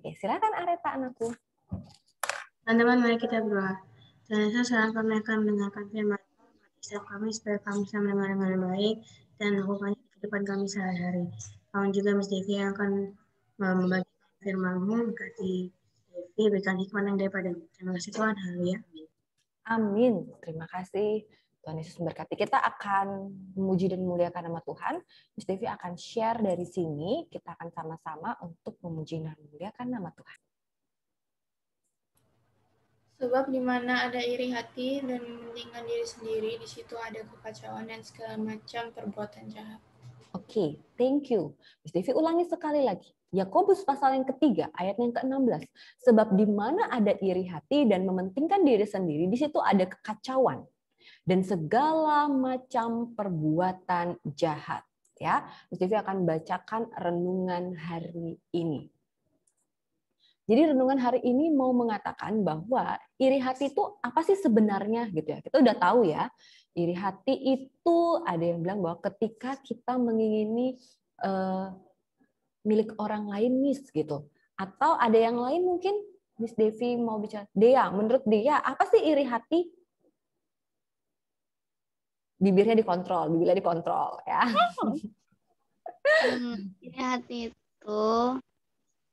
Oke, silakan Areta anakku. Teman-teman, mari kita berdoa. Dan Yesus, sekarang kami akan mendengarkan firman setiap kami supaya kami bisa mendengar dengan baik dan lakukan di depan kami sehari-hari. Kami juga Mas Devi yang akan membagikan firman-Mu, berkati Devi, berikan hikmat yang daripada Terima kasih Tuhan, haleluya. Amin. Terima kasih. Tuhan Yesus memberkati. Kita akan memuji dan memuliakan nama Tuhan. Miss Devi akan share dari sini. Kita akan sama-sama untuk memuji dan memuliakan nama Tuhan. Sebab di mana ada iri hati dan mementingkan diri sendiri, di situ ada kekacauan dan segala macam perbuatan jahat. Oke, okay, thank you. Miss Devi ulangi sekali lagi. Yakobus pasal yang ketiga ayat yang ke-16. Sebab di mana ada iri hati dan mementingkan diri sendiri, di situ ada kekacauan dan segala macam perbuatan jahat. Ya, Mustivi akan bacakan renungan hari ini. Jadi renungan hari ini mau mengatakan bahwa iri hati itu apa sih sebenarnya gitu ya. Kita udah tahu ya, iri hati itu ada yang bilang bahwa ketika kita mengingini uh, milik orang lain mis gitu. Atau ada yang lain mungkin Miss Devi mau bicara, Dia, menurut dia apa sih iri hati? bibirnya dikontrol, bibirnya dikontrol ya. Hmm, jadi hmm, hati itu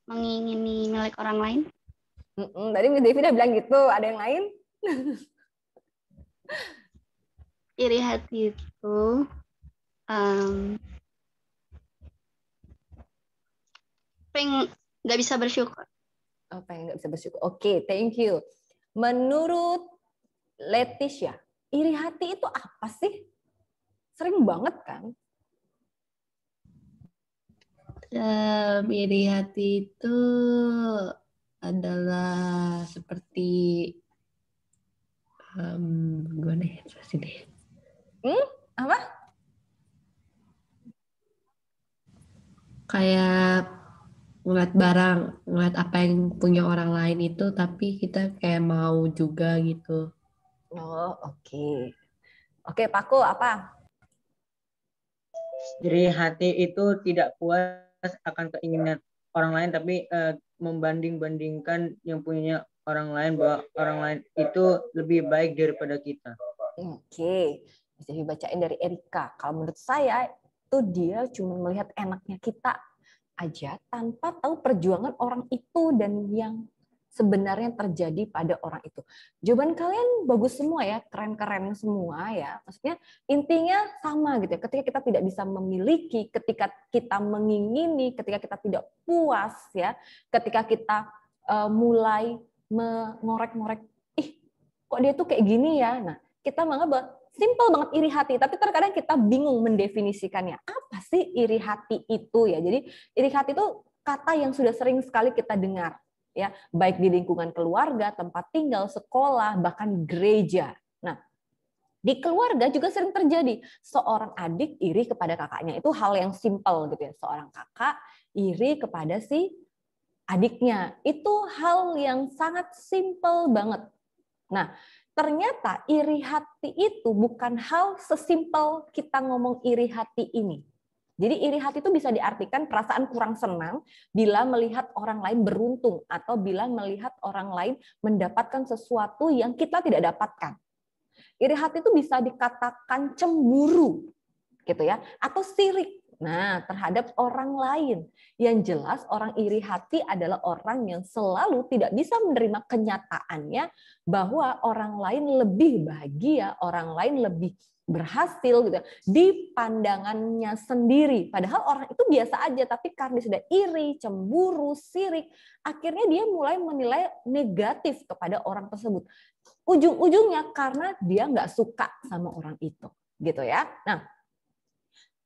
mengingini milik orang lain. Mm-mm, tadi Miss Devi udah bilang gitu, ada yang lain? Iri hati itu um, peng nggak bisa bersyukur. Oh, pengen nggak bisa bersyukur. Oke, okay, thank you. Menurut Leticia, iri hati itu apa sih? Sering banget kan? Um, iri hati itu adalah seperti um, gimana ya sini? Hmm, apa? Kayak ngeliat barang, ngeliat apa yang punya orang lain itu, tapi kita kayak mau juga gitu. Oh, oke. Okay. Oke, okay, Paku, apa? Jadi hati itu tidak puas akan keinginan orang lain, tapi uh, membanding-bandingkan yang punya orang lain bahwa orang lain itu lebih baik daripada kita. Oke, okay. jadi bacain dari Erika. Kalau menurut saya itu dia cuma melihat enaknya kita aja tanpa tahu perjuangan orang itu dan yang sebenarnya terjadi pada orang itu. Jawaban kalian bagus semua ya, keren-keren semua ya. Maksudnya intinya sama gitu ya. Ketika kita tidak bisa memiliki, ketika kita mengingini, ketika kita tidak puas ya, ketika kita uh, mulai mengorek-ngorek, ih kok dia tuh kayak gini ya. Nah, kita menganggap simple banget iri hati, tapi terkadang kita bingung mendefinisikannya. Apa sih iri hati itu ya? Jadi iri hati itu kata yang sudah sering sekali kita dengar ya, baik di lingkungan keluarga, tempat tinggal, sekolah, bahkan gereja. Nah, di keluarga juga sering terjadi seorang adik iri kepada kakaknya. Itu hal yang simpel gitu ya. Seorang kakak iri kepada si adiknya. Itu hal yang sangat simpel banget. Nah, ternyata iri hati itu bukan hal sesimpel kita ngomong iri hati ini. Jadi iri hati itu bisa diartikan perasaan kurang senang bila melihat orang lain beruntung atau bila melihat orang lain mendapatkan sesuatu yang kita tidak dapatkan. Iri hati itu bisa dikatakan cemburu gitu ya atau sirik Nah, terhadap orang lain. Yang jelas orang iri hati adalah orang yang selalu tidak bisa menerima kenyataannya bahwa orang lain lebih bahagia, orang lain lebih berhasil gitu ya, di pandangannya sendiri. Padahal orang itu biasa aja, tapi karena sudah iri, cemburu, sirik, akhirnya dia mulai menilai negatif kepada orang tersebut. Ujung-ujungnya karena dia nggak suka sama orang itu, gitu ya. Nah,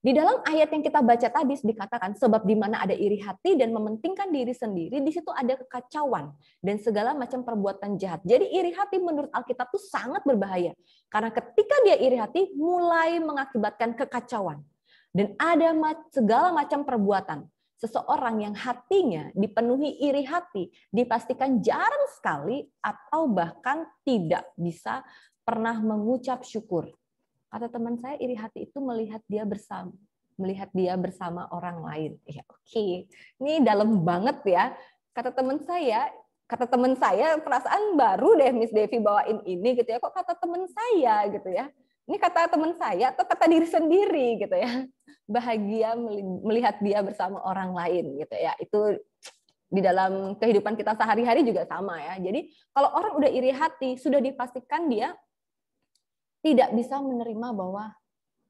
di dalam ayat yang kita baca tadi dikatakan sebab di mana ada iri hati dan mementingkan diri sendiri, di situ ada kekacauan dan segala macam perbuatan jahat. Jadi iri hati menurut Alkitab itu sangat berbahaya. Karena ketika dia iri hati mulai mengakibatkan kekacauan dan ada segala macam perbuatan. Seseorang yang hatinya dipenuhi iri hati dipastikan jarang sekali atau bahkan tidak bisa pernah mengucap syukur Kata teman saya, iri hati itu melihat dia bersama melihat dia bersama orang lain. Ya, oke. Okay. Ini dalam banget ya. Kata teman saya, kata teman saya perasaan baru deh Miss Devi bawain ini gitu ya kok kata teman saya gitu ya ini kata teman saya atau kata diri sendiri gitu ya bahagia melihat dia bersama orang lain gitu ya itu di dalam kehidupan kita sehari-hari juga sama ya jadi kalau orang udah iri hati sudah dipastikan dia tidak bisa menerima bahwa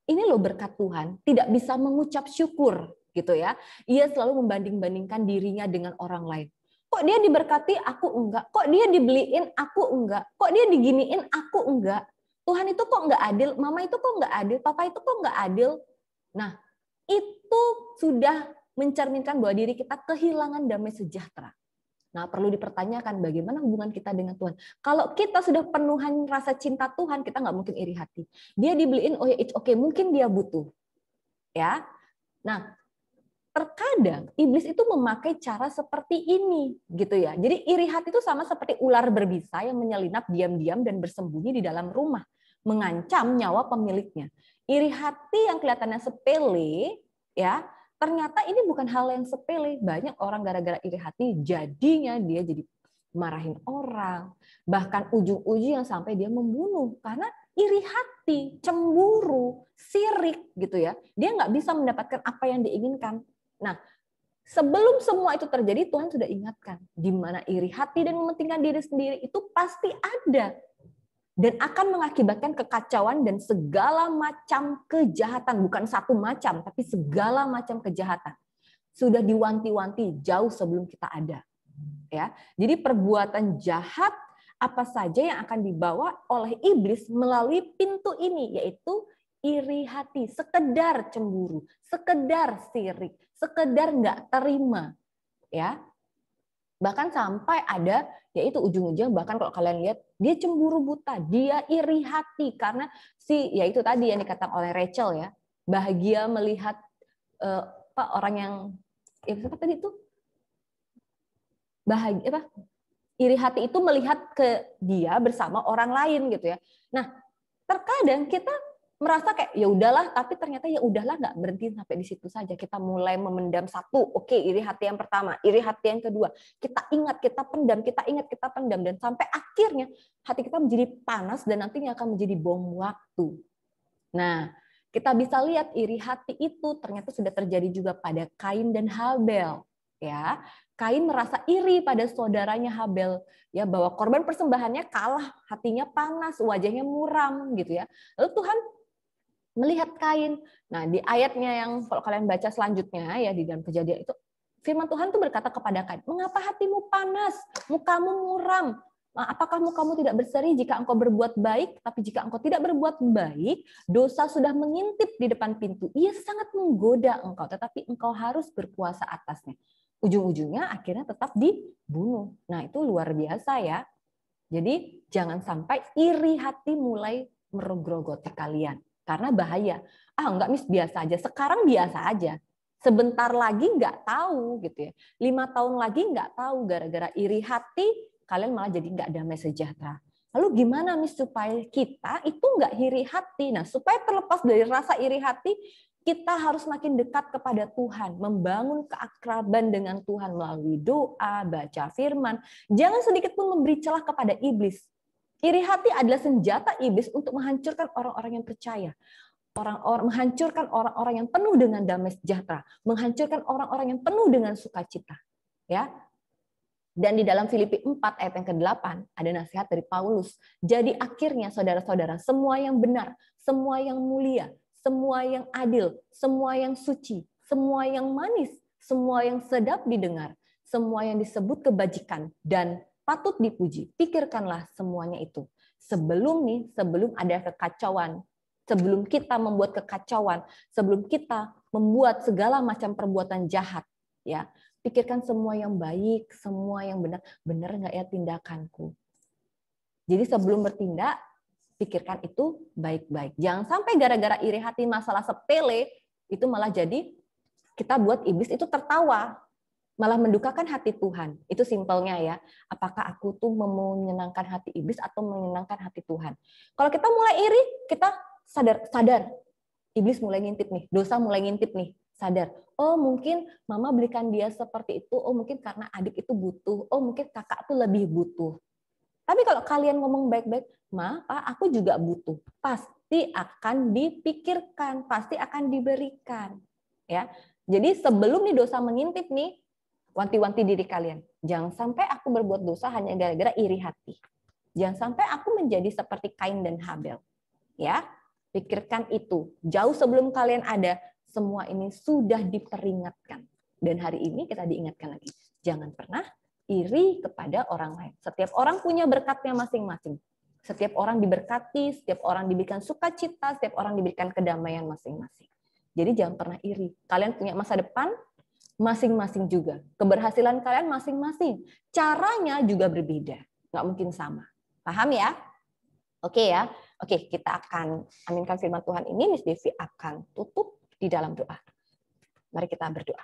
ini loh berkat Tuhan, tidak bisa mengucap syukur gitu ya. Ia selalu membanding-bandingkan dirinya dengan orang lain. Kok dia diberkati, aku enggak. Kok dia dibeliin, aku enggak. Kok dia diginiin, aku enggak. Tuhan itu kok enggak adil, mama itu kok enggak adil, papa itu kok enggak adil. Nah, itu sudah mencerminkan bahwa diri kita kehilangan damai sejahtera. Nah, perlu dipertanyakan bagaimana hubungan kita dengan Tuhan. Kalau kita sudah penuhan rasa cinta Tuhan, kita nggak mungkin iri hati. Dia dibeliin, oh ya, oke, okay, mungkin dia butuh. Ya. Nah, terkadang iblis itu memakai cara seperti ini gitu ya. Jadi iri hati itu sama seperti ular berbisa yang menyelinap diam-diam dan bersembunyi di dalam rumah, mengancam nyawa pemiliknya. Iri hati yang kelihatannya sepele ya, ternyata ini bukan hal yang sepele. Banyak orang gara-gara iri hati jadinya dia jadi marahin orang, bahkan ujung-ujung yang sampai dia membunuh karena iri hati, cemburu, sirik gitu ya. Dia nggak bisa mendapatkan apa yang diinginkan. Nah, sebelum semua itu terjadi Tuhan sudah ingatkan di mana iri hati dan mementingkan diri sendiri itu pasti ada dan akan mengakibatkan kekacauan dan segala macam kejahatan, bukan satu macam, tapi segala macam kejahatan. Sudah diwanti-wanti jauh sebelum kita ada. Ya. Jadi perbuatan jahat apa saja yang akan dibawa oleh iblis melalui pintu ini yaitu iri hati, sekedar cemburu, sekedar sirik, sekedar nggak terima, ya bahkan sampai ada yaitu ujung-ujung bahkan kalau kalian lihat dia cemburu buta dia iri hati karena si yaitu tadi yang dikatakan oleh Rachel ya bahagia melihat uh, apa orang yang ya, apa tadi itu bahagia apa iri hati itu melihat ke dia bersama orang lain gitu ya nah terkadang kita merasa kayak ya udahlah tapi ternyata ya udahlah nggak berhenti sampai di situ saja kita mulai memendam satu oke okay, iri hati yang pertama iri hati yang kedua kita ingat kita pendam kita ingat kita pendam dan sampai akhirnya hati kita menjadi panas dan nantinya akan menjadi bom waktu nah kita bisa lihat iri hati itu ternyata sudah terjadi juga pada Kain dan Habel ya Kain merasa iri pada saudaranya Habel ya bahwa korban persembahannya kalah, hatinya panas, wajahnya muram gitu ya. Lalu Tuhan melihat kain. Nah, di ayatnya yang kalau kalian baca selanjutnya ya di dalam kejadian itu firman Tuhan tuh berkata kepada kain, "Mengapa hatimu panas? Mukamu muram? Nah, apakah mukamu tidak berseri jika engkau berbuat baik? Tapi jika engkau tidak berbuat baik, dosa sudah mengintip di depan pintu. Ia sangat menggoda engkau, tetapi engkau harus berpuasa atasnya." Ujung-ujungnya akhirnya tetap dibunuh. Nah, itu luar biasa ya. Jadi jangan sampai iri hati mulai merogrogoti kalian karena bahaya. Ah enggak mis biasa aja, sekarang biasa aja. Sebentar lagi nggak tahu gitu ya. Lima tahun lagi nggak tahu gara-gara iri hati kalian malah jadi nggak damai sejahtera. Lalu gimana mis supaya kita itu nggak iri hati? Nah supaya terlepas dari rasa iri hati, kita harus makin dekat kepada Tuhan, membangun keakraban dengan Tuhan melalui doa, baca firman. Jangan sedikit pun memberi celah kepada iblis. Iri hati adalah senjata iblis untuk menghancurkan orang-orang yang percaya. Orang-orang menghancurkan orang-orang yang penuh dengan damai sejahtera, menghancurkan orang-orang yang penuh dengan sukacita. Ya. Dan di dalam Filipi 4 ayat yang ke-8 ada nasihat dari Paulus. Jadi akhirnya saudara-saudara, semua yang benar, semua yang mulia, semua yang adil, semua yang suci, semua yang manis, semua yang sedap didengar, semua yang disebut kebajikan dan patut dipuji. Pikirkanlah semuanya itu. Sebelum nih, sebelum ada kekacauan, sebelum kita membuat kekacauan, sebelum kita membuat segala macam perbuatan jahat, ya. Pikirkan semua yang baik, semua yang benar. Benar nggak ya tindakanku? Jadi sebelum bertindak, pikirkan itu baik-baik. Jangan sampai gara-gara iri hati masalah sepele, itu malah jadi kita buat iblis itu tertawa malah mendukakan hati Tuhan. Itu simpelnya ya. Apakah aku tuh menyenangkan hati iblis atau menyenangkan hati Tuhan? Kalau kita mulai iri, kita sadar sadar iblis mulai ngintip nih, dosa mulai ngintip nih, sadar. Oh, mungkin mama belikan dia seperti itu. Oh, mungkin karena adik itu butuh. Oh, mungkin kakak tuh lebih butuh. Tapi kalau kalian ngomong baik-baik, "Ma, Pak, aku juga butuh." Pasti akan dipikirkan, pasti akan diberikan, ya. Jadi sebelum nih dosa mengintip nih, wanti-wanti diri kalian. Jangan sampai aku berbuat dosa hanya gara-gara iri hati. Jangan sampai aku menjadi seperti Kain dan Habel. Ya, pikirkan itu. Jauh sebelum kalian ada, semua ini sudah diperingatkan. Dan hari ini kita diingatkan lagi. Jangan pernah iri kepada orang lain. Setiap orang punya berkatnya masing-masing. Setiap orang diberkati, setiap orang diberikan sukacita, setiap orang diberikan kedamaian masing-masing. Jadi jangan pernah iri. Kalian punya masa depan, masing-masing juga. Keberhasilan kalian masing-masing. Caranya juga berbeda. Nggak mungkin sama. Paham ya? Oke ya. Oke, kita akan aminkan firman Tuhan ini. Miss Devi akan tutup di dalam doa. Mari kita berdoa.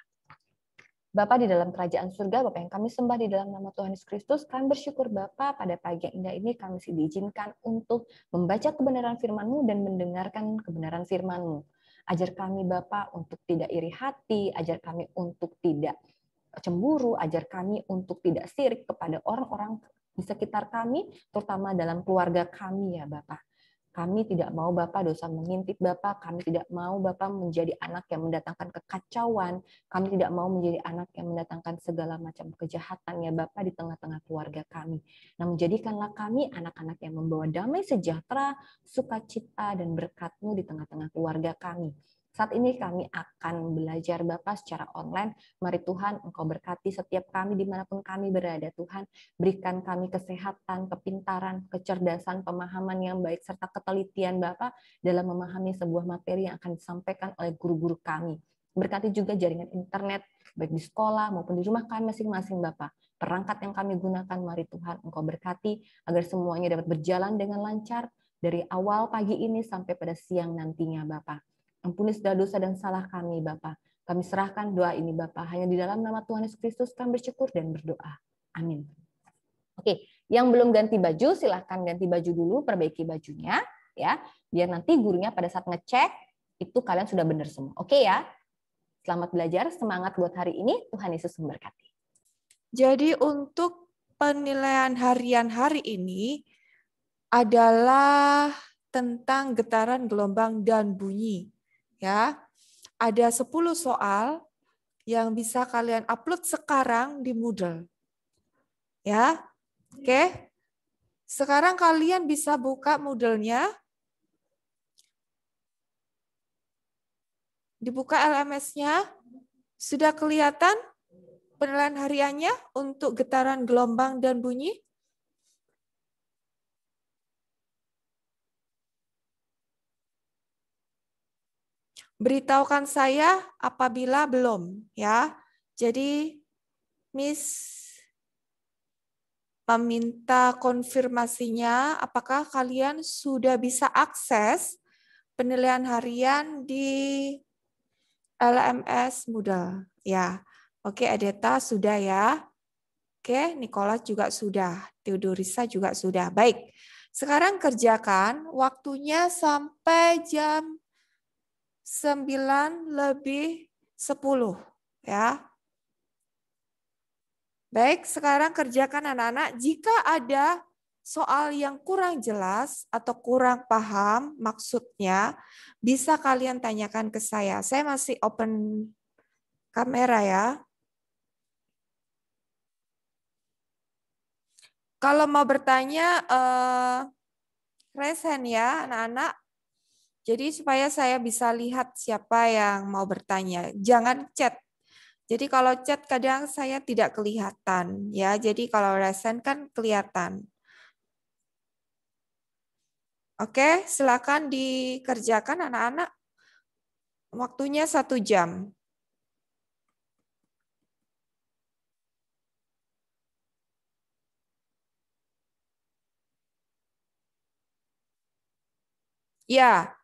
Bapa di dalam kerajaan surga, Bapak yang kami sembah di dalam nama Tuhan Yesus Kristus, kami bersyukur Bapa pada pagi yang indah ini kami diizinkan untuk membaca kebenaran firman-Mu dan mendengarkan kebenaran firman-Mu. Ajar kami bapak untuk tidak iri hati, ajar kami untuk tidak cemburu, ajar kami untuk tidak sirik kepada orang-orang di sekitar kami, terutama dalam keluarga kami ya Bapak. Kami tidak mau Bapak dosa mengintip Bapak, kami tidak mau Bapak menjadi anak yang mendatangkan kekacauan, kami tidak mau menjadi anak yang mendatangkan segala macam kejahatan ya Bapak di tengah-tengah keluarga kami. Nah, menjadikanlah kami anak-anak yang membawa damai sejahtera, sukacita, dan berkatmu di tengah-tengah keluarga kami. Saat ini kami akan belajar Bapak secara online. Mari Tuhan, Engkau berkati setiap kami dimanapun kami berada. Tuhan, berikan kami kesehatan, kepintaran, kecerdasan, pemahaman yang baik, serta ketelitian Bapak dalam memahami sebuah materi yang akan disampaikan oleh guru-guru kami. Berkati juga jaringan internet, baik di sekolah maupun di rumah kami masing-masing Bapak. Perangkat yang kami gunakan, mari Tuhan Engkau berkati agar semuanya dapat berjalan dengan lancar dari awal pagi ini sampai pada siang nantinya Bapak. Ampuni segala dosa dan salah kami, Bapak. Kami serahkan doa ini, Bapak. Hanya di dalam nama Tuhan Yesus Kristus kami bersyukur dan berdoa. Amin. Oke, yang belum ganti baju silahkan ganti baju dulu, perbaiki bajunya ya, biar nanti gurunya pada saat ngecek itu kalian sudah benar semua. Oke ya. Selamat belajar, semangat buat hari ini. Tuhan Yesus memberkati. Jadi untuk penilaian harian hari ini adalah tentang getaran gelombang dan bunyi ya. Ada 10 soal yang bisa kalian upload sekarang di Moodle. Ya. Oke. Sekarang kalian bisa buka Moodle-nya. Dibuka LMS-nya. Sudah kelihatan penilaian hariannya untuk getaran gelombang dan bunyi? beritahukan saya apabila belum ya. Jadi Miss meminta konfirmasinya apakah kalian sudah bisa akses penilaian harian di LMS Moodle. Ya. Oke, Adeta sudah ya. Oke, Nikola juga sudah. Theodorisa juga sudah. Baik. Sekarang kerjakan waktunya sampai jam 9 lebih 10. Ya. Baik, sekarang kerjakan anak-anak. Jika ada soal yang kurang jelas atau kurang paham maksudnya, bisa kalian tanyakan ke saya. Saya masih open kamera ya. Kalau mau bertanya, eh, resen ya anak-anak. Jadi supaya saya bisa lihat siapa yang mau bertanya. Jangan chat. Jadi kalau chat kadang saya tidak kelihatan ya. Jadi kalau resen kan kelihatan. Oke, silakan dikerjakan anak-anak. Waktunya satu jam. Ya,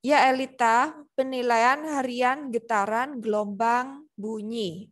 Ya Elita, penilaian harian getaran gelombang bunyi.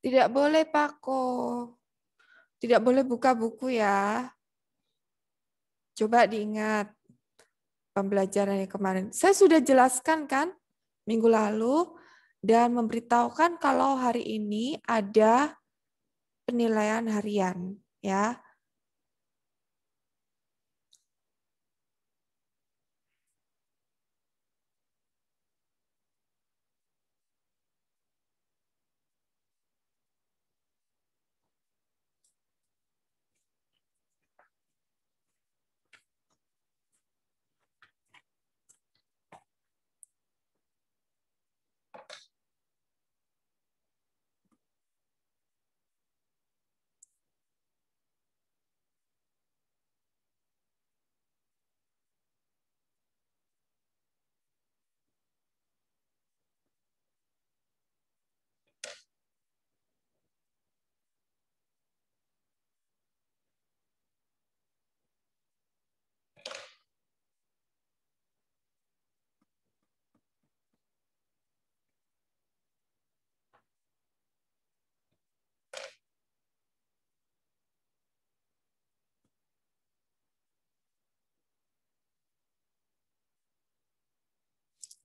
Tidak boleh, Pako. Tidak boleh buka buku ya. Coba diingat pembelajaran yang kemarin. Saya sudah jelaskan kan minggu lalu dan memberitahukan kalau hari ini ada penilaian harian ya.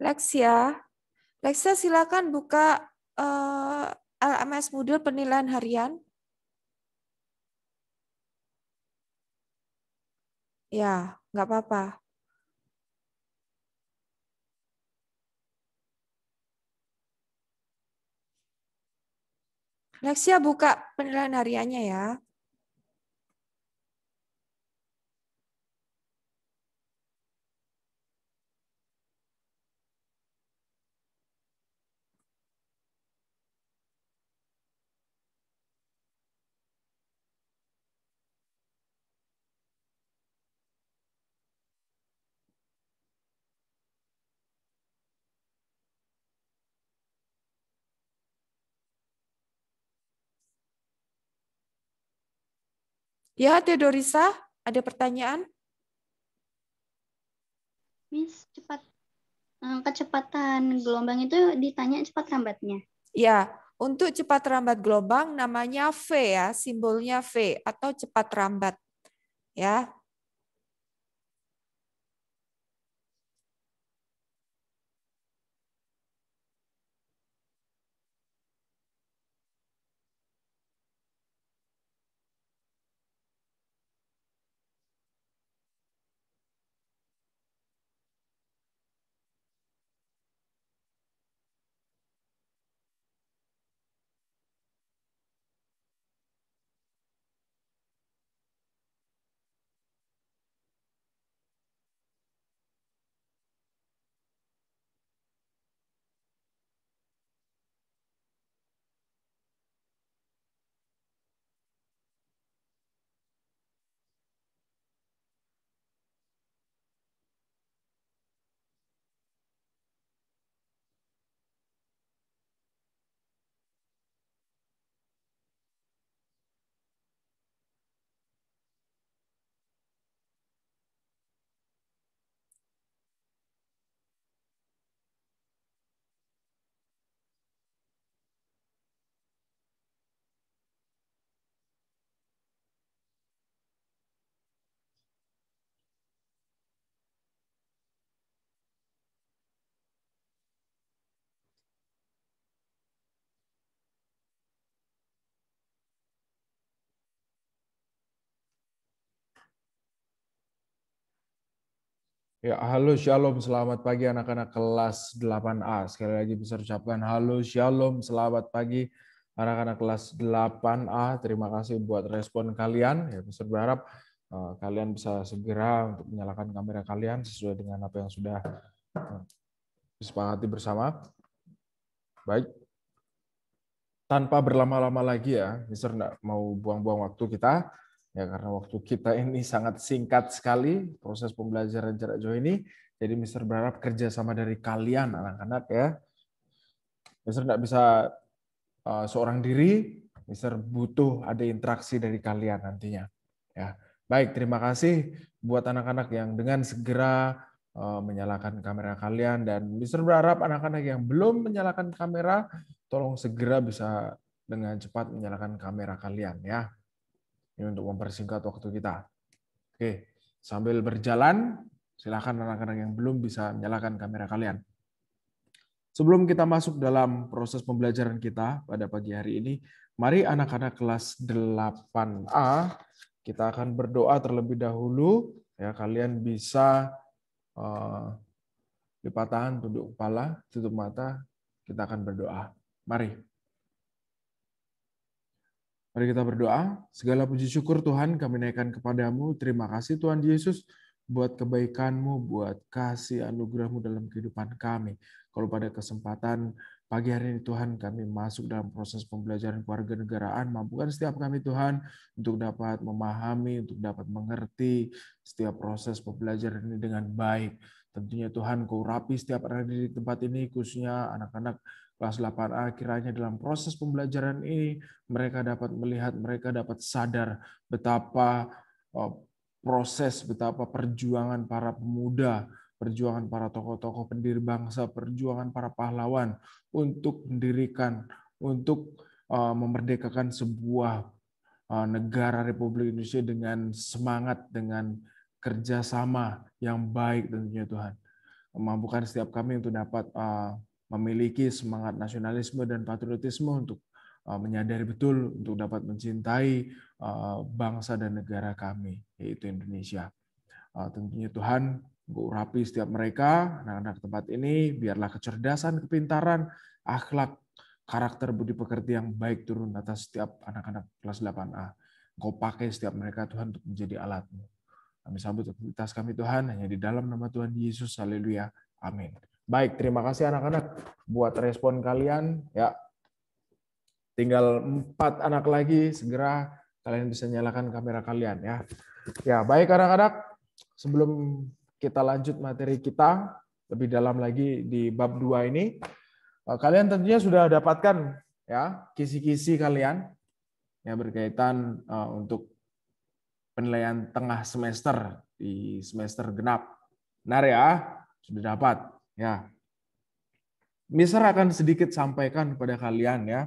Lexia. Ya. Lexia ya, silakan buka uh, eh, LMS Moodle penilaian harian. Ya, nggak apa-apa. Lexia ya, buka penilaian hariannya ya. Ya, Teodorisa, ada pertanyaan? Miss, cepat eh, kecepatan gelombang itu ditanya cepat lambatnya. Ya, untuk cepat rambat gelombang namanya V ya, simbolnya V atau cepat rambat. Ya, Ya, halo shalom, selamat pagi anak-anak kelas 8A. Sekali lagi bisa ucapkan halo shalom, selamat pagi anak-anak kelas 8A. Terima kasih buat respon kalian. Ya, bisa berharap uh, kalian bisa segera untuk menyalakan kamera kalian sesuai dengan apa yang sudah eh, disepakati bersama. Baik. Tanpa berlama-lama lagi ya, Mister tidak mau buang-buang waktu kita Ya karena waktu kita ini sangat singkat sekali proses pembelajaran jarak jauh ini. Jadi Mister berharap kerjasama dari kalian anak-anak ya. Mister tidak bisa uh, seorang diri. Mister butuh ada interaksi dari kalian nantinya. Ya baik terima kasih buat anak-anak yang dengan segera uh, menyalakan kamera kalian dan Mister berharap anak-anak yang belum menyalakan kamera tolong segera bisa dengan cepat menyalakan kamera kalian ya. Ini untuk mempersingkat waktu kita. Oke, sambil berjalan, silakan anak-anak yang belum bisa menyalakan kamera kalian. Sebelum kita masuk dalam proses pembelajaran kita pada pagi hari ini, mari anak-anak kelas 8A kita akan berdoa terlebih dahulu ya kalian bisa uh, lipat tangan tunduk kepala tutup mata kita akan berdoa mari Mari kita berdoa. Segala puji syukur Tuhan kami naikkan kepadamu. Terima kasih Tuhan Yesus buat kebaikanmu, buat kasih anugerahmu dalam kehidupan kami. Kalau pada kesempatan Pagi hari ini Tuhan kami masuk dalam proses pembelajaran keluarga negaraan. Mampukan setiap kami Tuhan untuk dapat memahami, untuk dapat mengerti setiap proses pembelajaran ini dengan baik. Tentunya Tuhan kau rapi setiap hari di tempat ini, khususnya anak-anak Kelas 8A kiranya dalam proses pembelajaran ini mereka dapat melihat, mereka dapat sadar betapa e, proses, betapa perjuangan para pemuda, perjuangan para tokoh-tokoh pendiri bangsa, perjuangan para pahlawan untuk mendirikan, untuk e, memerdekakan sebuah e, negara Republik Indonesia dengan semangat, dengan kerjasama yang baik tentunya Tuhan. Mampukan setiap kami untuk dapat memiliki semangat nasionalisme dan patriotisme untuk uh, menyadari betul untuk dapat mencintai uh, bangsa dan negara kami, yaitu Indonesia. Uh, tentunya Tuhan Engkau urapi setiap mereka, anak-anak tempat ini, biarlah kecerdasan, kepintaran, akhlak, karakter budi pekerti yang baik turun atas setiap anak-anak kelas 8A. Engkau pakai setiap mereka, Tuhan, untuk menjadi alatmu. Kami sambut aktivitas kami, Tuhan, hanya di dalam nama Tuhan Yesus. Haleluya. Amin. Baik, terima kasih anak-anak buat respon kalian. Ya, tinggal empat anak lagi. Segera kalian bisa nyalakan kamera kalian ya. Ya, baik anak-anak. Sebelum kita lanjut materi kita lebih dalam lagi di bab 2 ini, eh, kalian tentunya sudah dapatkan ya kisi-kisi kalian ya berkaitan eh, untuk penilaian tengah semester di semester genap. Benar ya? Sudah dapat. Ya, Mister akan sedikit sampaikan kepada kalian ya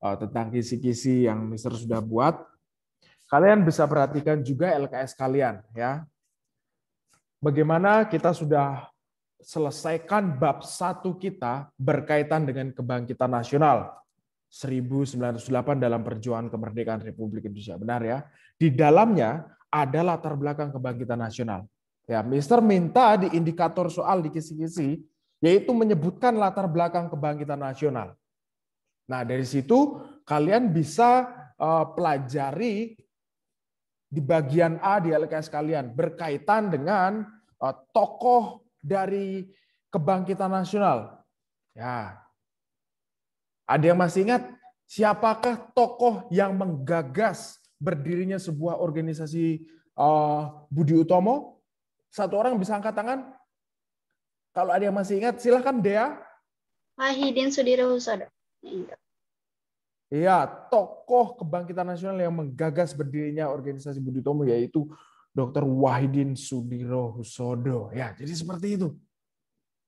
eh, tentang kisi-kisi yang Mister sudah buat. Kalian bisa perhatikan juga LKS kalian ya. Bagaimana kita sudah selesaikan bab satu kita berkaitan dengan kebangkitan nasional 1908 dalam perjuangan kemerdekaan Republik Indonesia. Benar ya? Di dalamnya ada latar belakang kebangkitan nasional. Ya, Mister minta di indikator soal di kisi-kisi, yaitu menyebutkan latar belakang kebangkitan nasional. Nah, dari situ kalian bisa eh, pelajari di bagian A di LKS kalian berkaitan dengan eh, tokoh dari kebangkitan nasional. Ya. Ada yang masih ingat siapakah tokoh yang menggagas berdirinya sebuah organisasi eh, Budi Utomo? Satu orang bisa angkat tangan. Kalau ada yang masih ingat, silahkan Dea. Wahidin Sudirohusodo. Iya. iya, tokoh kebangkitan nasional yang menggagas berdirinya organisasi Budi Tomo yaitu Dr. Wahidin Sudirohusodo. Ya, jadi seperti itu.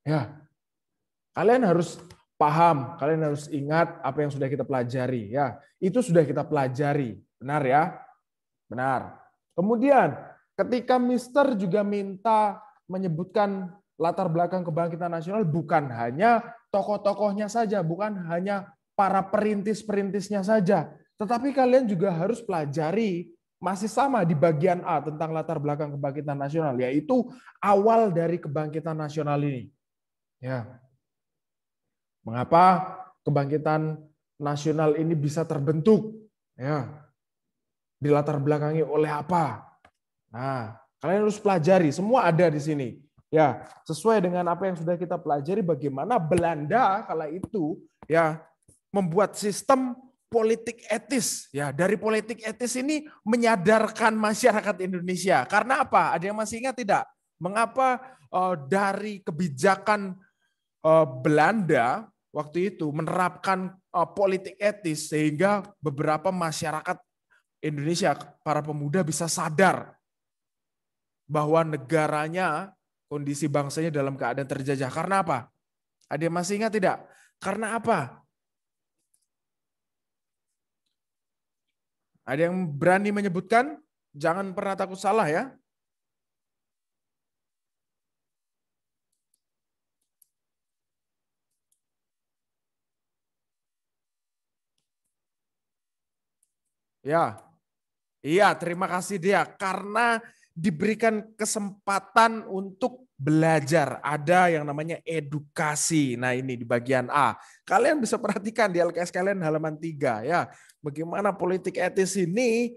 Ya. Kalian harus paham, kalian harus ingat apa yang sudah kita pelajari ya. Itu sudah kita pelajari, benar ya? Benar. Kemudian Ketika Mister juga minta menyebutkan latar belakang kebangkitan nasional bukan hanya tokoh-tokohnya saja, bukan hanya para perintis-perintisnya saja, tetapi kalian juga harus pelajari masih sama di bagian A tentang latar belakang kebangkitan nasional, yaitu awal dari kebangkitan nasional ini. Ya. Mengapa kebangkitan nasional ini bisa terbentuk? Ya. Dilatar belakangi oleh apa? Nah, kalian harus pelajari, semua ada di sini. Ya, sesuai dengan apa yang sudah kita pelajari bagaimana Belanda kala itu ya membuat sistem politik etis. Ya, dari politik etis ini menyadarkan masyarakat Indonesia. Karena apa? Ada yang masih ingat tidak? Mengapa uh, dari kebijakan uh, Belanda waktu itu menerapkan uh, politik etis sehingga beberapa masyarakat Indonesia para pemuda bisa sadar bahwa negaranya, kondisi bangsanya dalam keadaan terjajah. Karena apa? Ada yang masih ingat tidak? Karena apa? Ada yang berani menyebutkan? Jangan pernah takut salah ya. Ya, iya terima kasih dia karena diberikan kesempatan untuk belajar. Ada yang namanya edukasi. Nah ini di bagian A. Kalian bisa perhatikan di LKS kalian halaman 3 ya. Bagaimana politik etis ini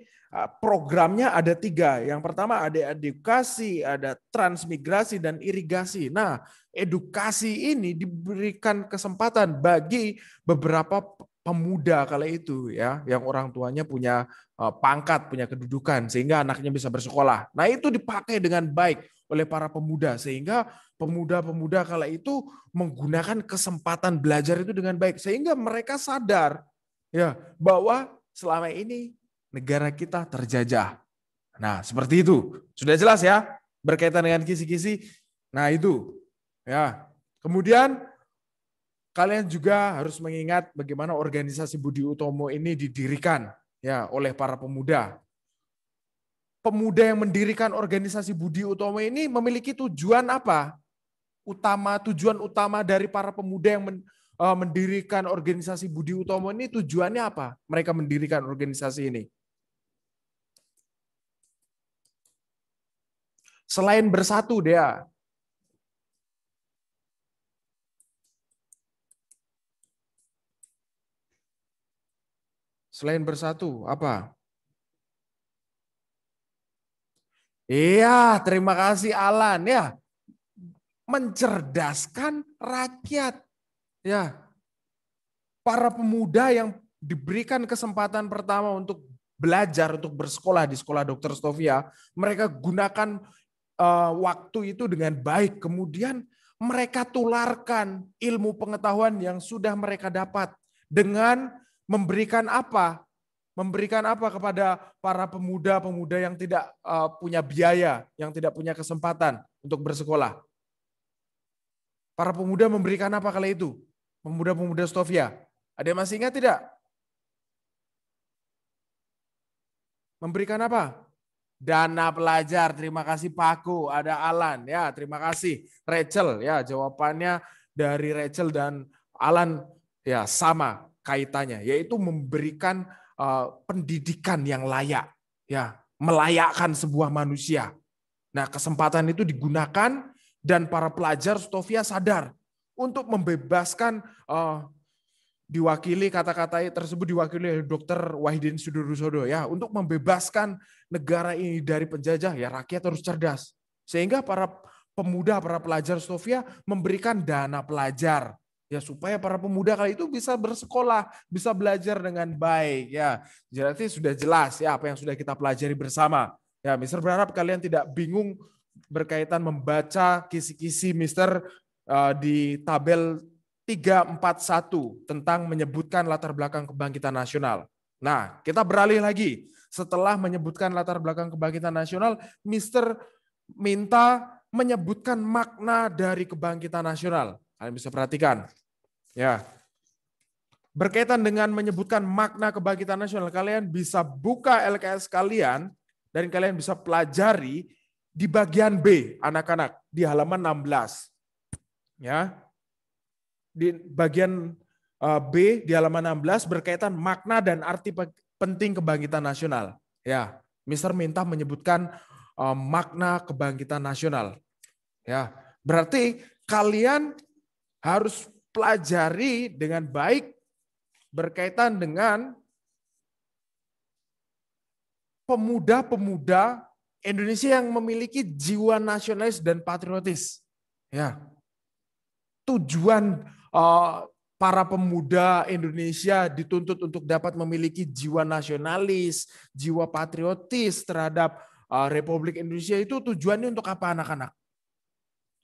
programnya ada tiga. Yang pertama ada edukasi, ada transmigrasi, dan irigasi. Nah edukasi ini diberikan kesempatan bagi beberapa pemuda kala itu ya yang orang tuanya punya eh, pangkat punya kedudukan sehingga anaknya bisa bersekolah nah itu dipakai dengan baik oleh para pemuda sehingga pemuda-pemuda kala itu menggunakan kesempatan belajar itu dengan baik sehingga mereka sadar ya bahwa selama ini negara kita terjajah nah seperti itu sudah jelas ya berkaitan dengan kisi-kisi nah itu ya kemudian Kalian juga harus mengingat bagaimana organisasi Budi Utomo ini didirikan ya oleh para pemuda. Pemuda yang mendirikan organisasi Budi Utomo ini memiliki tujuan apa? Utama tujuan utama dari para pemuda yang men, uh, mendirikan organisasi Budi Utomo ini tujuannya apa? Mereka mendirikan organisasi ini. Selain bersatu dia Selain bersatu, apa? Iya, terima kasih Alan. Ya, mencerdaskan rakyat. Ya, para pemuda yang diberikan kesempatan pertama untuk belajar, untuk bersekolah di sekolah Dokter Stovia, mereka gunakan uh, waktu itu dengan baik. Kemudian mereka tularkan ilmu pengetahuan yang sudah mereka dapat dengan memberikan apa? Memberikan apa kepada para pemuda-pemuda yang tidak uh, punya biaya, yang tidak punya kesempatan untuk bersekolah? Para pemuda memberikan apa kali itu? Pemuda-pemuda Stovia. Ada yang masih ingat tidak? Memberikan apa? Dana pelajar, terima kasih Paku, ada Alan, ya terima kasih. Rachel, ya jawabannya dari Rachel dan Alan, ya sama kaitannya yaitu memberikan eh, pendidikan yang layak ya melayakkan sebuah manusia. Nah, kesempatan itu digunakan dan para pelajar Stofia sadar untuk membebaskan uh, diwakili kata-kata tersebut diwakili oleh Dokter Wahidin Sudurusodo ya untuk membebaskan negara ini dari penjajah ya rakyat terus cerdas sehingga para pemuda para pelajar Sofia memberikan dana pelajar ya supaya para pemuda kali itu bisa bersekolah, bisa belajar dengan baik ya. Jadi sudah jelas ya apa yang sudah kita pelajari bersama. Ya, Mister berharap kalian tidak bingung berkaitan membaca kisi-kisi Mister uh, di tabel 341 tentang menyebutkan latar belakang kebangkitan nasional. Nah, kita beralih lagi. Setelah menyebutkan latar belakang kebangkitan nasional, Mister minta menyebutkan makna dari kebangkitan nasional. Kalian bisa perhatikan. Ya. Berkaitan dengan menyebutkan makna kebangkitan nasional, kalian bisa buka LKS kalian dan kalian bisa pelajari di bagian B anak-anak di halaman 16. Ya. Di bagian eh, B di halaman 16 berkaitan makna dan arti penting kebangkitan nasional. Ya, Mister minta menyebutkan eh, makna kebangkitan nasional. Ya, berarti kalian harus pelajari dengan baik berkaitan dengan pemuda-pemuda Indonesia yang memiliki jiwa nasionalis dan patriotis. Ya. Tujuan uh, para pemuda Indonesia dituntut untuk dapat memiliki jiwa nasionalis, jiwa patriotis terhadap uh, Republik Indonesia itu tujuannya untuk apa anak-anak?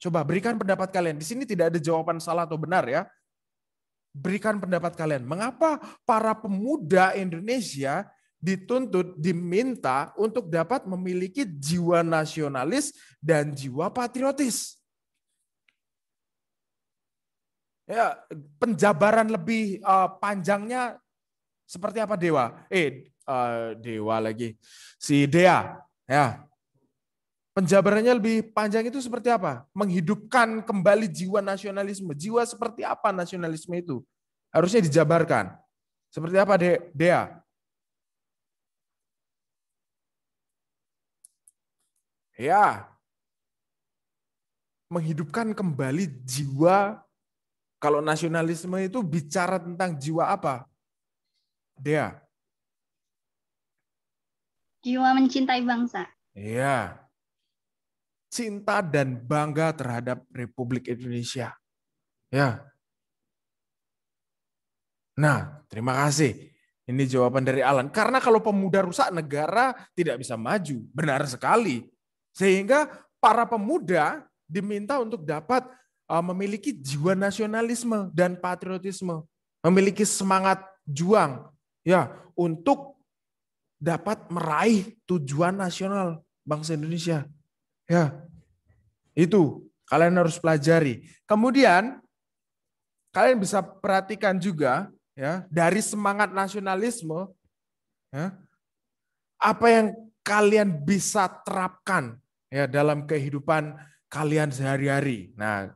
Coba berikan pendapat kalian. Di sini tidak ada jawaban salah atau benar ya. Berikan pendapat kalian. Mengapa para pemuda Indonesia dituntut, diminta untuk dapat memiliki jiwa nasionalis dan jiwa patriotis. Ya, penjabaran lebih uh, panjangnya seperti apa Dewa? Eh, uh, Dewa lagi. Si Dea, ya. Penjabarannya lebih panjang itu seperti apa? Menghidupkan kembali jiwa nasionalisme. Jiwa seperti apa nasionalisme itu? Harusnya dijabarkan. Seperti apa, De Dea? Ya. Menghidupkan kembali jiwa kalau nasionalisme itu bicara tentang jiwa apa? Dea. Jiwa mencintai bangsa. Iya cinta dan bangga terhadap Republik Indonesia. Ya. Nah, terima kasih. Ini jawaban dari Alan. Karena kalau pemuda rusak, negara tidak bisa maju. Benar sekali. Sehingga para pemuda diminta untuk dapat uh, memiliki jiwa nasionalisme dan patriotisme. Memiliki semangat juang ya untuk dapat meraih tujuan nasional bangsa Indonesia. Ya, itu kalian harus pelajari. Kemudian kalian bisa perhatikan juga ya dari semangat nasionalisme ya, apa yang kalian bisa terapkan ya dalam kehidupan kalian sehari-hari. Nah,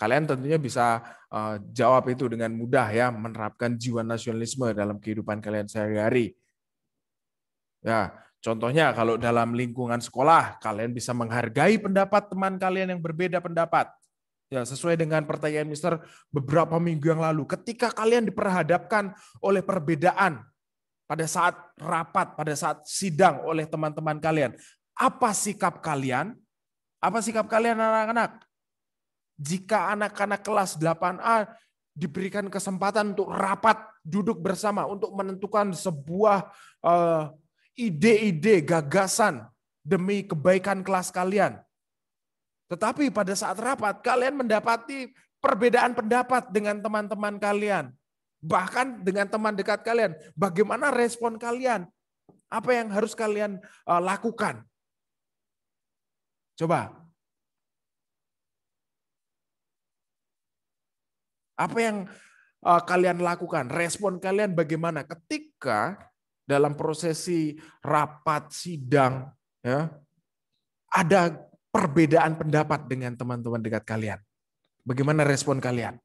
kalian tentunya bisa uh, jawab itu dengan mudah ya menerapkan jiwa nasionalisme dalam kehidupan kalian sehari-hari. Ya, Contohnya kalau dalam lingkungan sekolah, kalian bisa menghargai pendapat teman kalian yang berbeda pendapat. Ya, sesuai dengan pertanyaan Mister beberapa minggu yang lalu, ketika kalian diperhadapkan oleh perbedaan pada saat rapat, pada saat sidang oleh teman-teman kalian, apa sikap kalian? Apa sikap kalian anak-anak? Jika anak-anak kelas 8A diberikan kesempatan untuk rapat duduk bersama untuk menentukan sebuah eh, ide-ide, gagasan demi kebaikan kelas kalian. Tetapi pada saat rapat, kalian mendapati perbedaan pendapat dengan teman-teman kalian. Bahkan dengan teman dekat kalian. Bagaimana respon kalian? Apa yang harus kalian uh, lakukan? Coba. Apa yang uh, kalian lakukan? Respon kalian bagaimana? Ketika dalam prosesi rapat sidang ya ada perbedaan pendapat dengan teman-teman dekat kalian. Bagaimana respon kalian?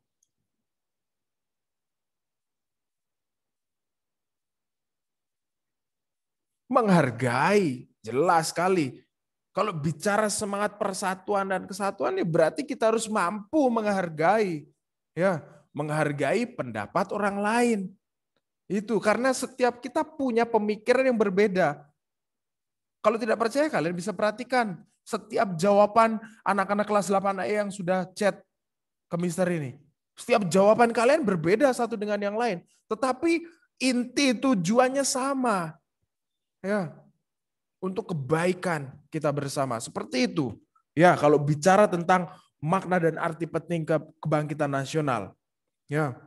Menghargai, jelas sekali. Kalau bicara semangat persatuan dan kesatuan ya berarti kita harus mampu menghargai ya, menghargai pendapat orang lain. Itu karena setiap kita punya pemikiran yang berbeda. Kalau tidak percaya kalian bisa perhatikan setiap jawaban anak-anak kelas 8A yang sudah chat ke Mister ini. Setiap jawaban kalian berbeda satu dengan yang lain, tetapi inti tujuannya sama. Ya. Untuk kebaikan kita bersama. Seperti itu. Ya, kalau bicara tentang makna dan arti penting ke kebangkitan nasional. Ya.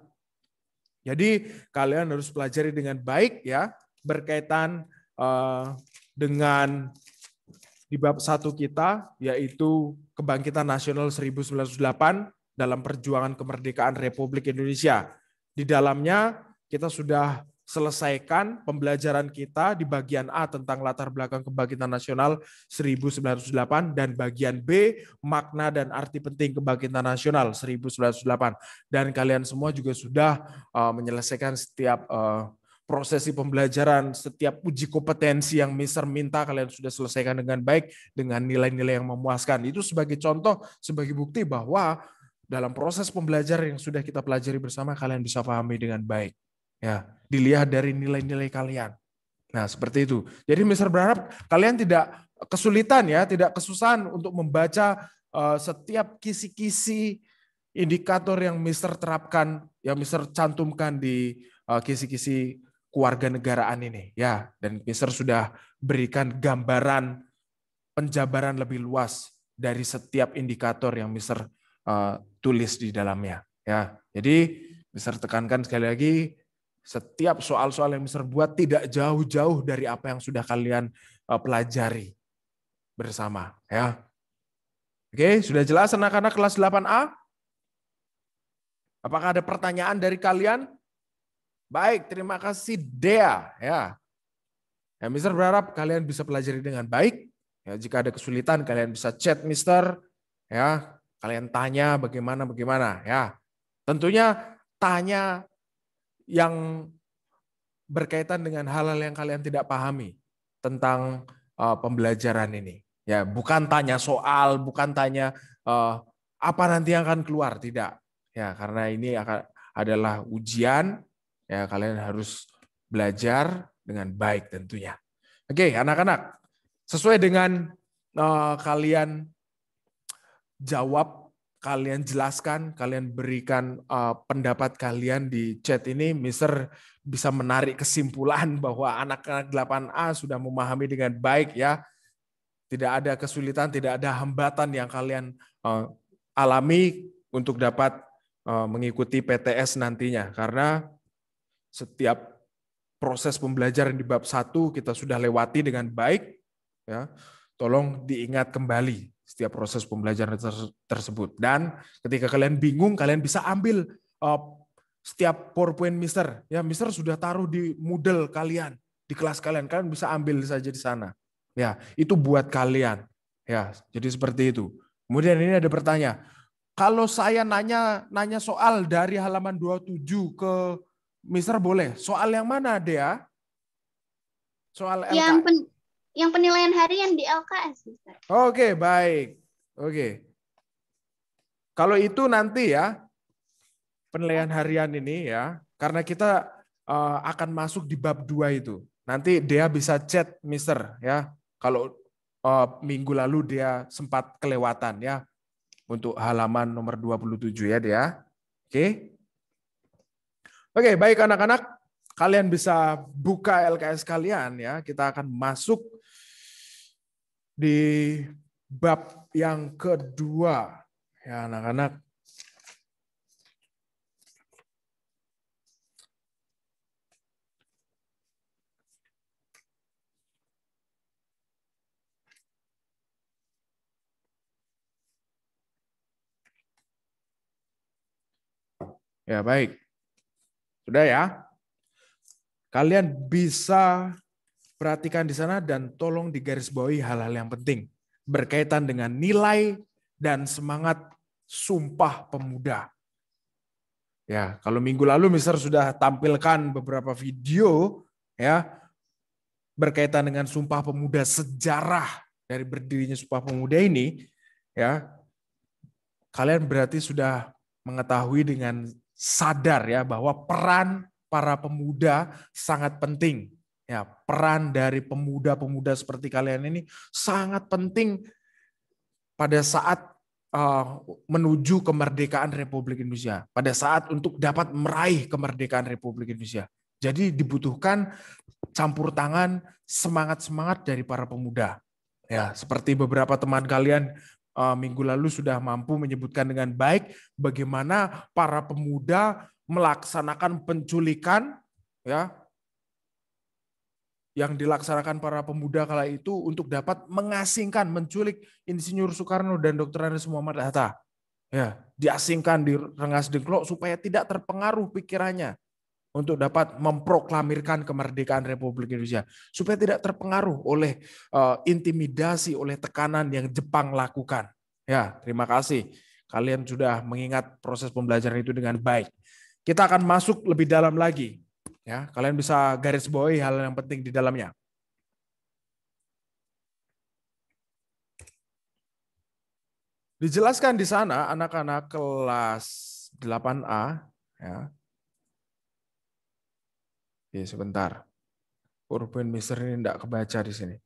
Jadi kalian harus pelajari dengan baik ya berkaitan uh, dengan di bab satu kita yaitu kebangkitan nasional 1908 dalam perjuangan kemerdekaan Republik Indonesia. Di dalamnya kita sudah selesaikan pembelajaran kita di bagian A tentang latar belakang kebangkitan nasional 1908 dan bagian B makna dan arti penting kebangkitan nasional 1908 dan kalian semua juga sudah uh, menyelesaikan setiap uh, prosesi pembelajaran, setiap uji kompetensi yang Mister minta kalian sudah selesaikan dengan baik dengan nilai-nilai yang memuaskan. Itu sebagai contoh, sebagai bukti bahwa dalam proses pembelajaran yang sudah kita pelajari bersama kalian bisa pahami dengan baik. Ya, dilihat dari nilai-nilai kalian. Nah, seperti itu. Jadi Mister berharap kalian tidak kesulitan ya, tidak kesusahan untuk membaca eh, setiap kisi-kisi indikator yang Mister terapkan, yang Mister cantumkan di eh, kisi-kisi keluarga negaraan ini ya dan Mister sudah berikan gambaran penjabaran lebih luas dari setiap indikator yang Mister uh, tulis di dalamnya ya jadi Mister tekankan sekali lagi setiap soal-soal yang Mister buat tidak jauh-jauh dari apa yang sudah kalian eh, pelajari bersama. Ya, Oke, sudah jelas anak-anak kelas 8A? Apakah ada pertanyaan dari kalian? Baik, terima kasih Dea. Ya, ya Mister berharap kalian bisa pelajari dengan baik. Ya, jika ada kesulitan kalian bisa chat Mister. Ya, kalian tanya bagaimana bagaimana. Ya, tentunya tanya yang berkaitan dengan hal-hal yang kalian tidak pahami tentang uh, pembelajaran ini. Ya, bukan tanya soal, bukan tanya uh, apa nanti yang akan keluar, tidak. Ya, karena ini akan adalah ujian, ya kalian harus belajar dengan baik tentunya. Oke, anak-anak, sesuai dengan uh, kalian jawab kalian jelaskan, kalian berikan uh, pendapat kalian di chat ini, Mister bisa menarik kesimpulan bahwa anak-anak 8A sudah memahami dengan baik ya. Tidak ada kesulitan, tidak ada hambatan yang kalian uh, alami untuk dapat uh, mengikuti PTS nantinya. Karena setiap proses pembelajaran di bab 1 kita sudah lewati dengan baik ya. Tolong diingat kembali setiap proses pembelajaran tersebut. Dan ketika kalian bingung, kalian bisa ambil uh, setiap PowerPoint Mister. Ya, Mister sudah taruh di Moodle kalian, di kelas kalian. Kalian bisa ambil saja di sana. Ya, itu buat kalian. Ya, jadi seperti itu. Kemudian ini ada pertanyaan kalau saya nanya nanya soal dari halaman 27 ke Mister boleh. Soal yang mana, Dea? Soal yang pen yang penilaian harian di LKS. Oke, okay, baik. Oke. Okay. Kalau itu nanti ya, penilaian harian ini ya, karena kita uh, akan masuk di bab 2 itu. Nanti dia bisa chat Mister ya. Kalau uh, minggu lalu dia sempat kelewatan ya untuk halaman nomor 27 ya dia. Oke. Okay. Oke, okay, baik anak-anak, kalian bisa buka LKS kalian ya. Kita akan masuk di bab yang kedua ya anak-anak. Ya, baik. Sudah ya? Kalian bisa Perhatikan di sana dan tolong digarisbawahi hal-hal yang penting berkaitan dengan nilai dan semangat sumpah pemuda. Ya, kalau minggu lalu Mister sudah tampilkan beberapa video ya berkaitan dengan Sumpah Pemuda sejarah dari berdirinya Sumpah Pemuda ini ya kalian berarti sudah mengetahui dengan sadar ya bahwa peran para pemuda sangat penting Ya, peran dari pemuda-pemuda seperti kalian ini sangat penting pada saat uh, menuju kemerdekaan Republik Indonesia, pada saat untuk dapat meraih kemerdekaan Republik Indonesia. Jadi dibutuhkan campur tangan semangat-semangat dari para pemuda. Ya, seperti beberapa teman kalian uh, minggu lalu sudah mampu menyebutkan dengan baik bagaimana para pemuda melaksanakan penculikan ya yang dilaksanakan para pemuda kala itu untuk dapat mengasingkan, menculik Insinyur Soekarno dan Dr. Andes Muhammad Hatta. Ya, diasingkan di Rengas Dengklok supaya tidak terpengaruh pikirannya untuk dapat memproklamirkan kemerdekaan Republik Indonesia supaya tidak terpengaruh oleh uh, intimidasi oleh tekanan yang Jepang lakukan. Ya, terima kasih kalian sudah mengingat proses pembelajaran itu dengan baik. Kita akan masuk lebih dalam lagi Ya, kalian bisa garis boy hal yang penting di dalamnya. Dijelaskan di sana anak-anak kelas 8A ya. Oke, sebentar. Urban Mister ini tidak kebaca di sini.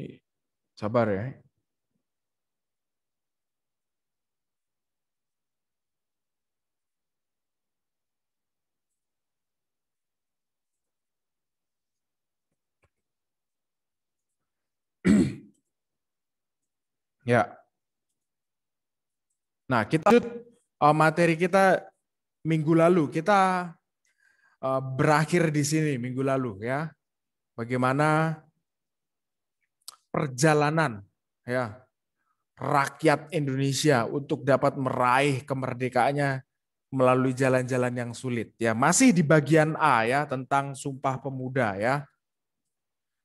Ini sabar ya. Ya. Nah, kita lanjut uh, materi kita minggu lalu. Kita uh, berakhir di sini minggu lalu ya. Bagaimana perjalanan ya rakyat Indonesia untuk dapat meraih kemerdekaannya melalui jalan-jalan yang sulit ya masih di bagian A ya tentang sumpah pemuda ya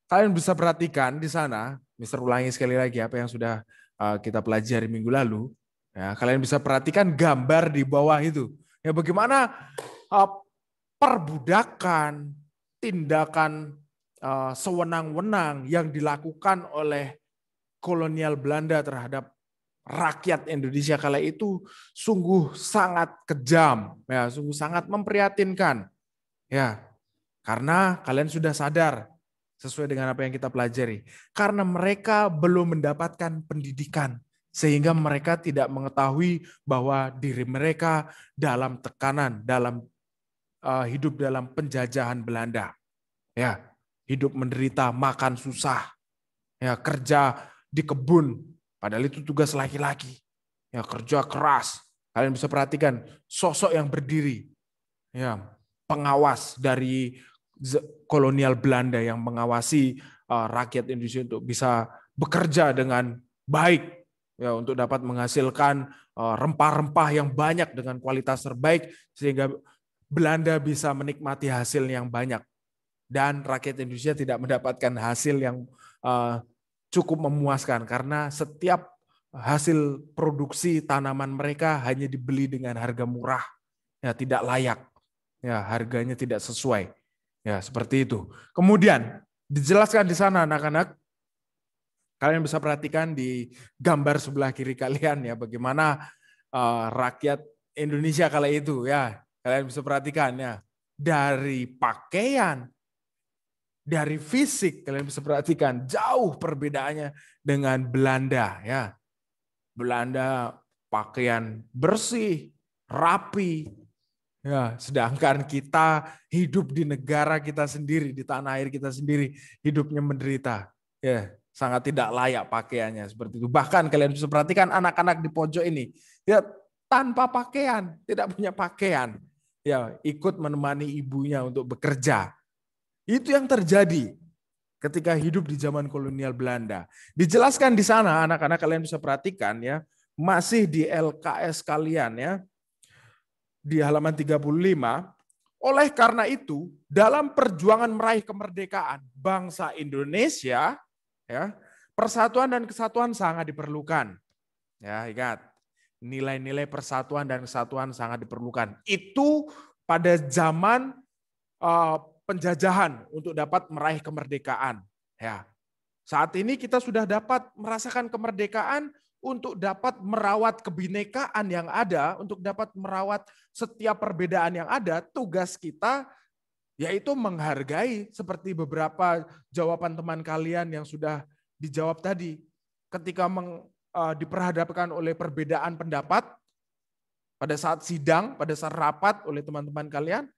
kalian bisa perhatikan di sana Mister ulangi sekali lagi apa yang sudah uh, kita pelajari minggu lalu ya kalian bisa perhatikan gambar di bawah itu ya bagaimana uh, perbudakan tindakan Eh, sewenang-wenang yang dilakukan oleh kolonial Belanda terhadap rakyat Indonesia kala itu sungguh sangat kejam, ya, sungguh sangat memprihatinkan. Ya. Karena kalian sudah sadar sesuai dengan apa yang kita pelajari. Karena mereka belum mendapatkan pendidikan sehingga mereka tidak mengetahui bahwa diri mereka dalam tekanan, dalam uh, hidup dalam penjajahan Belanda. Ya hidup menderita, makan susah, ya kerja di kebun, padahal itu tugas laki-laki, ya kerja keras. Kalian bisa perhatikan sosok yang berdiri, ya pengawas dari kolonial Belanda yang mengawasi uh, rakyat Indonesia untuk bisa bekerja dengan baik, ya untuk dapat menghasilkan uh, rempah-rempah yang banyak dengan kualitas terbaik sehingga Belanda bisa menikmati hasil yang banyak dan rakyat Indonesia tidak mendapatkan hasil yang eh, cukup memuaskan karena setiap hasil produksi tanaman mereka hanya dibeli dengan harga murah ya tidak layak ya harganya tidak sesuai ya seperti itu kemudian dijelaskan di sana anak-anak kalian bisa perhatikan di gambar sebelah kiri kalian ya bagaimana uh, rakyat Indonesia kala itu ya kalian bisa perhatikan ya dari pakaian dari fisik kalian bisa perhatikan jauh perbedaannya dengan Belanda ya. Belanda pakaian bersih, rapi. Ya, sedangkan kita hidup di negara kita sendiri, di tanah air kita sendiri, hidupnya menderita. Ya, sangat tidak layak pakaiannya seperti itu. Bahkan kalian bisa perhatikan anak-anak di pojok ini, ya tanpa pakaian, tidak punya pakaian. Ya, ikut menemani ibunya untuk bekerja itu yang terjadi ketika hidup di zaman kolonial Belanda. Dijelaskan di sana, anak-anak kalian bisa perhatikan ya, masih di LKS kalian ya, di halaman 35, oleh karena itu, dalam perjuangan meraih kemerdekaan bangsa Indonesia, ya, persatuan dan kesatuan sangat diperlukan. Ya, ingat, nilai-nilai persatuan dan kesatuan sangat diperlukan. Itu pada zaman uh, penjajahan untuk dapat meraih kemerdekaan. Ya. Saat ini kita sudah dapat merasakan kemerdekaan untuk dapat merawat kebinekaan yang ada, untuk dapat merawat setiap perbedaan yang ada, tugas kita yaitu menghargai seperti beberapa jawaban teman kalian yang sudah dijawab tadi. Ketika meng, uh, diperhadapkan oleh perbedaan pendapat pada saat sidang, pada saat rapat oleh teman-teman kalian,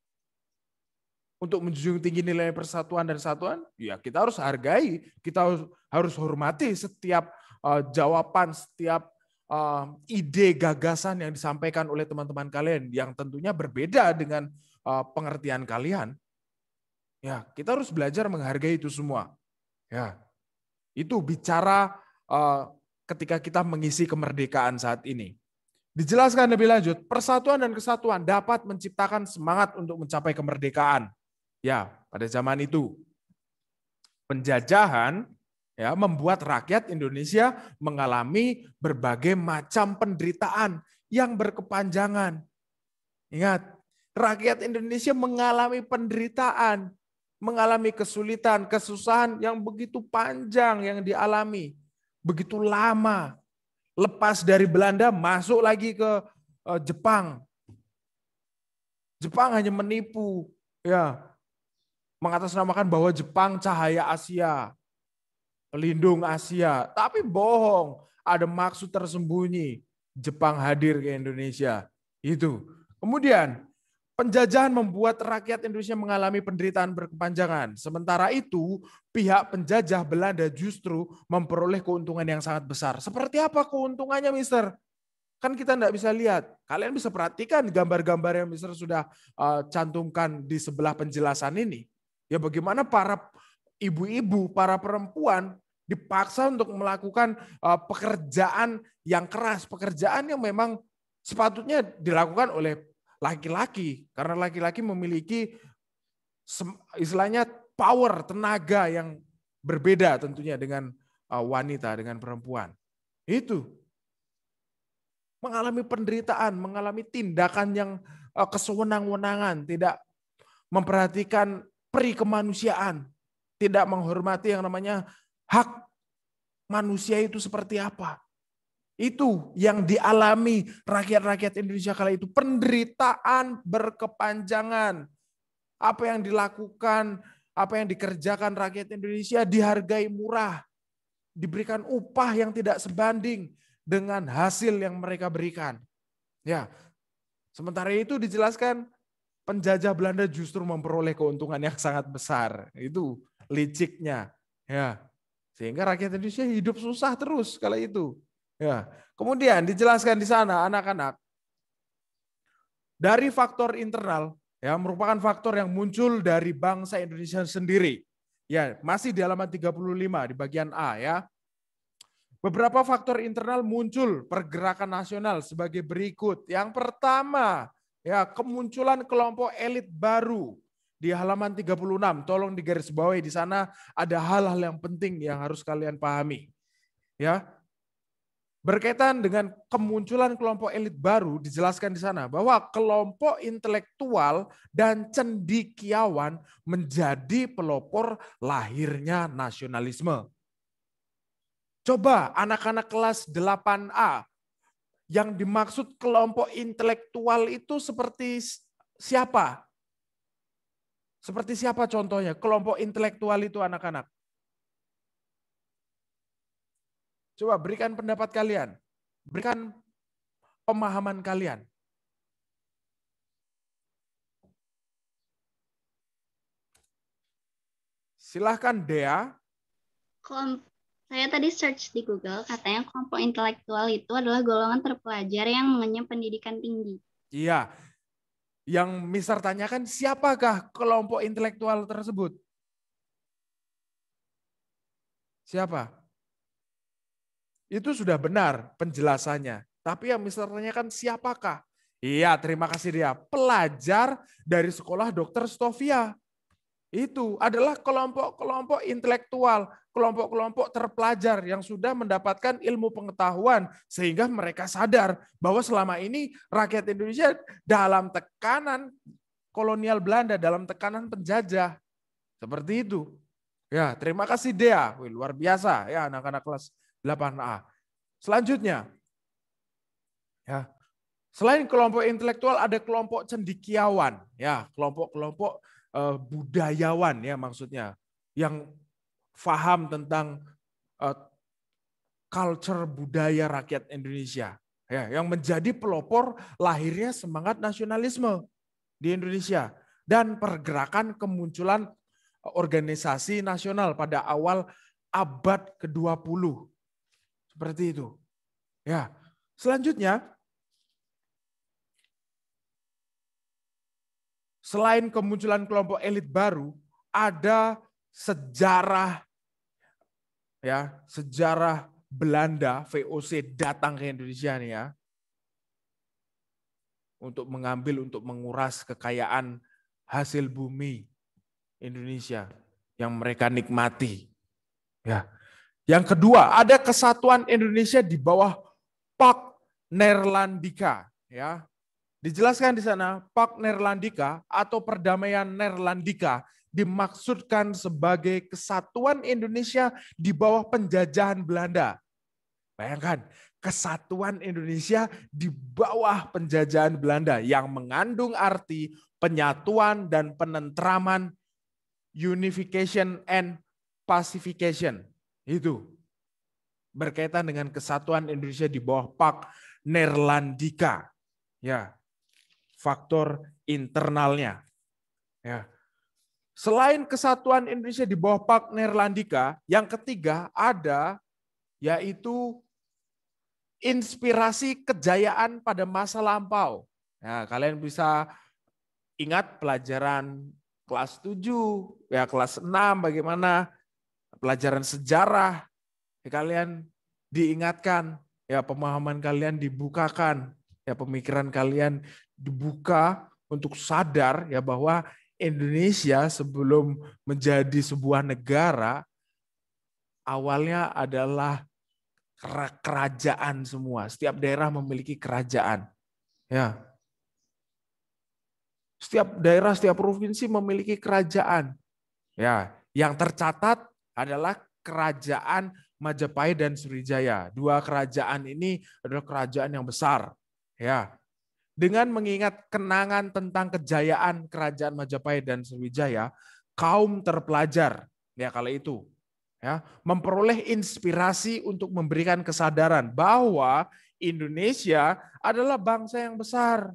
untuk menjunjung tinggi nilai persatuan dan satuan, ya kita harus hargai, kita harus hormati setiap uh, jawaban, setiap uh, ide gagasan yang disampaikan oleh teman-teman kalian yang tentunya berbeda dengan uh, pengertian kalian. Ya, kita harus belajar menghargai itu semua. Ya. Itu bicara uh, ketika kita mengisi kemerdekaan saat ini. Dijelaskan lebih lanjut, persatuan dan kesatuan dapat menciptakan semangat untuk mencapai kemerdekaan. Ya, pada zaman itu. Penjajahan ya membuat rakyat Indonesia mengalami berbagai macam penderitaan yang berkepanjangan. Ingat, rakyat Indonesia mengalami penderitaan, mengalami kesulitan, kesusahan yang begitu panjang yang dialami, begitu lama. Lepas dari Belanda masuk lagi ke eh, Jepang. Jepang hanya menipu, ya mengatasnamakan bahwa Jepang cahaya Asia, pelindung Asia, tapi bohong, ada maksud tersembunyi. Jepang hadir ke Indonesia. Itu. Kemudian, penjajahan membuat rakyat Indonesia mengalami penderitaan berkepanjangan. Sementara itu, pihak penjajah Belanda justru memperoleh keuntungan yang sangat besar. Seperti apa keuntungannya, Mister? Kan kita tidak bisa lihat. Kalian bisa perhatikan gambar-gambar yang Mister sudah uh, cantumkan di sebelah penjelasan ini. Ya bagaimana para ibu-ibu, para perempuan dipaksa untuk melakukan uh, pekerjaan yang keras, pekerjaan yang memang sepatutnya dilakukan oleh laki-laki karena laki-laki memiliki istilahnya power, tenaga yang berbeda tentunya dengan uh, wanita, dengan perempuan. Itu mengalami penderitaan, mengalami tindakan yang uh, kesewenang-wenangan, tidak memperhatikan peri kemanusiaan, tidak menghormati yang namanya hak manusia itu seperti apa. Itu yang dialami rakyat-rakyat Indonesia kala itu. Penderitaan berkepanjangan. Apa yang dilakukan, apa yang dikerjakan rakyat Indonesia dihargai murah. Diberikan upah yang tidak sebanding dengan hasil yang mereka berikan. Ya, Sementara itu dijelaskan penjajah Belanda justru memperoleh keuntungan yang sangat besar. Itu liciknya. Ya. Sehingga rakyat Indonesia hidup susah terus kalau itu. Ya. Kemudian dijelaskan di sana anak-anak dari faktor internal ya merupakan faktor yang muncul dari bangsa Indonesia sendiri. Ya, masih di halaman 35 di bagian A ya. Beberapa faktor internal muncul pergerakan nasional sebagai berikut. Yang pertama, ya kemunculan kelompok elit baru di halaman 36. Tolong digaris bawahi di sana ada hal-hal yang penting yang harus kalian pahami. Ya. Berkaitan dengan kemunculan kelompok elit baru dijelaskan di sana bahwa kelompok intelektual dan cendikiawan menjadi pelopor lahirnya nasionalisme. Coba anak-anak kelas 8A yang dimaksud kelompok intelektual itu seperti siapa? Seperti siapa contohnya? Kelompok intelektual itu anak-anak. Coba berikan pendapat kalian. Berikan pemahaman kalian. Silahkan Dea. Saya tadi search di Google, katanya kelompok intelektual itu adalah golongan terpelajar yang mengenyam pendidikan tinggi. Iya. Yang Mister tanyakan, siapakah kelompok intelektual tersebut? Siapa? Itu sudah benar penjelasannya. Tapi yang Mister tanyakan, siapakah? Iya, terima kasih dia. Pelajar dari sekolah dokter Stofia itu adalah kelompok-kelompok intelektual, kelompok-kelompok terpelajar yang sudah mendapatkan ilmu pengetahuan sehingga mereka sadar bahwa selama ini rakyat Indonesia dalam tekanan kolonial Belanda, dalam tekanan penjajah. Seperti itu. Ya, terima kasih Dea. Wih, luar biasa ya anak-anak kelas 8A. Selanjutnya. Ya. Selain kelompok intelektual ada kelompok cendikiawan, ya, kelompok-kelompok uh, budayawan ya maksudnya, yang faham tentang uh, culture budaya rakyat Indonesia. Ya, yang menjadi pelopor lahirnya semangat nasionalisme di Indonesia dan pergerakan kemunculan eh, organisasi nasional pada awal abad ke-20. Seperti itu. Ya. Selanjutnya, selain kemunculan kelompok elit baru, ada sejarah ya, sejarah Belanda VOC datang ke Indonesia nih ya. Untuk mengambil untuk menguras kekayaan hasil bumi Indonesia yang mereka nikmati. Ya. Yang kedua, ada kesatuan Indonesia di bawah Pak Nerlandika ya. Dijelaskan di sana, Pak Nerlandika atau perdamaian Nerlandika dimaksudkan sebagai kesatuan Indonesia di bawah penjajahan Belanda. Bayangkan, kesatuan Indonesia di bawah penjajahan Belanda yang mengandung arti penyatuan dan penentraman unification and pacification. Itu berkaitan dengan kesatuan Indonesia di bawah Pak Nerlandika. Ya, faktor internalnya. Ya. Selain kesatuan Indonesia di bawah Pak Nerlandika, yang ketiga ada yaitu inspirasi kejayaan pada masa lampau. Ya, kalian bisa ingat pelajaran kelas 7, ya kelas 6 bagaimana pelajaran sejarah ya, kalian diingatkan, ya pemahaman kalian dibukakan ya pemikiran kalian dibuka untuk sadar ya bahwa Indonesia sebelum menjadi sebuah negara awalnya adalah kerajaan semua. Setiap daerah memiliki kerajaan. Ya. Setiap daerah, setiap provinsi memiliki kerajaan. Ya, yang tercatat adalah kerajaan Majapahit dan Sriwijaya. Dua kerajaan ini adalah kerajaan yang besar Ya. Dengan mengingat kenangan tentang kejayaan kerajaan Majapahit dan Sriwijaya, kaum terpelajar ya kala itu ya memperoleh inspirasi untuk memberikan kesadaran bahwa Indonesia adalah bangsa yang besar.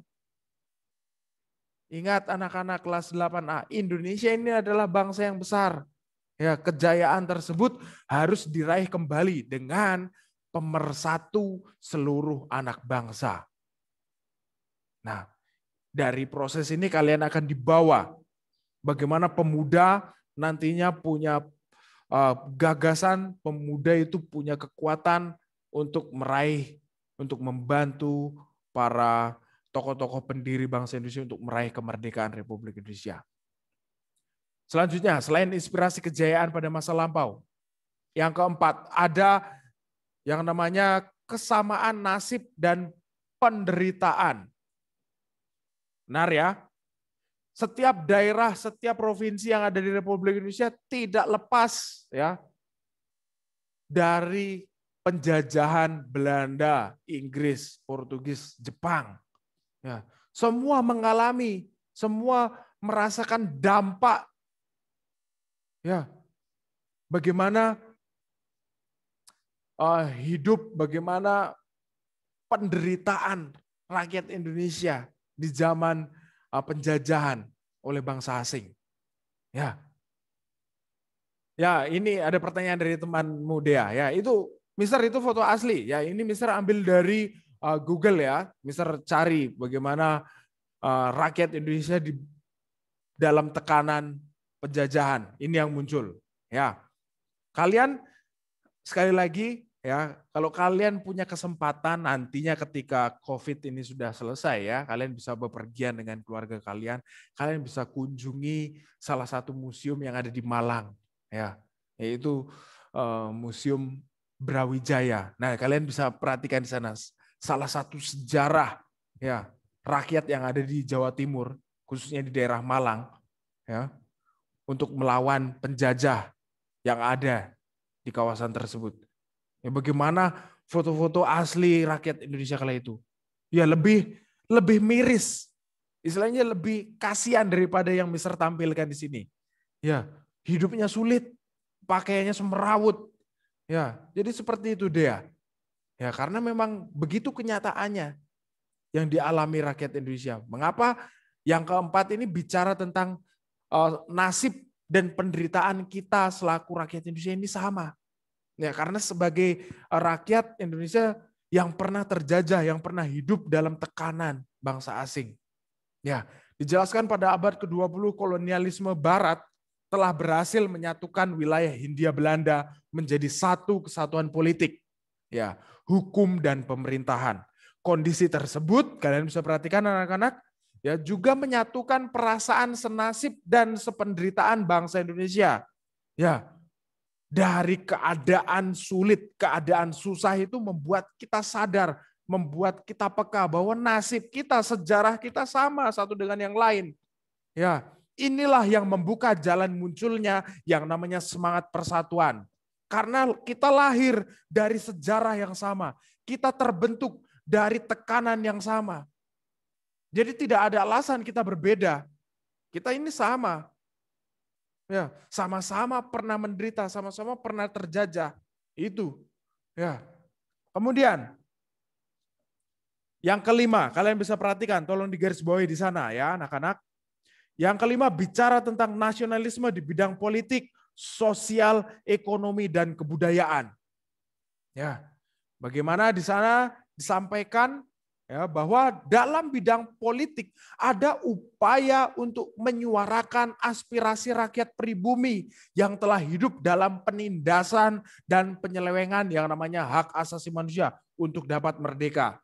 Ingat anak-anak kelas 8A, Indonesia ini adalah bangsa yang besar. Ya, kejayaan tersebut harus diraih kembali dengan pemersatu seluruh anak bangsa. Nah, dari proses ini kalian akan dibawa bagaimana pemuda nantinya punya eh, gagasan, pemuda itu punya kekuatan untuk meraih, untuk membantu para tokoh-tokoh pendiri bangsa Indonesia untuk meraih kemerdekaan Republik Indonesia. Selanjutnya, selain inspirasi kejayaan pada masa lampau, yang keempat, ada yang namanya kesamaan nasib dan penderitaan Benar ya? Setiap daerah, setiap provinsi yang ada di Republik Indonesia tidak lepas ya dari penjajahan Belanda, Inggris, Portugis, Jepang. Ya, semua mengalami, semua merasakan dampak ya bagaimana uh, hidup, bagaimana penderitaan rakyat Indonesia di zaman uh, penjajahan oleh bangsa asing. Ya. Ya, ini ada pertanyaan dari teman muda Ya, itu Mister itu foto asli. Ya, ini Mister ambil dari uh, Google ya. Mister cari bagaimana uh, rakyat Indonesia di dalam tekanan penjajahan. Ini yang muncul. Ya. Kalian sekali lagi ya kalau kalian punya kesempatan nantinya ketika COVID ini sudah selesai ya kalian bisa bepergian dengan keluarga kalian kalian bisa kunjungi salah satu museum yang ada di Malang ya yaitu uh, museum Brawijaya nah kalian bisa perhatikan di sana salah satu sejarah ya rakyat yang ada di Jawa Timur khususnya di daerah Malang ya untuk melawan penjajah yang ada di kawasan tersebut Ya, bagaimana foto-foto asli rakyat Indonesia kala itu? Ya lebih lebih miris, istilahnya lebih kasihan daripada yang Mister tampilkan di sini. Ya hidupnya sulit, pakaiannya semerawut. Ya jadi seperti itu dia. Ya karena memang begitu kenyataannya yang dialami rakyat Indonesia. Mengapa yang keempat ini bicara tentang eh, nasib dan penderitaan kita selaku rakyat Indonesia ini sama. Ya, karena sebagai eh, rakyat Indonesia yang pernah terjajah, yang pernah hidup dalam tekanan bangsa asing. Ya, dijelaskan pada abad ke-20 kolonialisme barat telah berhasil menyatukan wilayah Hindia Belanda menjadi satu kesatuan politik. Ya, hukum dan pemerintahan. Kondisi tersebut kalian bisa perhatikan anak-anak ya juga menyatukan perasaan senasib dan sependeritaan bangsa Indonesia. Ya, dari keadaan sulit, keadaan susah itu membuat kita sadar, membuat kita peka bahwa nasib kita, sejarah kita sama satu dengan yang lain. Ya, inilah yang membuka jalan munculnya yang namanya semangat persatuan. Karena kita lahir dari sejarah yang sama, kita terbentuk dari tekanan yang sama. Jadi tidak ada alasan kita berbeda. Kita ini sama, Ya, sama-sama pernah menderita, sama-sama pernah terjajah. Itu. Ya. Kemudian yang kelima, kalian bisa perhatikan, tolong digarisbawahi di sana ya anak-anak. Yang kelima bicara tentang nasionalisme di bidang politik, sosial, ekonomi dan kebudayaan. Ya. Bagaimana di sana disampaikan ya, bahwa dalam bidang politik ada upaya untuk menyuarakan aspirasi rakyat pribumi yang telah hidup dalam penindasan dan penyelewengan yang namanya hak asasi manusia untuk dapat merdeka.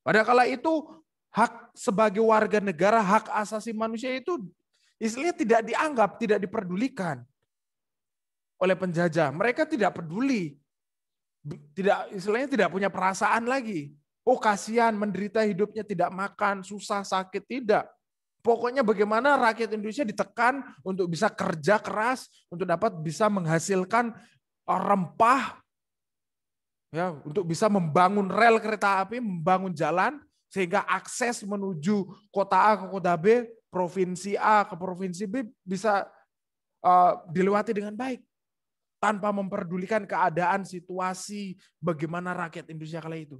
Pada kala itu hak sebagai warga negara, hak asasi manusia itu istilahnya tidak dianggap, tidak diperdulikan oleh penjajah. Mereka tidak peduli, tidak istilahnya tidak punya perasaan lagi oh kasihan menderita hidupnya tidak makan, susah, sakit, tidak. Pokoknya bagaimana rakyat Indonesia ditekan untuk bisa kerja keras, untuk dapat bisa menghasilkan uh, rempah, ya untuk bisa membangun rel kereta api, membangun jalan, sehingga akses menuju kota A ke kota B, provinsi A ke provinsi B bisa uh, dilewati dengan baik tanpa memperdulikan keadaan situasi bagaimana rakyat Indonesia kala itu.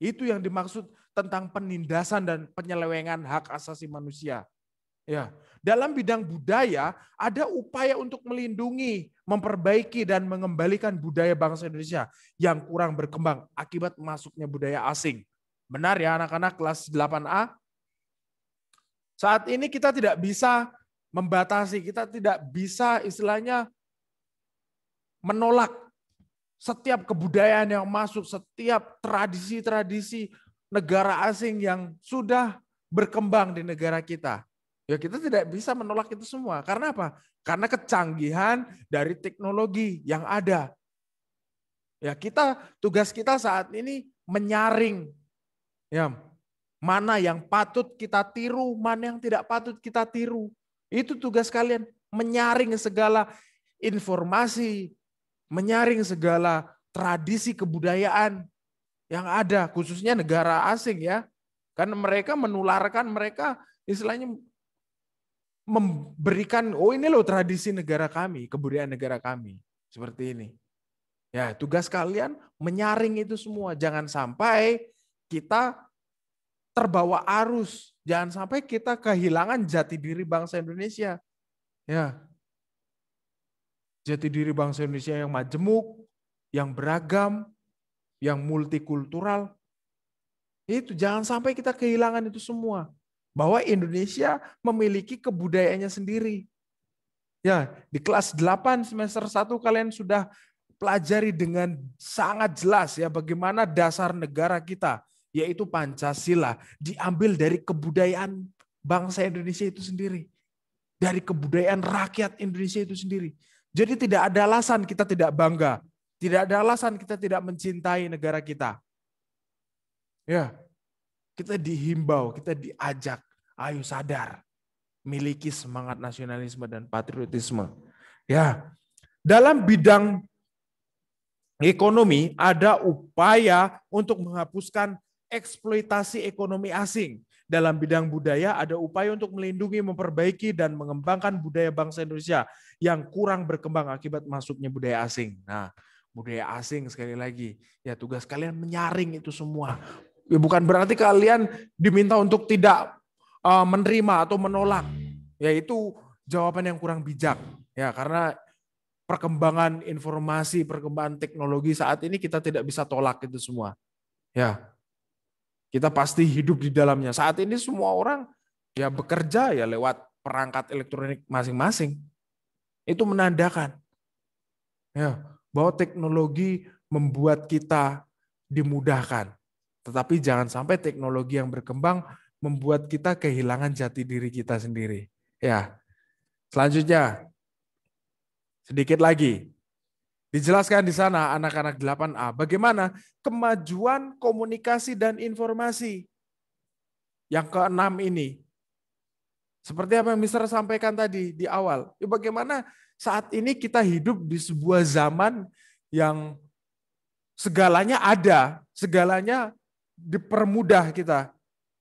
Itu yang dimaksud tentang penindasan dan penyelewengan hak asasi manusia. Ya, dalam bidang budaya ada upaya untuk melindungi, memperbaiki dan mengembalikan budaya bangsa Indonesia yang kurang berkembang akibat masuknya budaya asing. Benar ya anak-anak kelas 8A? Saat ini kita tidak bisa membatasi, kita tidak bisa istilahnya menolak setiap kebudayaan yang masuk, setiap tradisi-tradisi negara asing yang sudah berkembang di negara kita. Ya kita tidak bisa menolak itu semua. Karena apa? Karena kecanggihan dari teknologi yang ada. Ya kita tugas kita saat ini menyaring ya mana yang patut kita tiru, mana yang tidak patut kita tiru. Itu tugas kalian menyaring segala informasi, menyaring segala tradisi kebudayaan yang ada, khususnya negara asing ya. Karena mereka menularkan, mereka istilahnya memberikan, oh ini loh tradisi negara kami, kebudayaan negara kami. Seperti ini. Ya, tugas kalian menyaring itu semua. Jangan sampai kita terbawa arus. Jangan sampai kita kehilangan jati diri bangsa Indonesia. Ya, jati diri bangsa Indonesia yang majemuk, yang beragam, yang multikultural. Itu jangan sampai kita kehilangan itu semua. Bahwa Indonesia memiliki kebudayaannya sendiri. Ya, di kelas 8 semester 1 kalian sudah pelajari dengan sangat jelas ya bagaimana dasar negara kita yaitu Pancasila diambil dari kebudayaan bangsa Indonesia itu sendiri. Dari kebudayaan rakyat Indonesia itu sendiri. Jadi tidak ada alasan kita tidak bangga. Tidak ada alasan kita tidak mencintai negara kita. Ya, kita dihimbau, kita diajak. Ayo sadar, miliki semangat nasionalisme dan patriotisme. Ya, dalam bidang ekonomi ada upaya untuk menghapuskan eksploitasi ekonomi asing dalam bidang budaya ada upaya untuk melindungi, memperbaiki, dan mengembangkan budaya bangsa Indonesia yang kurang berkembang akibat masuknya budaya asing. Nah, budaya asing sekali lagi, ya tugas kalian menyaring itu semua. Ya, bukan berarti kalian diminta untuk tidak uh, menerima atau menolak, Ya itu jawaban yang kurang bijak. Ya, karena perkembangan informasi, perkembangan teknologi saat ini kita tidak bisa tolak itu semua. Ya, kita pasti hidup di dalamnya. Saat ini semua orang ya bekerja ya lewat perangkat elektronik masing-masing. Itu menandakan ya bahwa teknologi membuat kita dimudahkan. Tetapi jangan sampai teknologi yang berkembang membuat kita kehilangan jati diri kita sendiri. Ya. Selanjutnya sedikit lagi Dijelaskan di sana anak-anak 8A bagaimana kemajuan komunikasi dan informasi. Yang keenam ini. Seperti apa yang Mister sampaikan tadi di awal. Ya bagaimana saat ini kita hidup di sebuah zaman yang segalanya ada, segalanya dipermudah kita.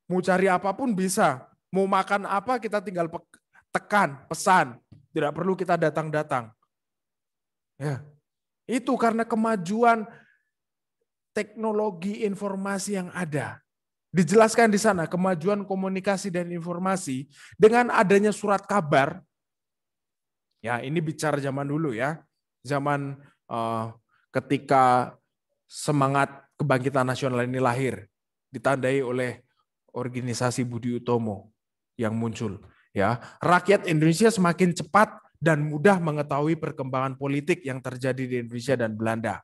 Mau cari apapun bisa, mau makan apa kita tinggal tekan, pesan. Tidak perlu kita datang-datang. Ya, itu karena kemajuan teknologi informasi yang ada. Dijelaskan di sana kemajuan komunikasi dan informasi dengan adanya surat kabar. Ya, ini bicara zaman dulu ya. Zaman uh, ketika semangat kebangkitan nasional ini lahir ditandai oleh organisasi Budi Utomo yang muncul ya. Rakyat Indonesia semakin cepat dan mudah mengetahui perkembangan politik yang terjadi di Indonesia dan Belanda.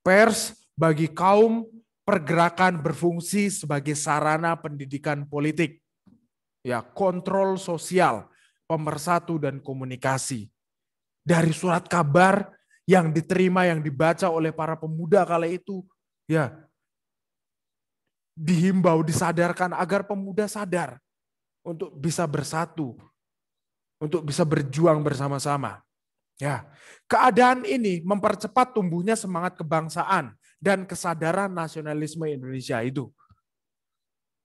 Pers bagi kaum pergerakan berfungsi sebagai sarana pendidikan politik. Ya, kontrol sosial, pemersatu dan komunikasi. Dari surat kabar yang diterima yang dibaca oleh para pemuda kala itu, ya dihimbau, disadarkan agar pemuda sadar untuk bisa bersatu untuk bisa berjuang bersama-sama. Ya, keadaan ini mempercepat tumbuhnya semangat kebangsaan dan kesadaran nasionalisme Indonesia itu.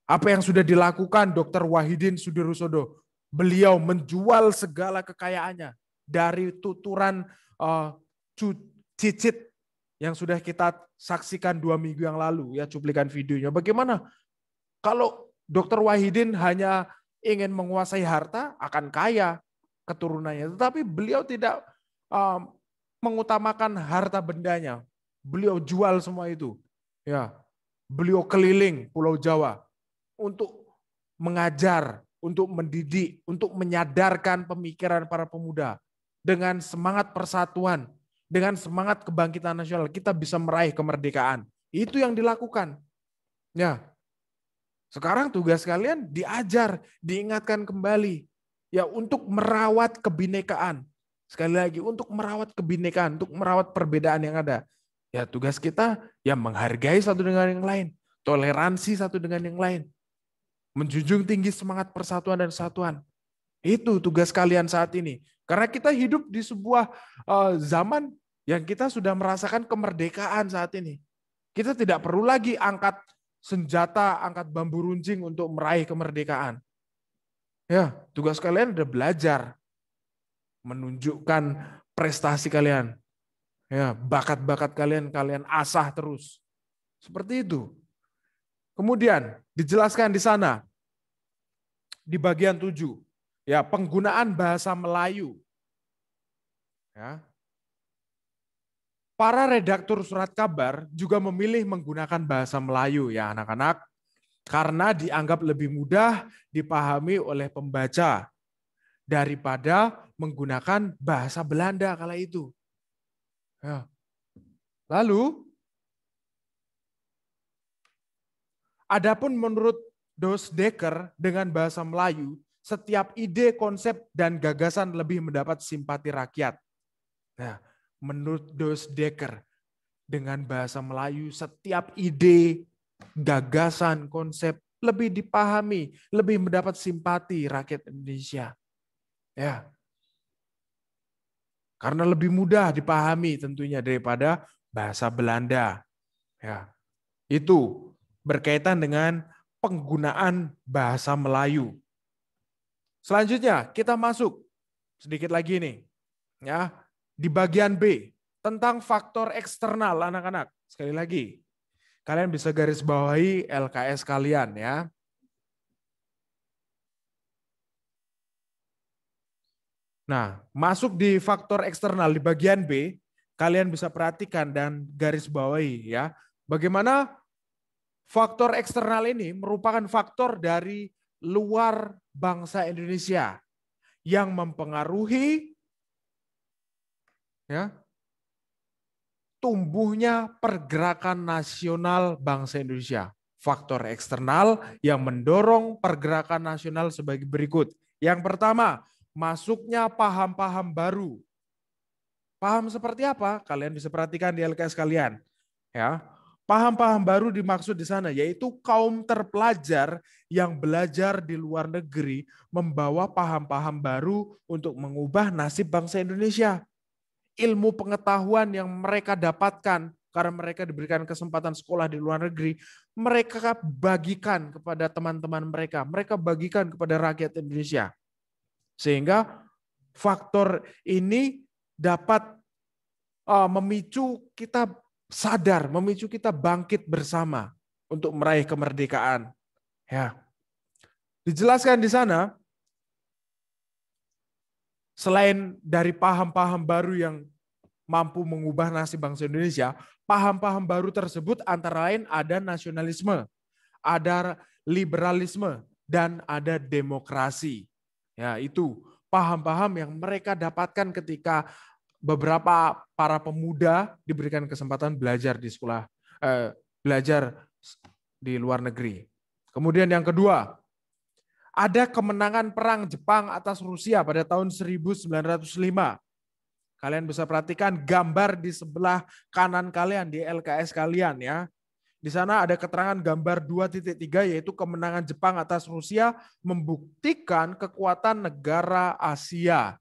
Apa yang sudah dilakukan Dr. Wahidin Sudirusodo? Beliau menjual segala kekayaannya dari tuturan uh, cicit yang sudah kita saksikan dua minggu yang lalu ya cuplikan videonya. Bagaimana kalau Dr. Wahidin hanya ingin menguasai harta akan kaya keturunannya. Tetapi beliau tidak um, mengutamakan harta bendanya. Beliau jual semua itu. Ya, beliau keliling Pulau Jawa untuk mengajar, untuk mendidik, untuk menyadarkan pemikiran para pemuda dengan semangat persatuan, dengan semangat kebangkitan nasional kita bisa meraih kemerdekaan. Itu yang dilakukan. Ya, sekarang tugas kalian diajar, diingatkan kembali. Ya untuk merawat kebinekaan. Sekali lagi, untuk merawat kebinekaan, untuk merawat perbedaan yang ada. Ya tugas kita ya menghargai satu dengan yang lain. Toleransi satu dengan yang lain. Menjunjung tinggi semangat persatuan dan satuan. Itu tugas kalian saat ini. Karena kita hidup di sebuah eh, zaman yang kita sudah merasakan kemerdekaan saat ini. Kita tidak perlu lagi angkat senjata, angkat bambu runcing untuk meraih kemerdekaan. Ya, tugas kalian udah belajar menunjukkan prestasi kalian. Ya, bakat-bakat kalian kalian asah terus. Seperti itu. Kemudian dijelaskan di sana di bagian 7 ya penggunaan bahasa Melayu. Ya, Para redaktur surat kabar juga memilih menggunakan bahasa Melayu ya anak-anak karena dianggap lebih mudah dipahami oleh pembaca daripada menggunakan bahasa Belanda kala itu. Ya. Lalu Adapun menurut Dos Dekker dengan bahasa Melayu, setiap ide, konsep, dan gagasan lebih mendapat simpati rakyat. Nah, menurut Dos Decker Dengan bahasa Melayu, setiap ide, gagasan, konsep lebih dipahami, lebih mendapat simpati rakyat Indonesia. Ya. Karena lebih mudah dipahami tentunya daripada bahasa Belanda. Ya. Itu berkaitan dengan penggunaan bahasa Melayu. Selanjutnya kita masuk sedikit lagi nih. Ya, di bagian B tentang faktor eksternal anak-anak. Sekali lagi, kalian bisa garis bawahi LKS kalian ya. Nah, masuk di faktor eksternal di bagian B, kalian bisa perhatikan dan garis bawahi ya. Bagaimana faktor eksternal ini merupakan faktor dari luar bangsa Indonesia yang mempengaruhi ya tumbuhnya pergerakan nasional bangsa Indonesia. Faktor eksternal yang mendorong pergerakan nasional sebagai berikut. Yang pertama, masuknya paham-paham baru. Paham seperti apa? Kalian bisa perhatikan di LKS kalian. Ya, paham-paham baru dimaksud di sana yaitu kaum terpelajar yang belajar di luar negeri membawa paham-paham baru untuk mengubah nasib bangsa Indonesia ilmu pengetahuan yang mereka dapatkan karena mereka diberikan kesempatan sekolah di luar negeri, mereka bagikan kepada teman-teman mereka, mereka bagikan kepada rakyat Indonesia. Sehingga faktor ini dapat uh, memicu kita sadar, memicu kita bangkit bersama untuk meraih kemerdekaan. Ya. Dijelaskan di sana selain dari paham-paham baru yang mampu mengubah nasib bangsa Indonesia, paham-paham baru tersebut antara lain ada nasionalisme, ada liberalisme, dan ada demokrasi. Ya, itu paham-paham yang mereka dapatkan ketika beberapa para pemuda diberikan kesempatan belajar di sekolah eh, belajar di luar negeri. Kemudian yang kedua, ada kemenangan perang Jepang atas Rusia pada tahun 1905. Kalian bisa perhatikan gambar di sebelah kanan kalian di LKS kalian ya. Di sana ada keterangan gambar 2.3 yaitu kemenangan Jepang atas Rusia membuktikan kekuatan negara Asia.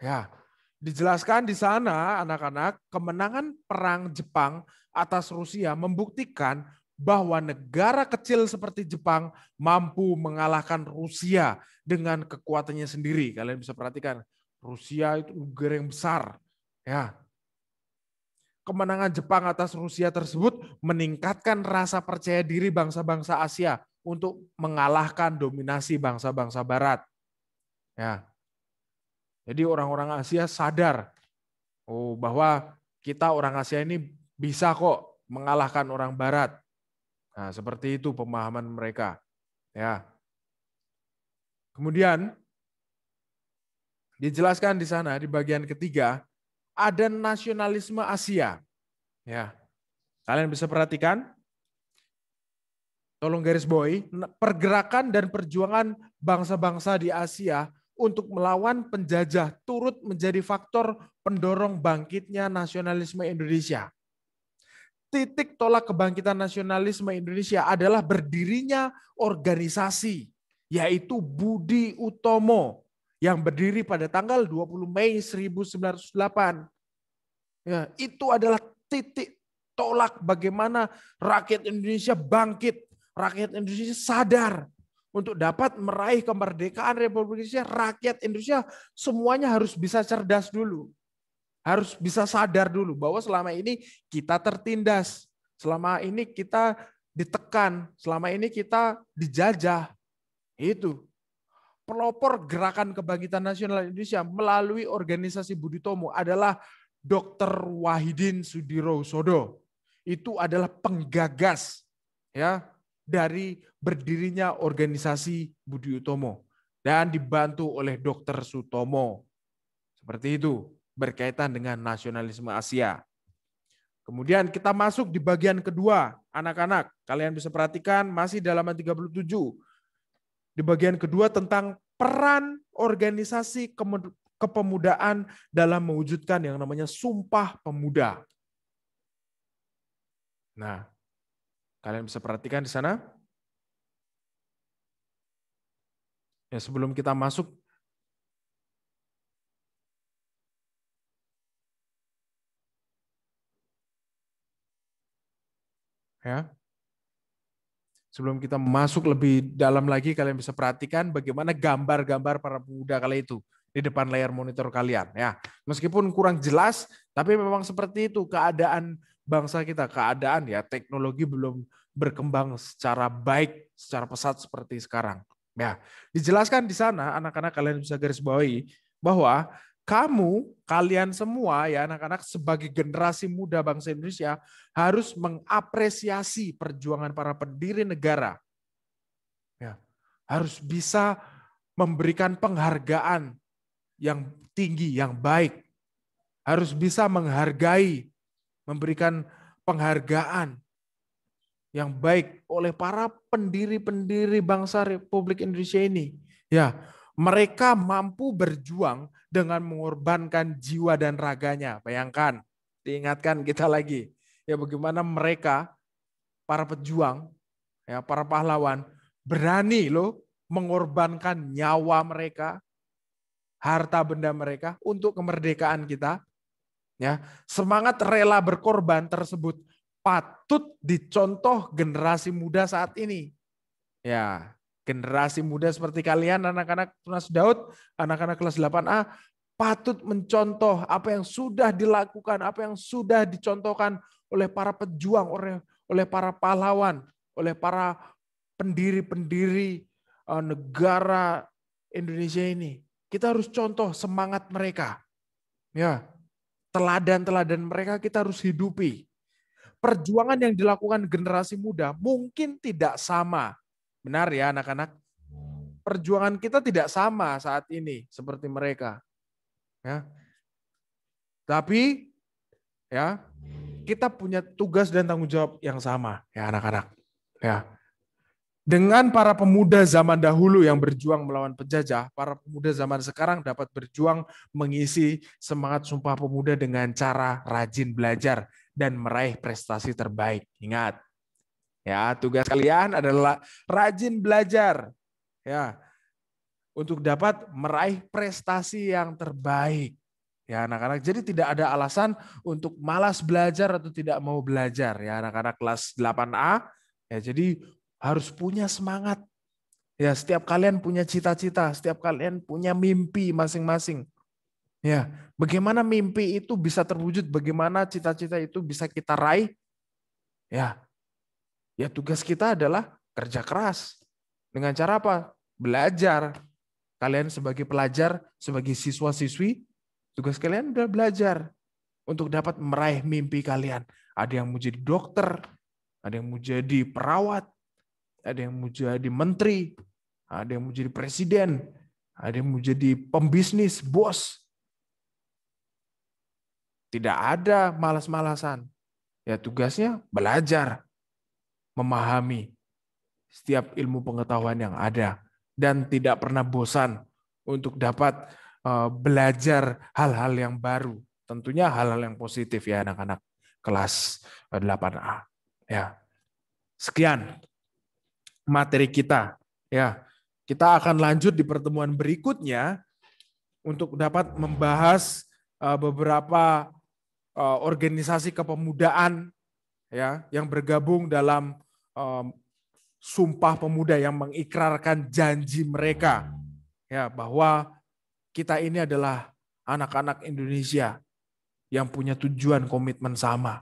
Ya, dijelaskan di sana anak-anak kemenangan perang Jepang atas Rusia membuktikan bahwa negara kecil seperti Jepang mampu mengalahkan Rusia dengan kekuatannya sendiri. Kalian bisa perhatikan, Rusia itu negara yang besar. Ya. Kemenangan Jepang atas Rusia tersebut meningkatkan rasa percaya diri bangsa-bangsa Asia untuk mengalahkan dominasi bangsa-bangsa barat. Ya. Jadi orang-orang Asia sadar oh bahwa kita orang Asia ini bisa kok mengalahkan orang barat. Nah, seperti itu pemahaman mereka. Ya. Kemudian dijelaskan di sana di bagian ketiga ada nasionalisme Asia. Ya. Kalian bisa perhatikan tolong garis boy pergerakan dan perjuangan bangsa-bangsa di Asia untuk melawan penjajah turut menjadi faktor pendorong bangkitnya nasionalisme Indonesia titik tolak kebangkitan nasionalisme Indonesia adalah berdirinya organisasi, yaitu Budi Utomo yang berdiri pada tanggal 20 Mei 1908. Ya, itu adalah titik tolak bagaimana rakyat Indonesia bangkit, rakyat Indonesia sadar untuk dapat meraih kemerdekaan Republik Indonesia, rakyat Indonesia semuanya harus bisa cerdas dulu. Harus bisa sadar dulu bahwa selama ini kita tertindas, selama ini kita ditekan, selama ini kita dijajah. Itu. Pelopor Gerakan Kebangkitan Nasional Indonesia melalui organisasi Budi Tomo adalah Dr. Wahidin Sudiro Sodo. Itu adalah penggagas ya dari berdirinya organisasi Budi Utomo dan dibantu oleh Dr. Sutomo. Seperti itu berkaitan dengan nasionalisme Asia. Kemudian kita masuk di bagian kedua, anak-anak. Kalian bisa perhatikan masih dalam 37. Di bagian kedua tentang peran organisasi kepemudaan dalam mewujudkan yang namanya Sumpah Pemuda. Nah, kalian bisa perhatikan di sana. Ya, sebelum kita masuk Ya. Sebelum kita masuk lebih dalam lagi, kalian bisa perhatikan bagaimana gambar-gambar para pemuda kala itu di depan layar monitor kalian. Ya, meskipun kurang jelas, tapi memang seperti itu keadaan bangsa kita, keadaan ya teknologi belum berkembang secara baik, secara pesat seperti sekarang. Ya, dijelaskan di sana anak-anak kalian bisa garis bawahi bahwa kamu, kalian semua ya anak-anak sebagai generasi muda bangsa Indonesia harus mengapresiasi perjuangan para pendiri negara. Ya, harus bisa memberikan penghargaan yang tinggi, yang baik. Harus bisa menghargai, memberikan penghargaan yang baik oleh para pendiri-pendiri bangsa Republik Indonesia ini. Ya, mereka mampu berjuang dengan mengorbankan jiwa dan raganya. Bayangkan, diingatkan kita lagi ya bagaimana mereka para pejuang ya para pahlawan berani loh mengorbankan nyawa mereka, harta benda mereka untuk kemerdekaan kita. Ya, semangat rela berkorban tersebut patut dicontoh generasi muda saat ini. Ya, Generasi muda seperti kalian, anak-anak Tunas Daud, anak-anak kelas 8A, patut mencontoh apa yang sudah dilakukan, apa yang sudah dicontohkan oleh para pejuang, oleh, oleh para pahlawan, oleh para pendiri-pendiri eh, negara Indonesia ini. Kita harus contoh semangat mereka. Ya, teladan-teladan mereka kita harus hidupi. Perjuangan yang dilakukan generasi muda mungkin tidak sama Benar ya anak-anak? Perjuangan kita tidak sama saat ini seperti mereka. Ya. Tapi ya, kita punya tugas dan tanggung jawab yang sama ya anak-anak. Ya. Dengan para pemuda zaman dahulu yang berjuang melawan penjajah, para pemuda zaman sekarang dapat berjuang mengisi semangat Sumpah Pemuda dengan cara rajin belajar dan meraih prestasi terbaik. Ingat, Ya, tugas kalian adalah rajin belajar. Ya. Untuk dapat meraih prestasi yang terbaik. Ya, anak-anak. Jadi tidak ada alasan untuk malas belajar atau tidak mau belajar ya, anak-anak kelas 8A. Ya, jadi harus punya semangat. Ya, setiap kalian punya cita-cita, setiap kalian punya mimpi masing-masing. Ya, bagaimana mimpi itu bisa terwujud, bagaimana cita-cita itu bisa kita raih? Ya, Ya tugas kita adalah kerja keras. Dengan cara apa? Belajar. Kalian sebagai pelajar, sebagai siswa-siswi, tugas kalian adalah belajar untuk dapat meraih mimpi kalian. Ada yang mau jadi dokter, ada yang mau jadi perawat, ada yang mau jadi menteri, ada yang mau jadi presiden, ada yang mau jadi pembisnis, bos. Tidak ada malas-malasan. Ya tugasnya belajar memahami setiap ilmu pengetahuan yang ada dan tidak pernah bosan untuk dapat eh, belajar hal-hal yang baru. Tentunya hal-hal yang positif ya anak-anak kelas 8A. Eh, ya. Sekian materi kita ya. Kita akan lanjut di pertemuan berikutnya untuk dapat membahas eh, beberapa organisasi kepemudaan ya yang bergabung dalam um, sumpah pemuda yang mengikrarkan janji mereka ya bahwa kita ini adalah anak-anak Indonesia yang punya tujuan komitmen sama.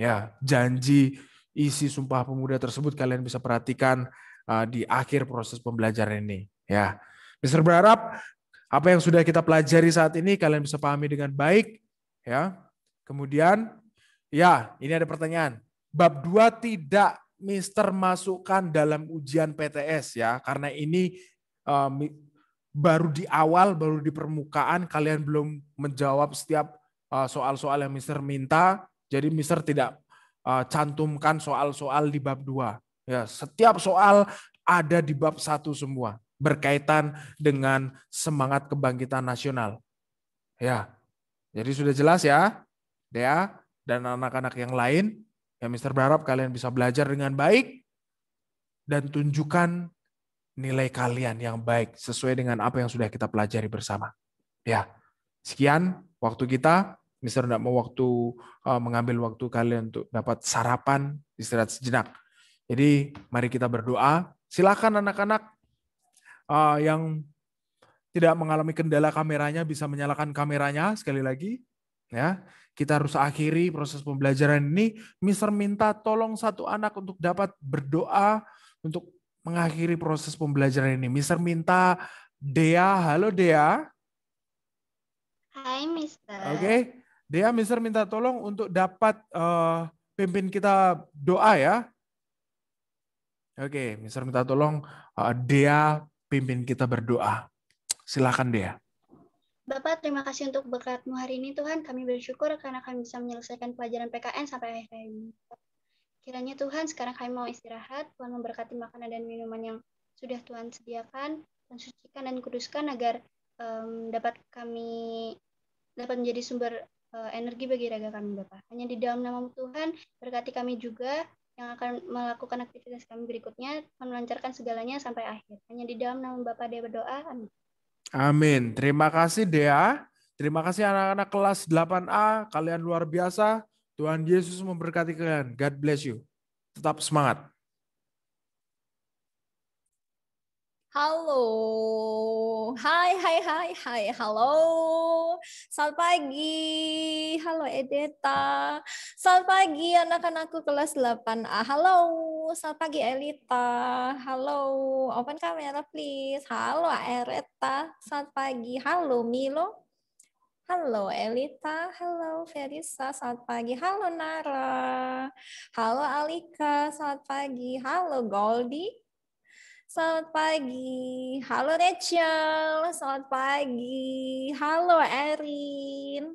Ya, janji isi sumpah pemuda tersebut kalian bisa perhatikan uh, di akhir proses pembelajaran ini, ya. Mister berharap apa yang sudah kita pelajari saat ini kalian bisa pahami dengan baik, ya. Kemudian ya, ini ada pertanyaan. Bab 2 tidak Mister masukkan dalam ujian PTS ya, karena ini um, baru di awal, baru di permukaan, kalian belum menjawab setiap eh, soal-soal uh, yang Mister minta, jadi Mister tidak uh, cantumkan soal-soal di bab dua Ya, setiap soal ada di bab satu semua berkaitan dengan semangat kebangkitan nasional. Ya. Jadi sudah jelas ya, Dea dan anak-anak yang lain. Ya, Mister berharap kalian bisa belajar dengan baik dan tunjukkan nilai kalian yang baik sesuai dengan apa yang sudah kita pelajari bersama. Ya, sekian waktu kita. Mister tidak mau waktu uh, mengambil waktu kalian untuk dapat sarapan istirahat sejenak. Jadi mari kita berdoa. Silakan anak-anak uh, yang tidak mengalami kendala kameranya bisa menyalakan kameranya sekali lagi. Ya, kita harus akhiri proses pembelajaran ini. Mister minta tolong satu anak untuk dapat berdoa untuk mengakhiri proses pembelajaran ini. Mister minta Dea, halo Dea. Hai Mister. Oke, okay. Dea, Mister minta tolong untuk dapat uh, pimpin kita doa ya. Oke, okay. Mister minta tolong uh, Dea pimpin kita berdoa. Silakan Dea. Bapak, terima kasih untuk berkatmu hari ini Tuhan. Kami bersyukur karena kami bisa menyelesaikan pelajaran PKN sampai akhir hari ini. Kiranya Tuhan, sekarang kami mau istirahat. Tuhan memberkati makanan dan minuman yang sudah Tuhan sediakan. dan sucikan dan kuduskan agar um, dapat kami dapat menjadi sumber uh, energi bagi raga kami Bapak. Hanya di dalam nama Tuhan, berkati kami juga yang akan melakukan aktivitas kami berikutnya, melancarkan segalanya sampai akhir. Hanya di dalam nama Bapak dia berdoa. Amin. Amin. Terima kasih Dea. Terima kasih anak-anak kelas 8A. Kalian luar biasa. Tuhan Yesus memberkati kalian. God bless you. Tetap semangat. Halo, hai, hai, hai, hai, halo, selamat pagi, halo Edeta, selamat pagi anak-anakku kelas 8A, halo, selamat pagi Elita, halo, open kamera please, halo Ereta, selamat pagi, halo Milo, halo Elita, halo Ferisa, selamat pagi, halo Nara, halo Alika, selamat pagi, halo Goldie, Selamat pagi. Halo Rachel. Selamat pagi. Halo Erin.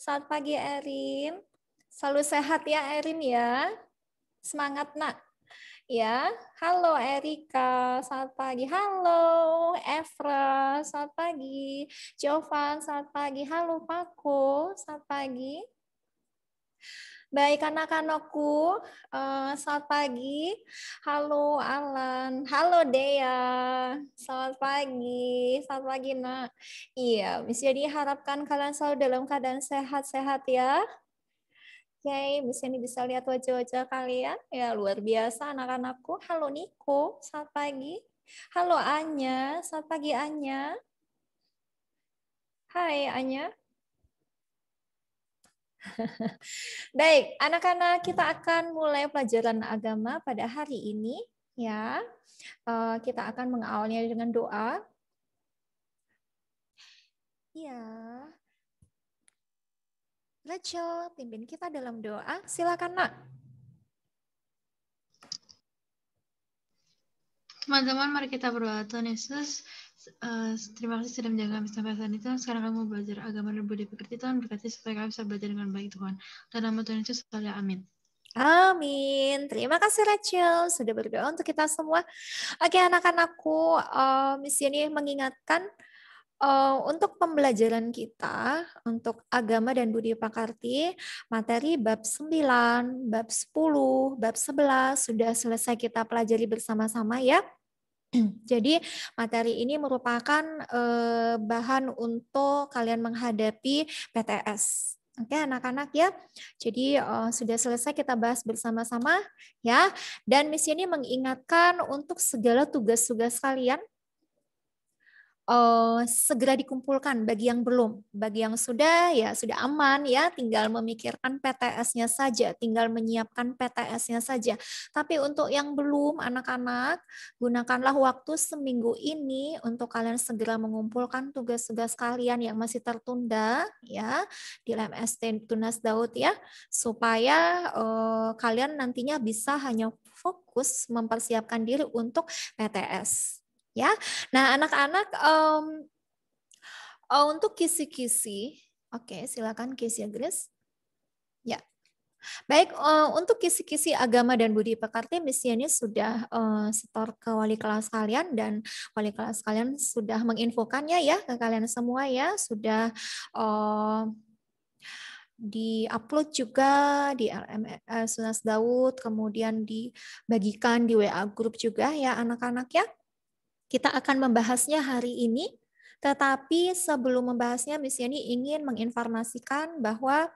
Selamat pagi Erin. Selalu sehat ya Erin ya. Semangat nak. Ya, halo Erika, selamat pagi. Halo Evra, selamat pagi. Jovan, selamat pagi. Halo Paco, selamat pagi. Baik anak-anakku, uh, selamat pagi. Halo Alan, halo Dea. Selamat pagi, selamat pagi nak. Iya, jadi harapkan kalian selalu dalam keadaan sehat-sehat ya. Oke, bisa ini bisa lihat wajah-wajah kalian. Ya luar biasa anak-anakku. Halo Niko, selamat pagi. Halo Anya, selamat pagi Anya. Hai Anya. Baik, anak-anak kita akan mulai pelajaran agama pada hari ini ya. Eh, kita akan mengawalnya dengan doa. Ya. Rachel, pimpin kita dalam doa. Silakan, Nak. Teman-teman, mari kita berdoa Tuhan Yesus uh, terima kasih sudah menjaga kami sampai saat ini Tuhan. Sekarang kamu belajar agama dan budi pekerti Tuhan. Berkati supaya kami bisa belajar dengan baik Tuhan. Dan nama Tuhan Yesus, amin. Amin. Terima kasih Rachel sudah berdoa untuk kita semua. Oke anak-anakku, uh, misi ini mengingatkan uh, untuk pembelajaran kita untuk agama dan budi pekerti, materi bab 9, bab 10, bab 11 sudah selesai kita pelajari bersama-sama ya. Jadi materi ini merupakan eh, bahan untuk kalian menghadapi PTS. Oke, anak-anak ya. Jadi eh, sudah selesai kita bahas bersama-sama ya. Dan misi ini mengingatkan untuk segala tugas-tugas kalian uh, segera dikumpulkan bagi yang belum. Bagi yang sudah ya sudah aman ya, tinggal memikirkan PTS-nya saja, tinggal menyiapkan PTS-nya saja. Tapi untuk yang belum anak-anak, gunakanlah waktu seminggu ini untuk kalian segera mengumpulkan tugas-tugas kalian yang masih tertunda ya di LMST Tunas Daud ya, supaya uh, kalian nantinya bisa hanya fokus mempersiapkan diri untuk PTS ya. Nah, anak-anak um, uh, untuk kisi-kisi, oke, okay, silakan Kisi Grace. Ya. Baik, uh, untuk kisi-kisi agama dan budi pekerti, misiannya sudah uh, setor ke wali kelas kalian dan wali kelas kalian sudah menginfokannya ya ke kalian semua ya, sudah uh, di-upload juga di LMS Sunas Daud, kemudian dibagikan di WA grup juga ya anak-anak ya. Kita akan membahasnya hari ini, tetapi sebelum membahasnya, Miss Yani ingin menginformasikan bahwa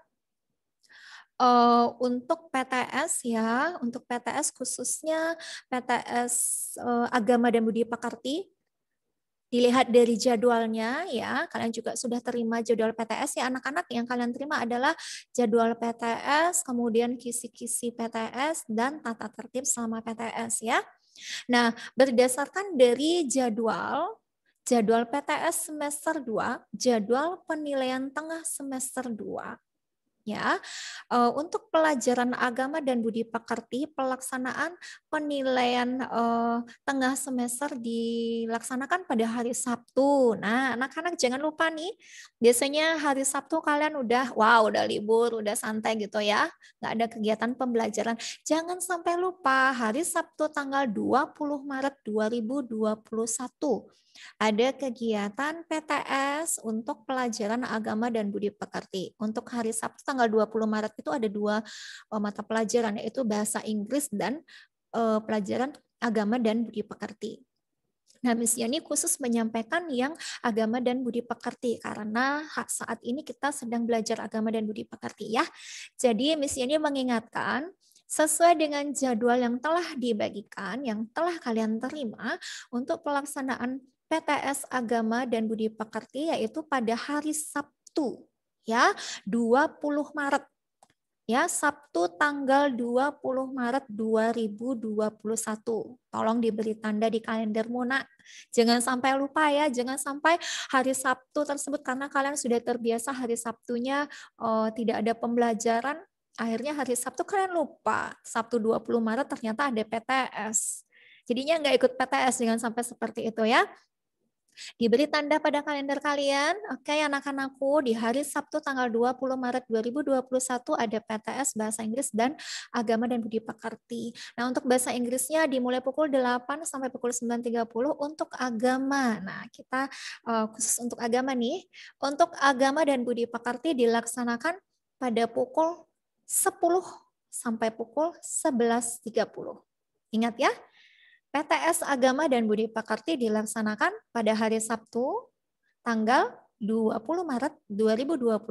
uh, untuk PTS ya, untuk PTS khususnya PTS uh, eh, Agama dan Budi pakarti, dilihat dari jadwalnya ya, kalian juga sudah terima jadwal PTS ya anak-anak yang kalian terima adalah jadwal PTS, kemudian kisi-kisi PTS dan tata tertib selama PTS ya. Nah, berdasarkan dari jadwal jadwal PTS semester 2, jadwal penilaian tengah semester 2, Ya, untuk pelajaran agama dan budi pekerti pelaksanaan penilaian uh, tengah semester dilaksanakan pada hari Sabtu. Nah, anak-anak jangan lupa nih, biasanya hari Sabtu kalian udah wow, udah libur, udah santai gitu ya, nggak ada kegiatan pembelajaran. Jangan sampai lupa hari Sabtu tanggal 20 Maret 2021 ada kegiatan PTS untuk pelajaran agama dan budi pekerti. Untuk hari Sabtu tanggal 20 Maret itu ada dua eh, mata pelajaran yaitu bahasa Inggris dan eh, pelajaran agama dan budi pekerti. Nah, Miss Yani khusus menyampaikan yang agama dan budi pekerti karena saat ini kita sedang belajar agama dan budi pekerti ya. Jadi Miss Yani mengingatkan sesuai dengan jadwal yang telah dibagikan, yang telah kalian terima untuk pelaksanaan PTS Agama dan Budi Pekerti yaitu pada hari Sabtu ya 20 Maret ya Sabtu tanggal 20 Maret 2021. Tolong diberi tanda di kalender Muna. Jangan sampai lupa ya, jangan sampai hari Sabtu tersebut karena kalian sudah terbiasa hari Sabtunya oh, tidak ada pembelajaran, akhirnya hari Sabtu kalian lupa. Sabtu 20 Maret ternyata ada PTS. Jadinya nggak ikut PTS, dengan sampai seperti itu ya. Diberi tanda pada kalender kalian, oke okay, anak-anakku, di hari Sabtu tanggal 20 Maret 2021 ada PTS Bahasa Inggris dan Agama dan Budi Pekerti. Nah, untuk bahasa Inggrisnya dimulai pukul 8 sampai pukul 9.30 untuk agama. Nah, kita uh, khusus untuk agama nih, untuk agama dan Budi Pekerti dilaksanakan pada pukul 10 sampai pukul 11.30. Ingat ya, PTS Agama dan Budi Pekerti dilaksanakan pada hari Sabtu tanggal 20 Maret 2021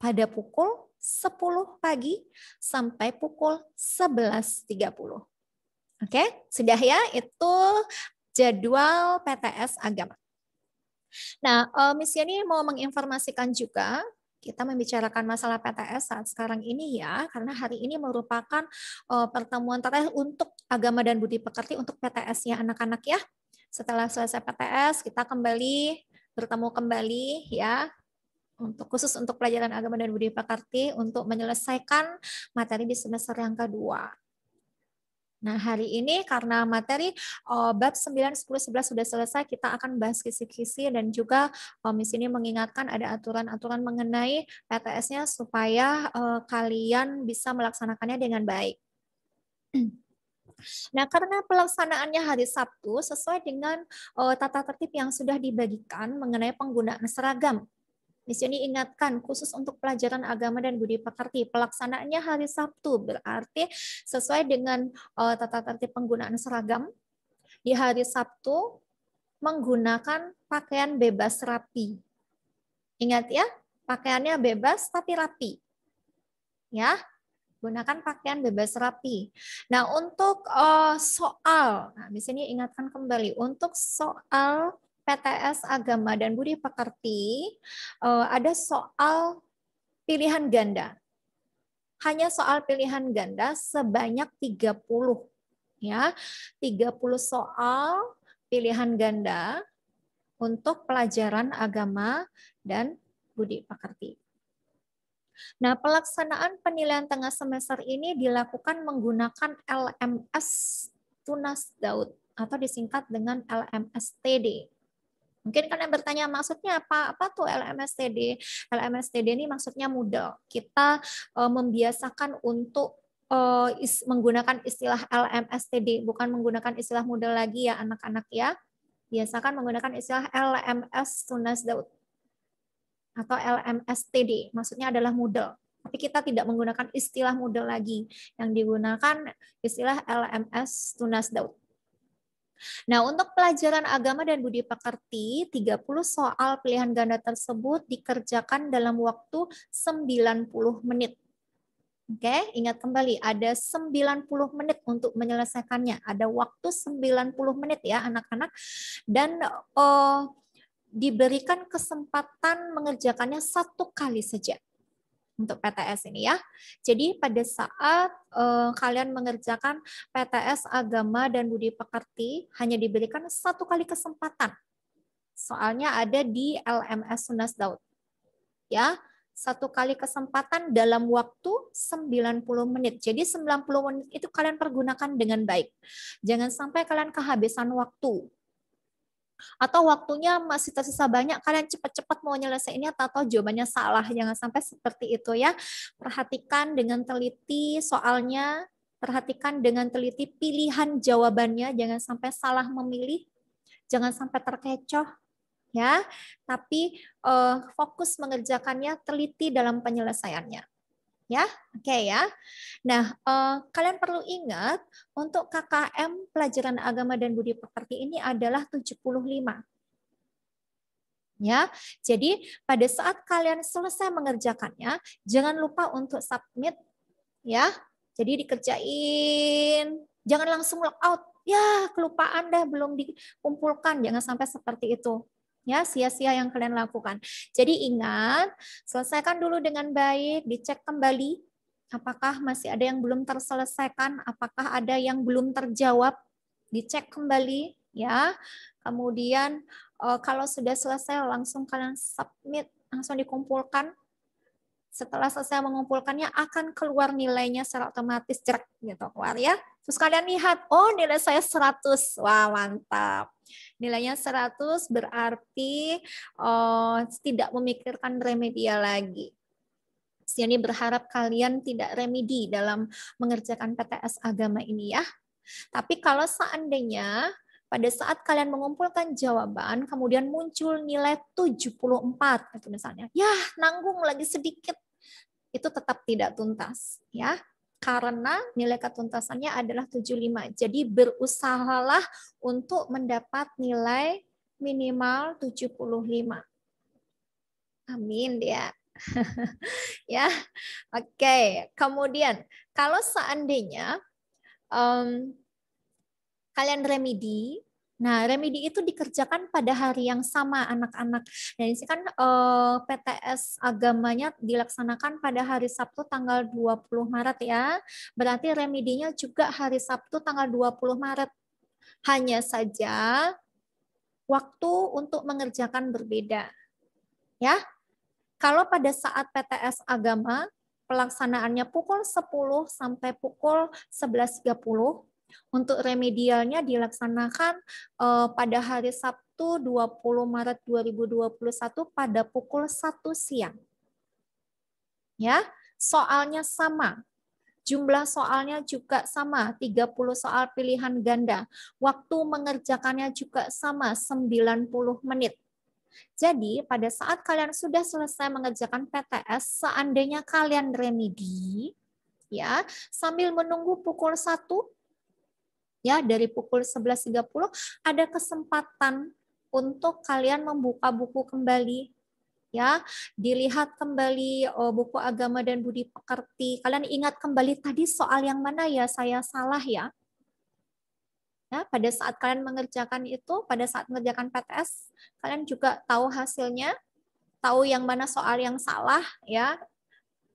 pada pukul 10 pagi sampai pukul 11.30. Oke, sudah ya itu jadwal PTS Agama. Nah, eh, Miss Yani mau menginformasikan juga kita membicarakan masalah PTS saat sekarang ini ya, karena hari ini merupakan uh, pertemuan terakhir untuk agama dan budi pekerti untuk PTS ya anak-anak ya. Setelah selesai PTS, kita kembali bertemu kembali ya untuk khusus untuk pelajaran agama dan budi pekerti untuk menyelesaikan materi di semester yang kedua. Nah, hari ini karena materi oh, bab 9, 10, 11 sudah selesai, kita akan bahas kisi-kisi dan juga oh, Miss ini mengingatkan ada aturan-aturan mengenai PTS-nya supaya oh, kalian bisa melaksanakannya dengan baik. Nah, karena pelaksanaannya hari Sabtu sesuai dengan uh, tata tertib yang sudah dibagikan mengenai penggunaan seragam di sini ingatkan khusus untuk pelajaran agama dan budi pekerti pelaksanaannya hari Sabtu berarti sesuai dengan uh, tata tertib penggunaan seragam di hari Sabtu menggunakan pakaian bebas rapi. Ingat ya, pakaiannya bebas tapi rapi. Ya, gunakan pakaian bebas rapi. Nah, untuk uh, soal, nah di sini ingatkan kembali untuk soal PTS Agama dan Budi Pekerti eh, ada soal pilihan ganda. Hanya soal pilihan ganda sebanyak 30 ya. 30 soal pilihan ganda untuk pelajaran agama dan budi pekerti. Nah, pelaksanaan penilaian tengah semester ini dilakukan menggunakan LMS Tunas Daud atau disingkat dengan LMS TD. Mungkin kalian bertanya maksudnya apa? Apa tuh LMSTD? LMSTD ini maksudnya mudah. Kita uh, membiasakan untuk uh, is, menggunakan istilah LMSTD, bukan menggunakan istilah model lagi ya anak-anak ya. Biasakan menggunakan istilah LMS Tunas Daud atau LMSTD, maksudnya adalah model Tapi kita tidak menggunakan istilah model lagi, yang digunakan istilah LMS Tunas Daud. Nah, untuk pelajaran agama dan budi pekerti, 30 soal pilihan ganda tersebut dikerjakan dalam waktu 90 menit. Oke, ingat kembali ada 90 menit untuk menyelesaikannya. Ada waktu 90 menit ya anak-anak dan oh, diberikan kesempatan mengerjakannya satu kali saja untuk PTS ini ya. Jadi pada saat uh, kalian mengerjakan PTS agama dan budi pekerti hanya diberikan satu kali kesempatan. Soalnya ada di LMS Sunas Daud. Ya, satu kali kesempatan dalam waktu 90 menit. Jadi 90 menit itu kalian pergunakan dengan baik. Jangan sampai kalian kehabisan waktu atau waktunya masih tersisa banyak kalian cepat-cepat mau nyelesainnya atau jawabannya salah jangan sampai seperti itu ya perhatikan dengan teliti soalnya perhatikan dengan teliti pilihan jawabannya jangan sampai salah memilih jangan sampai terkecoh ya tapi eh, fokus mengerjakannya teliti dalam penyelesaiannya ya. Oke okay, ya. Nah, uh, kalian perlu ingat untuk KKM pelajaran agama dan budi pekerti ini adalah 75. Ya. Jadi, pada saat kalian selesai mengerjakannya, jangan lupa untuk submit ya. Jadi dikerjain, jangan langsung logout out. Ya, kelupaan dah belum dikumpulkan, jangan sampai seperti itu ya sia-sia yang kalian lakukan. Jadi ingat, selesaikan dulu dengan baik, dicek kembali apakah masih ada yang belum terselesaikan, apakah ada yang belum terjawab, dicek kembali ya. Kemudian eh, kalau sudah selesai langsung kalian submit, langsung dikumpulkan setelah selesai mengumpulkannya akan keluar nilainya secara otomatis cek gitu keluar ya. Terus kalian lihat, oh nilai saya 100. Wah, mantap. Nilainya 100 berarti oh, tidak memikirkan remedial lagi. Sini berharap kalian tidak remedi dalam mengerjakan PTS agama ini ya. Tapi kalau seandainya pada saat kalian mengumpulkan jawaban, kemudian muncul nilai 74 itu misalnya. Ya, nanggung lagi sedikit itu tetap tidak tuntas ya karena nilai ketuntasannya adalah 75. Jadi berusahalah untuk mendapat nilai minimal 75. Amin dia. ya. Oke, okay. kemudian kalau seandainya um, kalian remedi Nah, remedi itu dikerjakan pada hari yang sama anak-anak. Dan ini kan eh, PTS agamanya dilaksanakan pada hari Sabtu tanggal 20 Maret ya. Berarti remedinya juga hari Sabtu tanggal 20 Maret. Hanya saja waktu untuk mengerjakan berbeda. Ya. Kalau pada saat PTS agama pelaksanaannya pukul 10 sampai pukul 11.30 untuk remedialnya dilaksanakan uh, pada hari Sabtu 20 Maret 2021 pada pukul 1 siang. Ya, soalnya sama. Jumlah soalnya juga sama, 30 soal pilihan ganda. Waktu mengerjakannya juga sama, 90 menit. Jadi, pada saat kalian sudah selesai mengerjakan PTS, seandainya kalian remedi, ya, sambil menunggu pukul 1, ya dari pukul 11.30 ada kesempatan untuk kalian membuka buku kembali ya dilihat kembali oh, buku agama dan budi pekerti kalian ingat kembali tadi soal yang mana ya saya salah ya ya pada saat kalian mengerjakan itu pada saat mengerjakan PTS kalian juga tahu hasilnya tahu yang mana soal yang salah ya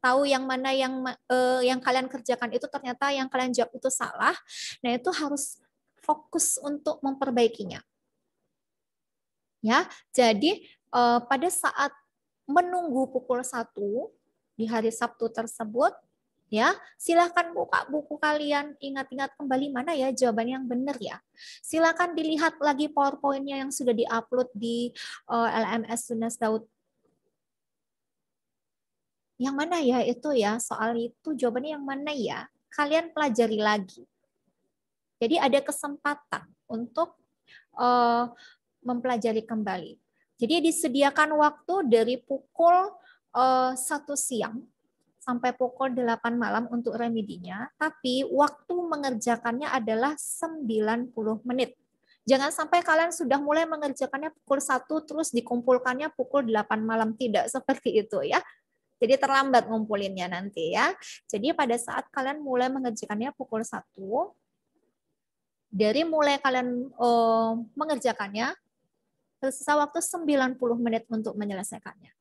tahu yang mana yang uh, yang kalian kerjakan itu ternyata yang kalian jawab itu salah, nah itu harus fokus untuk memperbaikinya. Ya, jadi uh, pada saat menunggu pukul satu di hari Sabtu tersebut, ya silakan buka buku kalian ingat-ingat kembali mana ya jawaban yang benar ya silakan dilihat lagi powerpointnya yang sudah diupload di uh, eh, LMS Tunas Daud yang mana ya itu ya, soal itu jawabannya yang mana ya, kalian pelajari lagi. Jadi ada kesempatan untuk uh, mempelajari kembali. Jadi disediakan waktu dari pukul eh, satu uh, siang sampai pukul 8 malam untuk remedinya, tapi waktu mengerjakannya adalah 90 menit. Jangan sampai kalian sudah mulai mengerjakannya pukul satu terus dikumpulkannya pukul 8 malam tidak seperti itu ya. Jadi terlambat ngumpulinnya nanti ya. Jadi pada saat kalian mulai mengerjakannya pukul 1, dari mulai kalian uh, mengerjakannya, tersisa waktu 90 menit untuk menyelesaikannya.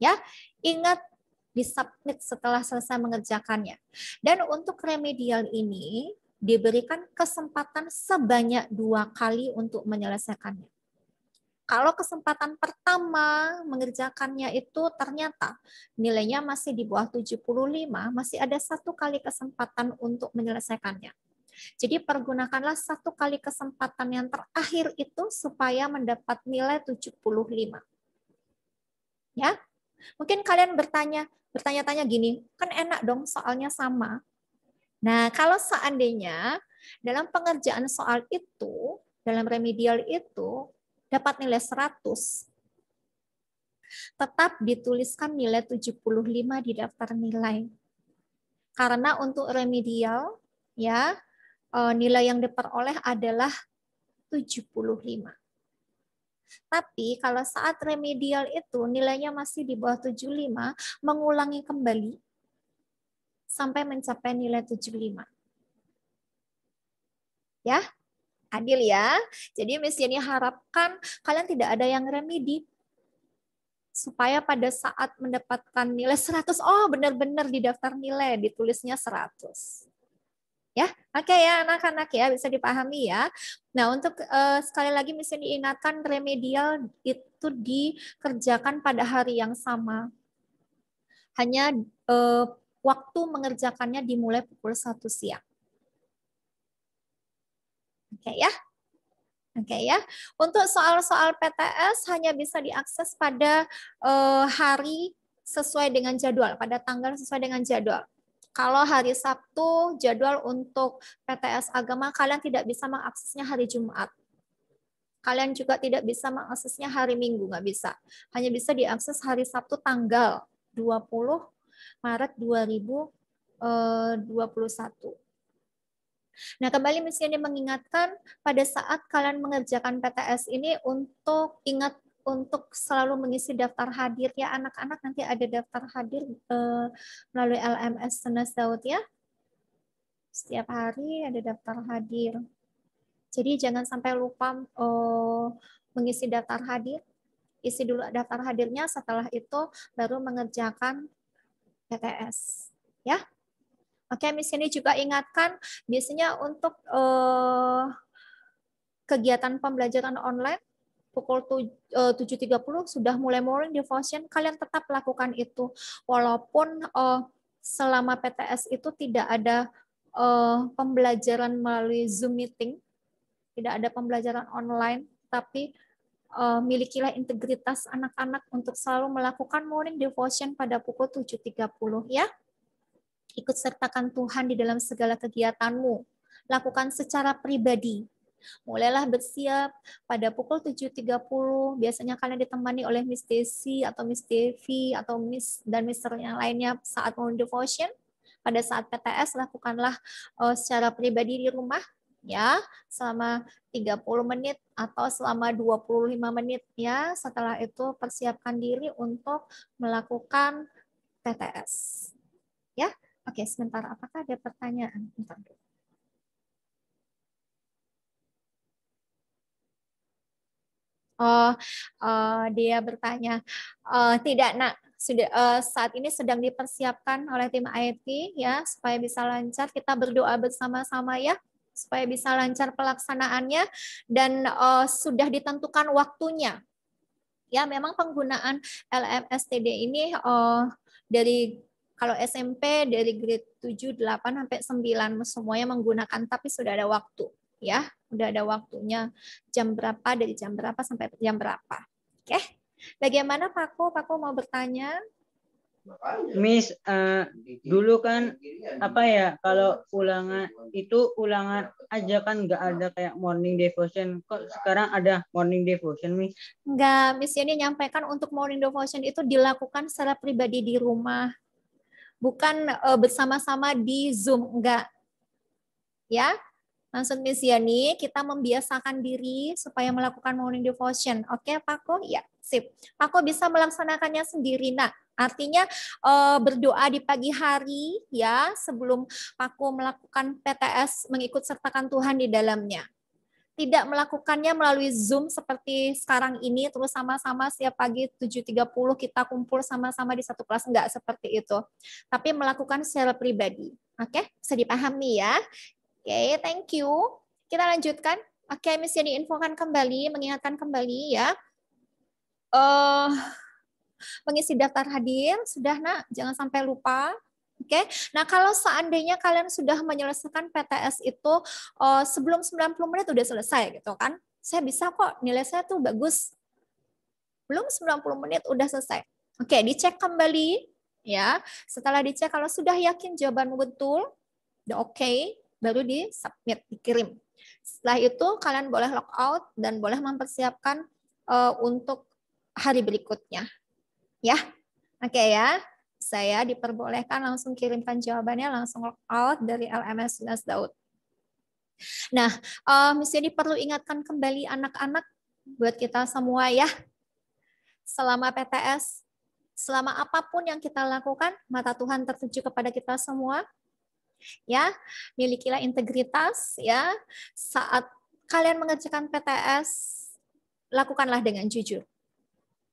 Ya, ingat di submit setelah selesai mengerjakannya. Dan untuk remedial ini diberikan kesempatan sebanyak dua kali untuk menyelesaikannya. Kalau kesempatan pertama mengerjakannya itu ternyata nilainya masih di bawah 75, masih ada satu kali kesempatan untuk menyelesaikannya. Jadi pergunakanlah satu kali kesempatan yang terakhir itu supaya mendapat nilai 75. Ya. Mungkin kalian bertanya, bertanya-tanya gini, kan enak dong soalnya sama. Nah, kalau seandainya dalam pengerjaan soal itu, dalam remedial itu, dapat nilai 100, tetap dituliskan nilai 75 di daftar nilai. Karena untuk remedial ya eh, nilai yang diperoleh adalah 75. Tapi kalau saat remedial itu nilainya masih di bawah 75, mengulangi kembali sampai mencapai nilai 75. Ya, Adil ya. Jadi Miss Jenny harapkan kalian tidak ada yang remedi supaya pada saat mendapatkan nilai 100 oh benar-benar di daftar nilai ditulisnya 100 ya oke okay ya anak-anak ya bisa dipahami ya nah untuk uh, sekali lagi misi diingatkan remedial itu dikerjakan pada hari yang sama hanya uh, waktu mengerjakannya dimulai pukul 1 siang Oke okay, ya. Oke okay, ya. Untuk soal-soal PTS hanya bisa diakses pada uh, hari sesuai dengan jadwal, pada tanggal sesuai dengan jadwal. Kalau hari Sabtu jadwal untuk PTS agama kalian tidak bisa mengaksesnya hari Jumat. Kalian juga tidak bisa mengaksesnya hari Minggu, nggak bisa. Hanya bisa diakses hari Sabtu tanggal 20 Maret 2021. Nah, kembali misi ini mengingatkan pada saat kalian mengerjakan PTS ini untuk ingat untuk selalu mengisi daftar hadir ya anak-anak nanti ada daftar hadir eh, melalui LMS Senas Daud ya. Setiap hari ada daftar hadir. Jadi jangan sampai lupa oh, mengisi daftar hadir. Isi dulu daftar hadirnya, setelah itu baru mengerjakan PTS. Ya. Oke, okay, Miss ini juga ingatkan biasanya untuk uh, kegiatan pembelajaran online pukul 7.30 eh, sudah mulai morning devotion, kalian tetap lakukan itu. Walaupun uh, selama PTS itu tidak ada uh, pembelajaran melalui Zoom meeting, tidak ada pembelajaran online, tapi uh, milikilah integritas anak-anak untuk selalu melakukan morning devotion pada pukul 7.30 ya. Ikut sertakan Tuhan di dalam segala kegiatanmu. Lakukan secara pribadi. Mulailah bersiap pada pukul 7.30, biasanya kalian ditemani oleh Miss Desi atau Miss Devi atau Miss dan Mister yang lainnya saat mau devotion. Pada saat PTS lakukanlah eh, secara pribadi di rumah ya selama 30 menit atau selama 25 menit ya. Setelah itu persiapkan diri untuk melakukan PTS. Oke, sebentar. Apakah ada pertanyaan? Bentar uh, dia bertanya, uh, tidak nak, sudah uh, saat ini sedang dipersiapkan oleh tim IT ya supaya bisa lancar. Kita berdoa bersama-sama ya supaya bisa lancar pelaksanaannya dan uh, sudah ditentukan waktunya. Ya, memang penggunaan LMSTD ini uh, dari kalau SMP dari grade 7, 8 sampai 9 semuanya menggunakan tapi sudah ada waktu ya. Udah ada waktunya jam berapa dari jam berapa sampai jam berapa. Oke. Bagaimana Pako? Pako mau bertanya? Miss, uh, dulu kan apa ya kalau ulangan itu ulangan aja kan nggak ada kayak morning devotion. Kok sekarang ada morning devotion, Miss? Nggak, Miss ini nyampaikan untuk morning devotion itu dilakukan secara pribadi di rumah bukan uh, bersama-sama di Zoom, enggak. Ya, Langsung Miss Yani, kita membiasakan diri supaya melakukan morning devotion. Oke, okay, Pako? Ya, sip. Pako bisa melaksanakannya sendiri, nak. Artinya eh, berdoa di pagi hari ya sebelum Pako melakukan PTS mengikut sertakan Tuhan di dalamnya tidak melakukannya melalui Zoom seperti sekarang ini terus sama-sama setiap pagi 7.30 kita kumpul sama-sama di satu kelas enggak seperti itu. Tapi melakukan secara pribadi. Oke, okay? bisa dipahami ya. Oke, okay, thank you. Kita lanjutkan. Oke, okay, Miss kembali, mengingatkan kembali ya. Uh, mengisi daftar hadir, sudah nak, jangan sampai lupa. Oke, okay? nah kalau seandainya kalian sudah menyelesaikan PTS itu uh, sebelum 90 menit udah selesai gitu kan, saya bisa kok nilai saya tuh bagus. Belum 90 menit udah selesai. Oke, okay, dicek kembali ya. Setelah dicek kalau sudah yakin jawabanmu betul, udah oke, okay, baru di submit dikirim. Setelah itu kalian boleh out dan boleh mempersiapkan uh, untuk hari berikutnya. Ya. Oke okay, ya saya diperbolehkan langsung kirimkan jawabannya langsung out dari LMS Dinas Daud. Nah, uh, eh, ini perlu ingatkan kembali anak-anak buat kita semua ya. Selama PTS, selama apapun yang kita lakukan, mata Tuhan tertuju kepada kita semua. Ya, milikilah integritas ya. Saat kalian mengerjakan PTS, lakukanlah dengan jujur.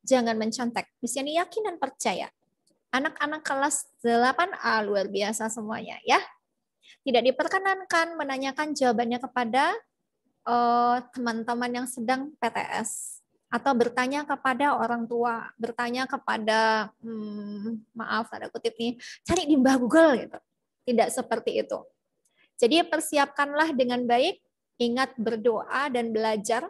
Jangan mencontek. Misi ini yakin dan percaya Anak-anak kelas 8A luar biasa semuanya ya. Tidak diperkenankan menanyakan jawabannya kepada eh, teman-teman uh, yang sedang PTS atau bertanya kepada orang tua, bertanya kepada hmm, maaf ada kutip nih, cari di Mbah Google gitu. Tidak seperti itu. Jadi persiapkanlah dengan baik, ingat berdoa dan belajar,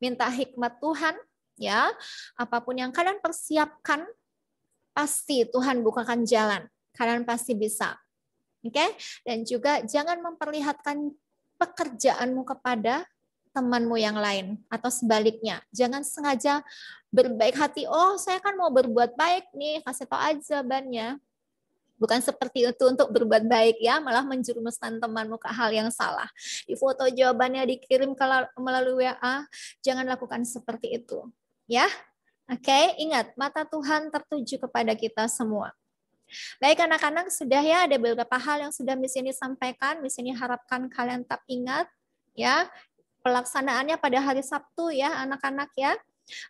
minta hikmat Tuhan ya. Apapun yang kalian persiapkan Pasti Tuhan bukakan jalan. Kalian pasti bisa. Oke? Okay? Dan juga jangan memperlihatkan pekerjaanmu kepada temanmu yang lain atau sebaliknya. Jangan sengaja berbaik hati, oh saya kan mau berbuat baik nih, kasih tau aja bannya. Bukan seperti itu untuk berbuat baik ya, malah menjerumuskan temanmu ke hal yang salah. Di foto jawabannya dikirim melalui WA, jangan lakukan seperti itu. Ya, Oke, okay? ingat mata Tuhan tertuju kepada kita semua. Baik anak-anak, sudah ya ada beberapa hal yang sudah di sini sampaikan, di sini harapkan kalian tetap ingat ya pelaksanaannya pada hari Sabtu ya anak-anak ya.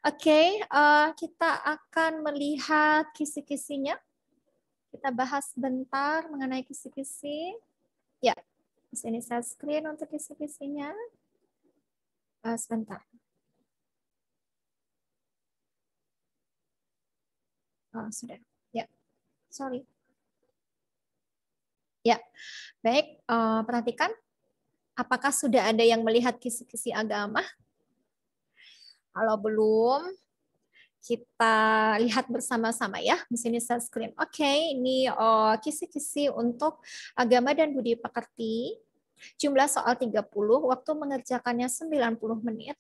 Oke, okay, uh, eh, kita akan melihat kisi-kisinya. Kita bahas bentar mengenai kisi-kisi. Ya, di sini saya screen untuk kisi-kisinya. Uh, sebentar. Oh, sudah. Ya, sorry. Ya, baik. Uh, perhatikan, apakah sudah ada yang melihat kisi-kisi agama? Kalau belum, kita lihat bersama-sama ya. Di sini saya screen. Oke, okay, ini eh, kisi-kisi uh, untuk agama dan budi pekerti. Jumlah soal 30, waktu mengerjakannya 90 menit.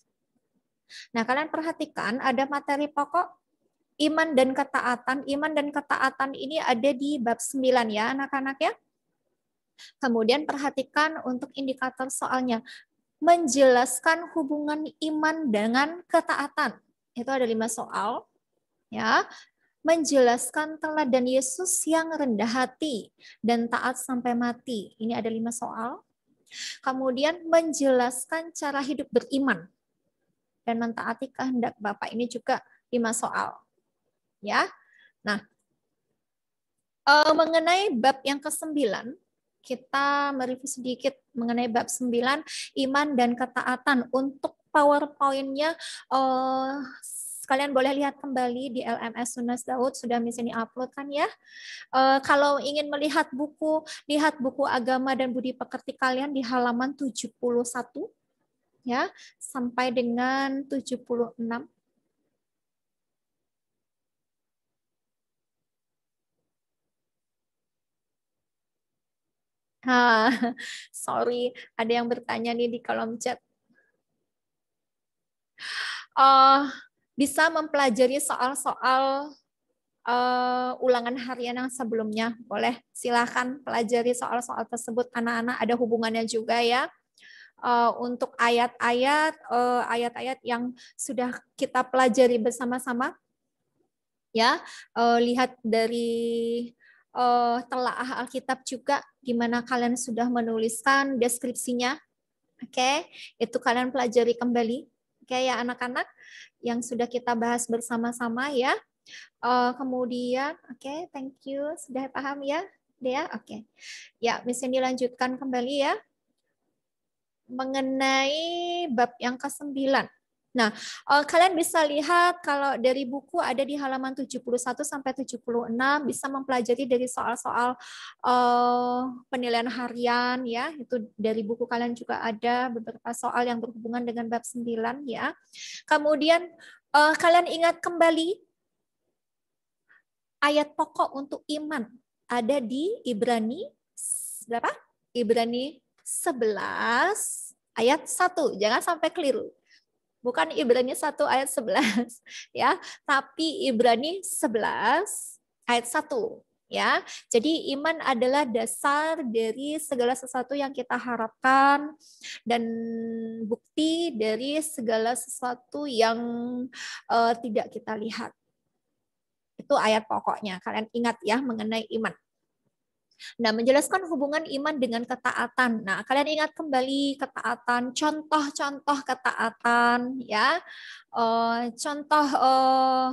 Nah, kalian perhatikan ada materi pokok iman dan ketaatan. Iman dan ketaatan ini ada di bab 9 ya anak-anak ya. Kemudian perhatikan untuk indikator soalnya. Menjelaskan hubungan iman dengan ketaatan. Itu ada lima soal. ya Menjelaskan teladan Yesus yang rendah hati dan taat sampai mati. Ini ada lima soal. Kemudian menjelaskan cara hidup beriman dan mentaati kehendak Bapak. Ini juga lima soal ya. Nah, eh, mengenai bab yang ke kesembilan, kita mereview sedikit mengenai bab 9 iman dan ketaatan untuk PowerPoint-nya uh, kalian boleh lihat kembali di LMS Sunas Daud sudah misalnya sini upload kan ya. E, kalau ingin melihat buku, lihat buku agama dan budi pekerti kalian di halaman 71 ya sampai dengan 76 Ha, sorry, ada yang bertanya nih di kolom chat. Uh, bisa mempelajari soal-soal uh, ulangan harian yang sebelumnya. Boleh, silahkan pelajari soal-soal tersebut. Anak-anak ada hubungannya juga ya. Uh, untuk ayat-ayat, uh, ayat-ayat yang sudah kita pelajari bersama-sama, ya, uh, lihat dari uh, telaah Alkitab juga gimana kalian sudah menuliskan deskripsinya. Oke, okay? itu kalian pelajari kembali. Oke okay, ya anak-anak yang sudah kita bahas bersama-sama ya. Uh, kemudian, oke, okay, thank you sudah paham ya, Dea. Oke, okay. ya, misi dilanjutkan kembali ya mengenai bab yang ke-9. Nah, uh, kalian bisa lihat kalau dari buku ada di halaman 71 sampai 76 bisa mempelajari dari soal-soal uh, penilaian harian ya. Itu dari buku kalian juga ada beberapa soal yang berhubungan dengan bab 9 ya. Kemudian uh, kalian ingat kembali ayat pokok untuk iman ada di Ibrani berapa? Ibrani 11 ayat 1. Jangan sampai keliru bukan Ibrani 1 ayat 11 ya, tapi Ibrani 11 ayat 1 ya. Jadi iman adalah dasar dari segala sesuatu yang kita harapkan dan bukti dari segala sesuatu yang uh, tidak kita lihat. Itu ayat pokoknya. Kalian ingat ya mengenai iman. Nah, menjelaskan hubungan iman dengan ketaatan. Nah, kalian ingat kembali ketaatan, contoh-contoh ketaatan, ya, uh, contoh uh,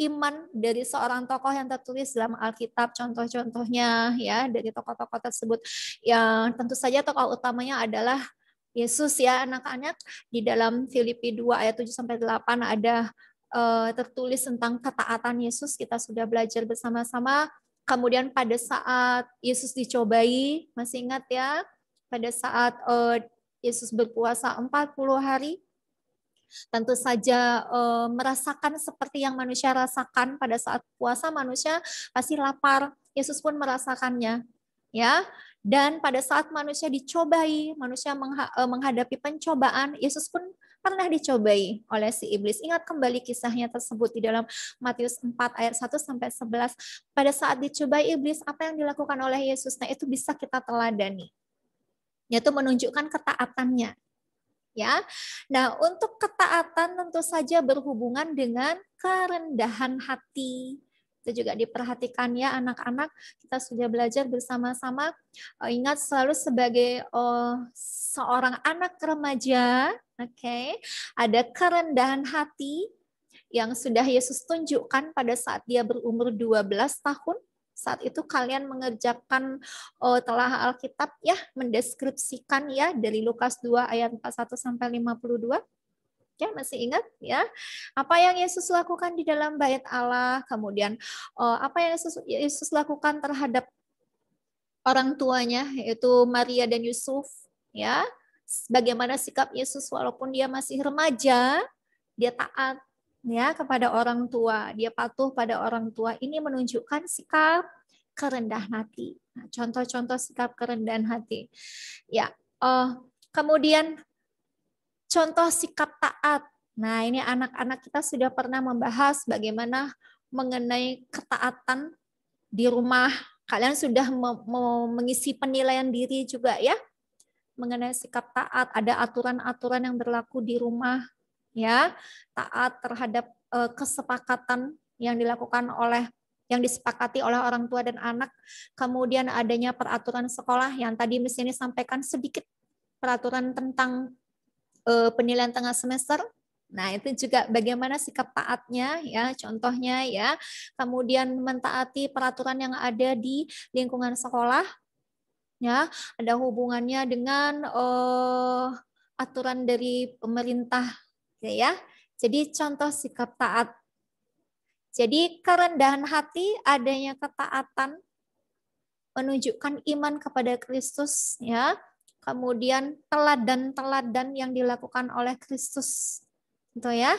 iman dari seorang tokoh yang tertulis dalam Alkitab, contoh-contohnya, ya, dari tokoh-tokoh tersebut. Yang tentu saja tokoh utamanya adalah Yesus ya anak-anak di dalam Filipi 2 ayat 7 sampai 8 ada eh, tertulis tentang ketaatan Yesus kita sudah belajar bersama-sama Kemudian pada saat Yesus dicobai, masih ingat ya, pada saat uh, Yesus berpuasa 40 hari, tentu saja uh, merasakan seperti yang manusia rasakan pada saat puasa manusia pasti lapar Yesus pun merasakannya ya dan pada saat manusia dicobai manusia mengha- eh, menghadapi pencobaan Yesus pun pernah dicobai oleh si iblis. Ingat kembali kisahnya tersebut di dalam Matius 4 ayat 1 sampai 11. Pada saat dicobai iblis, apa yang dilakukan oleh Yesus? Nah, itu bisa kita teladani. Yaitu menunjukkan ketaatannya. Ya. Nah, untuk ketaatan tentu saja berhubungan dengan kerendahan hati, itu juga diperhatikan ya anak-anak kita sudah belajar bersama-sama oh, ingat selalu sebagai oh, seorang anak remaja Oke, okay. ada kerendahan hati yang sudah Yesus tunjukkan pada saat dia berumur 12 tahun. Saat itu kalian mengerjakan oh, telah Alkitab ya, mendeskripsikan ya dari Lukas 2 ayat 41 sampai 52. Ya, masih ingat ya apa yang Yesus lakukan di dalam bait Allah, kemudian oh, apa yang Yesus, Yesus lakukan terhadap orang tuanya yaitu Maria dan Yusuf ya bagaimana sikap Yesus walaupun dia masih remaja, dia taat ya kepada orang tua, dia patuh pada orang tua. Ini menunjukkan sikap kerendahan hati. contoh contoh-contoh sikap kerendahan hati. Ya, uh, kemudian contoh sikap taat. Nah, ini anak-anak kita sudah pernah membahas bagaimana mengenai ketaatan di rumah. Kalian sudah mengisi penilaian diri juga ya mengenai sikap taat, ada aturan-aturan yang berlaku di rumah ya, taat terhadap uh, kesepakatan yang dilakukan oleh yang disepakati oleh orang tua dan anak, kemudian adanya peraturan sekolah yang tadi Miss ini sampaikan sedikit peraturan tentang uh, penilaian tengah semester. Nah, itu juga bagaimana sikap taatnya ya, contohnya ya. Kemudian mentaati peraturan yang ada di lingkungan sekolah, ya ada hubungannya dengan uh, aturan dari pemerintah ya, ya jadi contoh sikap taat jadi kerendahan hati adanya ketaatan menunjukkan iman kepada Kristus ya kemudian teladan-teladan yang dilakukan oleh Kristus itu ya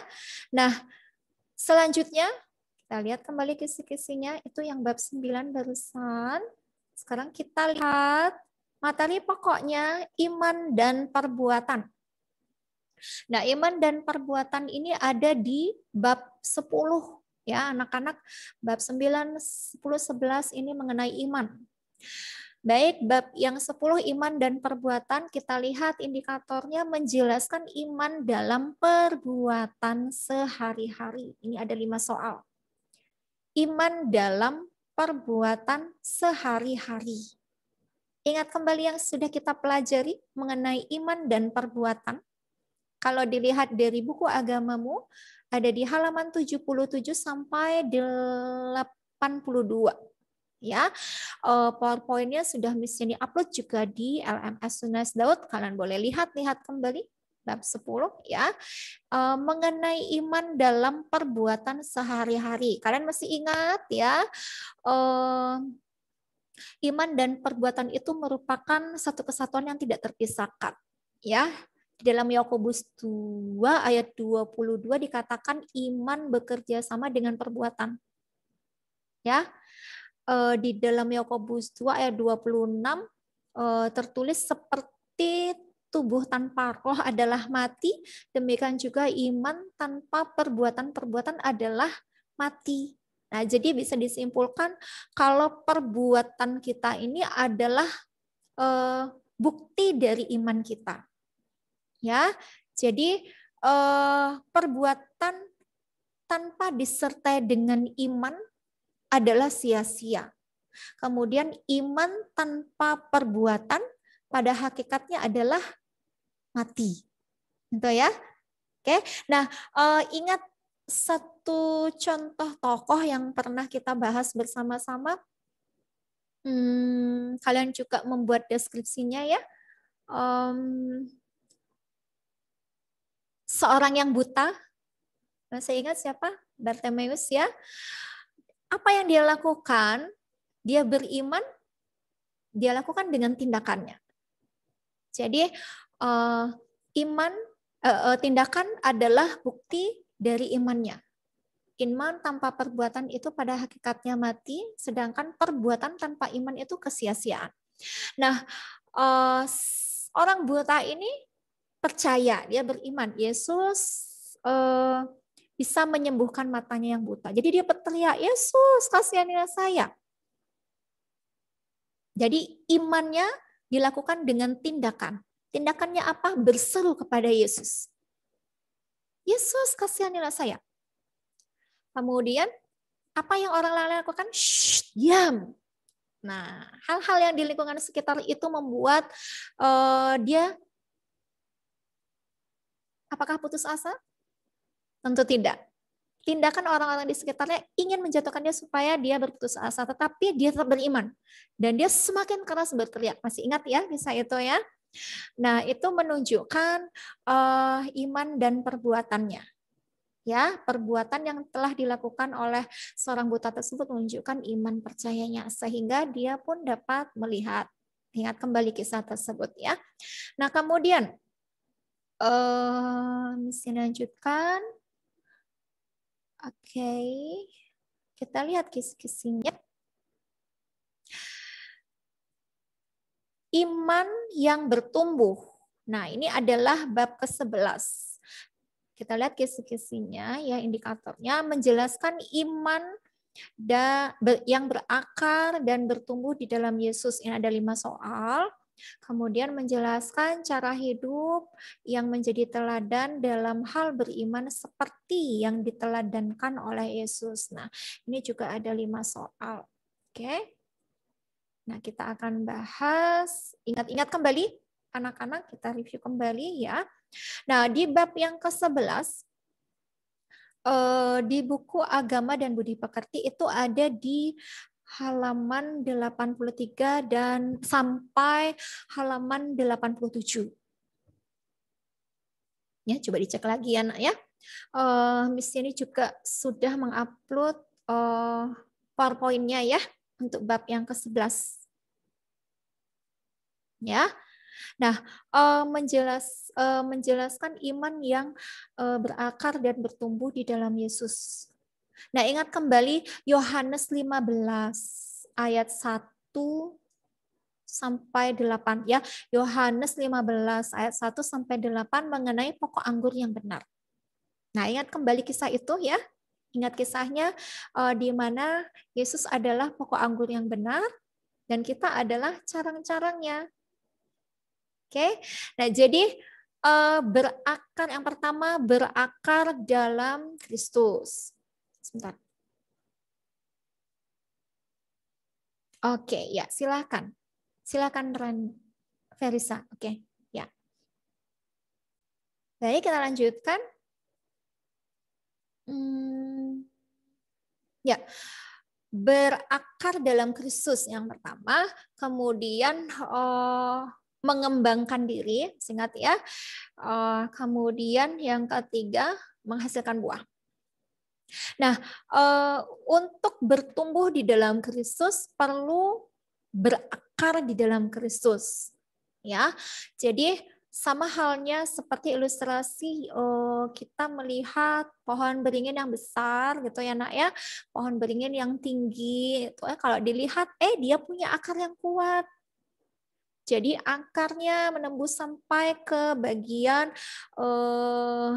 nah selanjutnya kita lihat kembali kisi-kisinya itu yang bab 9 barusan sekarang kita lihat materi pokoknya iman dan perbuatan. Nah, iman dan perbuatan ini ada di bab 10 ya, anak-anak bab 9, 10, 11 ini mengenai iman. Baik, bab yang 10 iman dan perbuatan kita lihat indikatornya menjelaskan iman dalam perbuatan sehari-hari. Ini ada lima soal. Iman dalam perbuatan sehari-hari. Ingat kembali yang sudah kita pelajari mengenai iman dan perbuatan. Kalau dilihat dari buku agamamu, ada di halaman 77 sampai 82 ya. Eh, PowerPoint-nya sudah misalnya di-upload juga di LMS Sunas Daud. Kalian boleh lihat-lihat kembali bab 10 ya eh, mengenai iman dalam perbuatan sehari-hari. Kalian masih ingat ya eh, iman dan perbuatan itu merupakan satu kesatuan yang tidak terpisahkan ya. Di dalam Yakobus 2 ayat 22 dikatakan iman bekerja sama dengan perbuatan. Ya. Eh, di dalam Yakobus 2 ayat 26 tertulis seperti tubuh tanpa roh adalah mati, demikian juga iman tanpa perbuatan-perbuatan adalah mati. Nah, jadi bisa disimpulkan kalau perbuatan kita ini adalah e, bukti dari iman kita. Ya. Jadi e, perbuatan tanpa disertai dengan iman adalah sia-sia. Kemudian iman tanpa perbuatan pada hakikatnya adalah mati. Itu ya. Oke. Nah, eh, ingat satu contoh tokoh yang pernah kita bahas bersama-sama. Hmm, kalian juga membuat deskripsinya ya. Um, seorang yang buta, saya ingat siapa? Bartemius ya. Apa yang dia lakukan? Dia beriman, dia lakukan dengan tindakannya. Jadi uh, iman uh, uh, tindakan adalah bukti dari imannya. Iman tanpa perbuatan itu pada hakikatnya mati, sedangkan perbuatan tanpa iman itu kesia-siaan. Nah, uh, orang buta ini percaya, dia beriman Yesus uh, bisa menyembuhkan matanya yang buta. Jadi dia berteriak, "Yesus, kasihanilah saya." Jadi imannya dilakukan dengan tindakan. Tindakannya apa? Berseru kepada Yesus. Yesus, kasihanilah saya. Kemudian, apa yang orang lain lakukan? Shh, diam. Nah, hal-hal yang di lingkungan sekitar itu membuat uh, dia apakah putus asa? Tentu tidak. Tindakan orang-orang di sekitarnya ingin menjatuhkannya supaya dia berputus asa, tetapi dia tetap beriman. Dan dia semakin keras berteriak. Masih ingat ya bisa itu ya? Nah, itu menunjukkan uh, iman dan perbuatannya. Ya, perbuatan yang telah dilakukan oleh seorang buta tersebut menunjukkan iman percayanya sehingga dia pun dapat melihat. Ingat kembali kisah tersebut ya. Nah, kemudian eh uh, lanjutkan. Oke. Okay. Kita lihat kis-kisinya. iman yang bertumbuh. Nah, ini adalah bab ke-11. Kita lihat kisi-kisinya ya indikatornya menjelaskan iman yang berakar dan bertumbuh di dalam Yesus. Ini ada lima soal. Kemudian menjelaskan cara hidup yang menjadi teladan dalam hal beriman seperti yang diteladankan oleh Yesus. Nah, ini juga ada lima soal. Oke. Okay. Nah, kita akan bahas, ingat-ingat kembali, anak-anak kita review kembali ya. Nah, di bab yang ke-11, eh, di buku Agama dan Budi Pekerti itu ada di halaman 83 dan sampai halaman 87. Ya, coba dicek lagi ya, Nak ya. Uh, Miss ini juga sudah mengupload uh, PowerPoint-nya ya untuk bab yang ke-11. Ya. Nah, eh, menjelas, eh, menjelaskan iman yang eh, berakar dan bertumbuh di dalam Yesus. Nah, ingat kembali Yohanes 15 ayat 1 sampai 8 ya. Yohanes 15 ayat 1 sampai 8 mengenai pokok anggur yang benar. Nah, ingat kembali kisah itu ya. Ingat kisahnya uh, di mana Yesus adalah pokok anggur yang benar dan kita adalah carang-carangnya. Oke. Okay? Nah, jadi uh, berakar yang pertama berakar dalam Kristus. Sebentar. Oke, okay, ya, silakan. Silakan Ren Verisa. Oke, okay, ya. Baik, kita lanjutkan. Hmm, ya, berakar dalam Kristus yang pertama, kemudian oh, mengembangkan diri, singkat ya. oh, kemudian yang ketiga menghasilkan buah. Nah, eh, untuk bertumbuh di dalam Kristus perlu berakar di dalam Kristus. Ya. Jadi sama halnya seperti ilustrasi oh, kita melihat pohon beringin yang besar gitu ya nak ya, pohon beringin yang tinggi itu eh, ya. kalau dilihat eh dia punya akar yang kuat. Jadi akarnya menembus sampai ke bagian eh,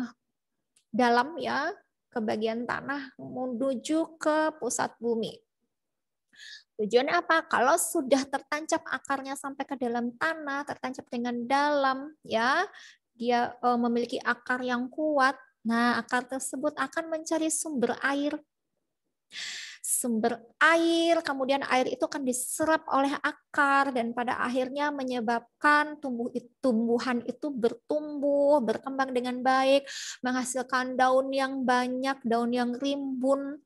dalam ya, ke bagian tanah menuju ke pusat bumi. Tujuannya apa? Kalau sudah tertancap akarnya sampai ke dalam tanah, tertancap dengan dalam, ya, dia e, memiliki akar yang kuat. Nah, akar tersebut akan mencari sumber air. Sumber air, kemudian air itu akan diserap oleh akar dan pada akhirnya menyebabkan tumbuh tumbuhan itu bertumbuh, berkembang dengan baik, menghasilkan daun yang banyak, daun yang rimbun,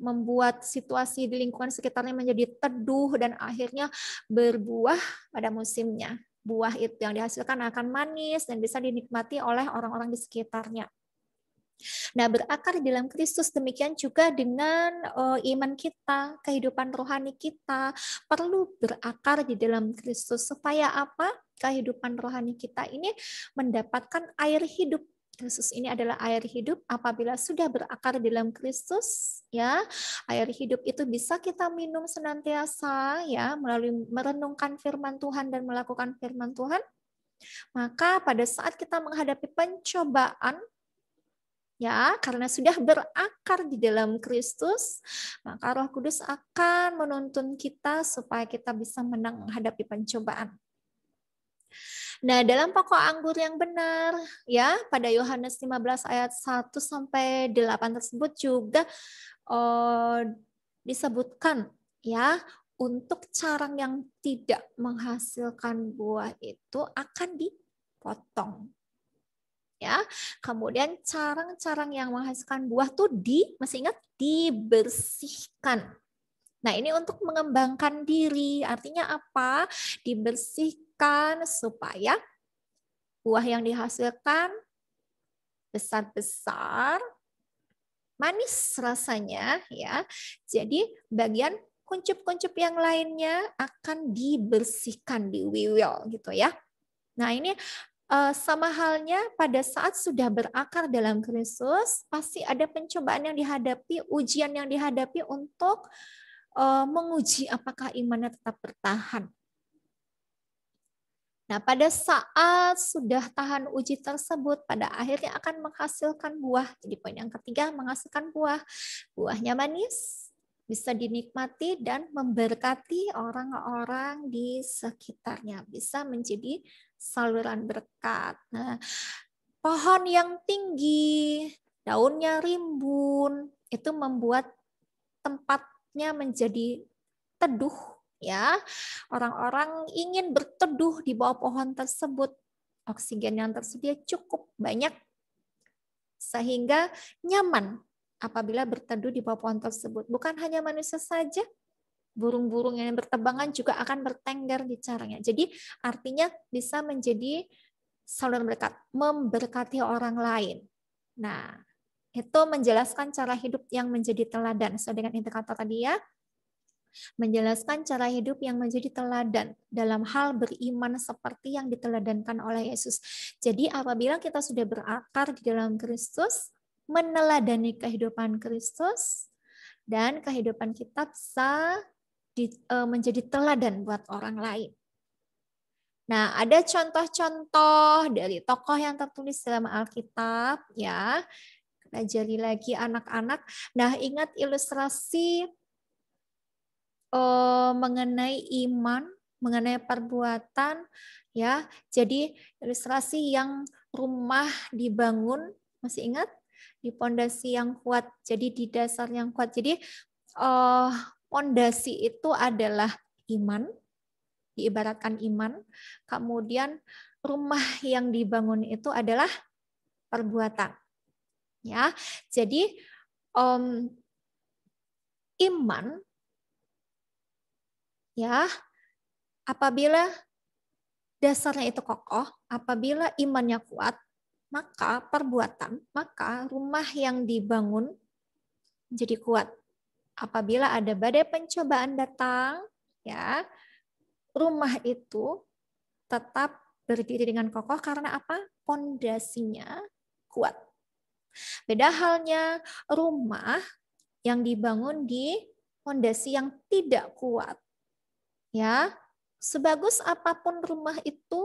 membuat situasi di lingkungan sekitarnya menjadi teduh dan akhirnya berbuah pada musimnya. Buah itu yang dihasilkan akan manis dan bisa dinikmati oleh orang-orang di sekitarnya. Nah, berakar di dalam Kristus demikian juga dengan uh, iman kita, kehidupan rohani kita perlu berakar di dalam Kristus supaya apa? Kehidupan rohani kita ini mendapatkan air hidup Kristus ini adalah air hidup apabila sudah berakar di dalam Kristus ya air hidup itu bisa kita minum senantiasa ya melalui merenungkan firman Tuhan dan melakukan firman Tuhan maka pada saat kita menghadapi pencobaan ya karena sudah berakar di dalam Kristus maka Roh Kudus akan menuntun kita supaya kita bisa menang menghadapi pencobaan Nah, dalam pokok anggur yang benar ya pada Yohanes 15 ayat 1 sampai 8 tersebut juga oh, disebutkan ya untuk carang yang tidak menghasilkan buah itu akan dipotong. Ya. Kemudian carang-carang yang menghasilkan buah tuh di masih ingat dibersihkan. Nah, ini untuk mengembangkan diri. Artinya apa? Dibersihkan dipersiapkan supaya buah yang dihasilkan besar-besar, manis rasanya ya. Jadi bagian kuncup-kuncup yang lainnya akan dibersihkan di wiwil gitu ya. Nah, ini eh, sama halnya pada saat sudah berakar dalam Kristus, pasti ada pencobaan yang dihadapi, ujian yang dihadapi untuk eh, menguji apakah imannya tetap bertahan Nah, pada saat sudah tahan uji tersebut, pada akhirnya akan menghasilkan buah. Jadi poin yang ketiga, menghasilkan buah. Buahnya manis, bisa dinikmati dan memberkati orang-orang di sekitarnya. Bisa menjadi saluran berkat. Nah, pohon yang tinggi, daunnya rimbun, itu membuat tempatnya menjadi teduh ya. Orang-orang ingin berteduh di bawah pohon tersebut. Oksigen yang tersedia cukup banyak sehingga nyaman apabila berteduh di bawah pohon tersebut. Bukan hanya manusia saja, burung-burung yang bertebangan juga akan bertengger di caranya. Jadi artinya bisa menjadi saluran berkat, memberkati orang lain. Nah, itu menjelaskan cara hidup yang menjadi teladan sesuai dengan indikator tadi ya menjelaskan cara hidup yang menjadi teladan dalam hal beriman seperti yang diteladankan oleh Yesus. Jadi apabila kita sudah berakar di dalam Kristus, meneladani kehidupan Kristus, dan kehidupan kita bisa di, e, menjadi teladan buat orang lain. Nah, ada contoh-contoh dari tokoh yang tertulis dalam Alkitab ya. Pelajari lagi anak-anak. Nah, ingat ilustrasi uh, mengenai iman, mengenai perbuatan ya. Jadi ilustrasi yang rumah dibangun, masih ingat? Di pondasi yang kuat. Jadi di dasar yang kuat. Jadi eh, pondasi itu adalah iman, diibaratkan iman. Kemudian rumah yang dibangun itu adalah perbuatan. Ya, jadi um, iman ya apabila dasarnya itu kokoh, apabila imannya kuat, maka perbuatan, maka rumah yang dibangun jadi kuat. Apabila ada badai pencobaan datang, ya rumah itu tetap berdiri dengan kokoh karena apa? Pondasinya kuat. Beda halnya rumah yang dibangun di pondasi yang tidak kuat, ya sebagus apapun rumah itu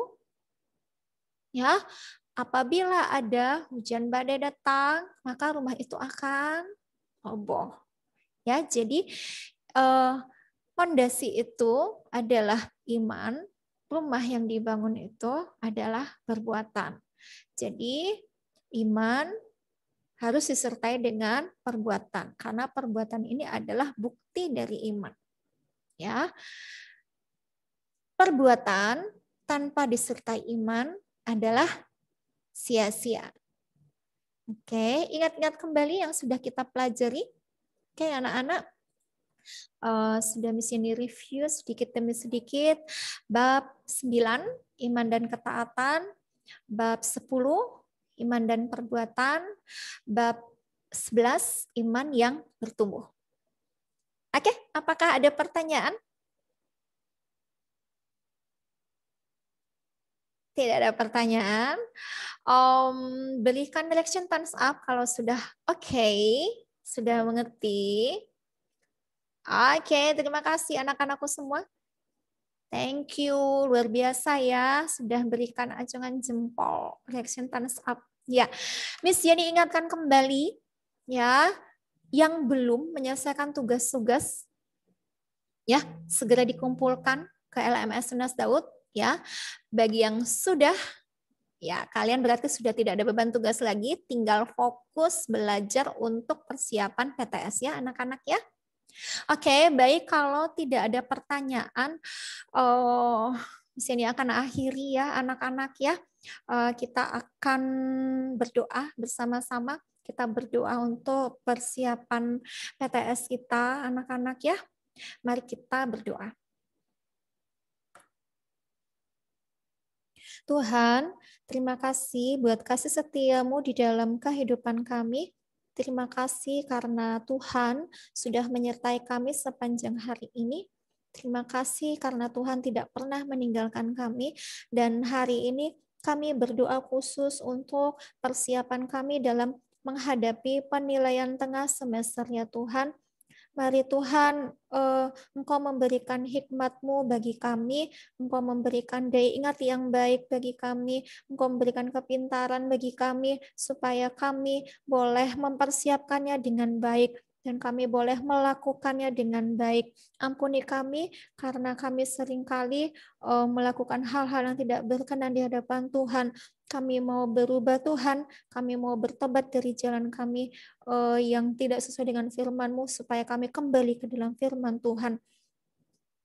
ya apabila ada hujan badai datang maka rumah itu akan roboh ya jadi pondasi eh, itu adalah iman rumah yang dibangun itu adalah perbuatan jadi iman harus disertai dengan perbuatan karena perbuatan ini adalah bukti dari iman ya Perbuatan tanpa disertai iman adalah sia-sia. Oke, ingat-ingat kembali yang sudah kita pelajari. Oke, anak-anak. Uh, sudah misi sini review sedikit demi sedikit bab 9 iman dan ketaatan, bab 10 iman dan perbuatan, bab 11 iman yang bertumbuh. Oke, apakah ada pertanyaan? tidak ada pertanyaan. Um, berikan direction thumbs up kalau sudah oke, okay, sudah mengerti. Oke, okay, terima kasih anak-anakku semua. Thank you, luar biasa ya sudah berikan acungan jempol, reaction thumbs up. Ya, Miss Jenny ingatkan kembali ya yang belum menyelesaikan tugas-tugas ya segera dikumpulkan ke LMS Nas Daud ya. Bagi yang sudah ya, kalian berarti sudah tidak ada beban tugas lagi, tinggal fokus belajar untuk persiapan PTS ya anak-anak ya. Oke, okay, baik kalau tidak ada pertanyaan oh di sini akan akhiri ya anak-anak ya. Eh, kita akan berdoa bersama-sama. Kita berdoa untuk persiapan PTS kita anak-anak ya. Mari kita berdoa. Tuhan, terima kasih buat kasih setiamu di dalam kehidupan kami. Terima kasih karena Tuhan sudah menyertai kami sepanjang hari ini. Terima kasih karena Tuhan tidak pernah meninggalkan kami dan hari ini kami berdoa khusus untuk persiapan kami dalam menghadapi penilaian tengah semesternya Tuhan Mari Tuhan, eh, Engkau memberikan hikmat-Mu bagi kami, Engkau memberikan daya ingat yang baik bagi kami, Engkau memberikan kepintaran bagi kami, supaya kami boleh mempersiapkannya dengan baik, dan kami boleh melakukannya dengan baik. Ampuni kami karena kami seringkali eh, melakukan hal-hal yang tidak berkenan di hadapan Tuhan kami mau berubah Tuhan, kami mau bertobat dari jalan kami uh, yang tidak sesuai dengan firman-Mu, supaya kami kembali ke dalam firman Tuhan.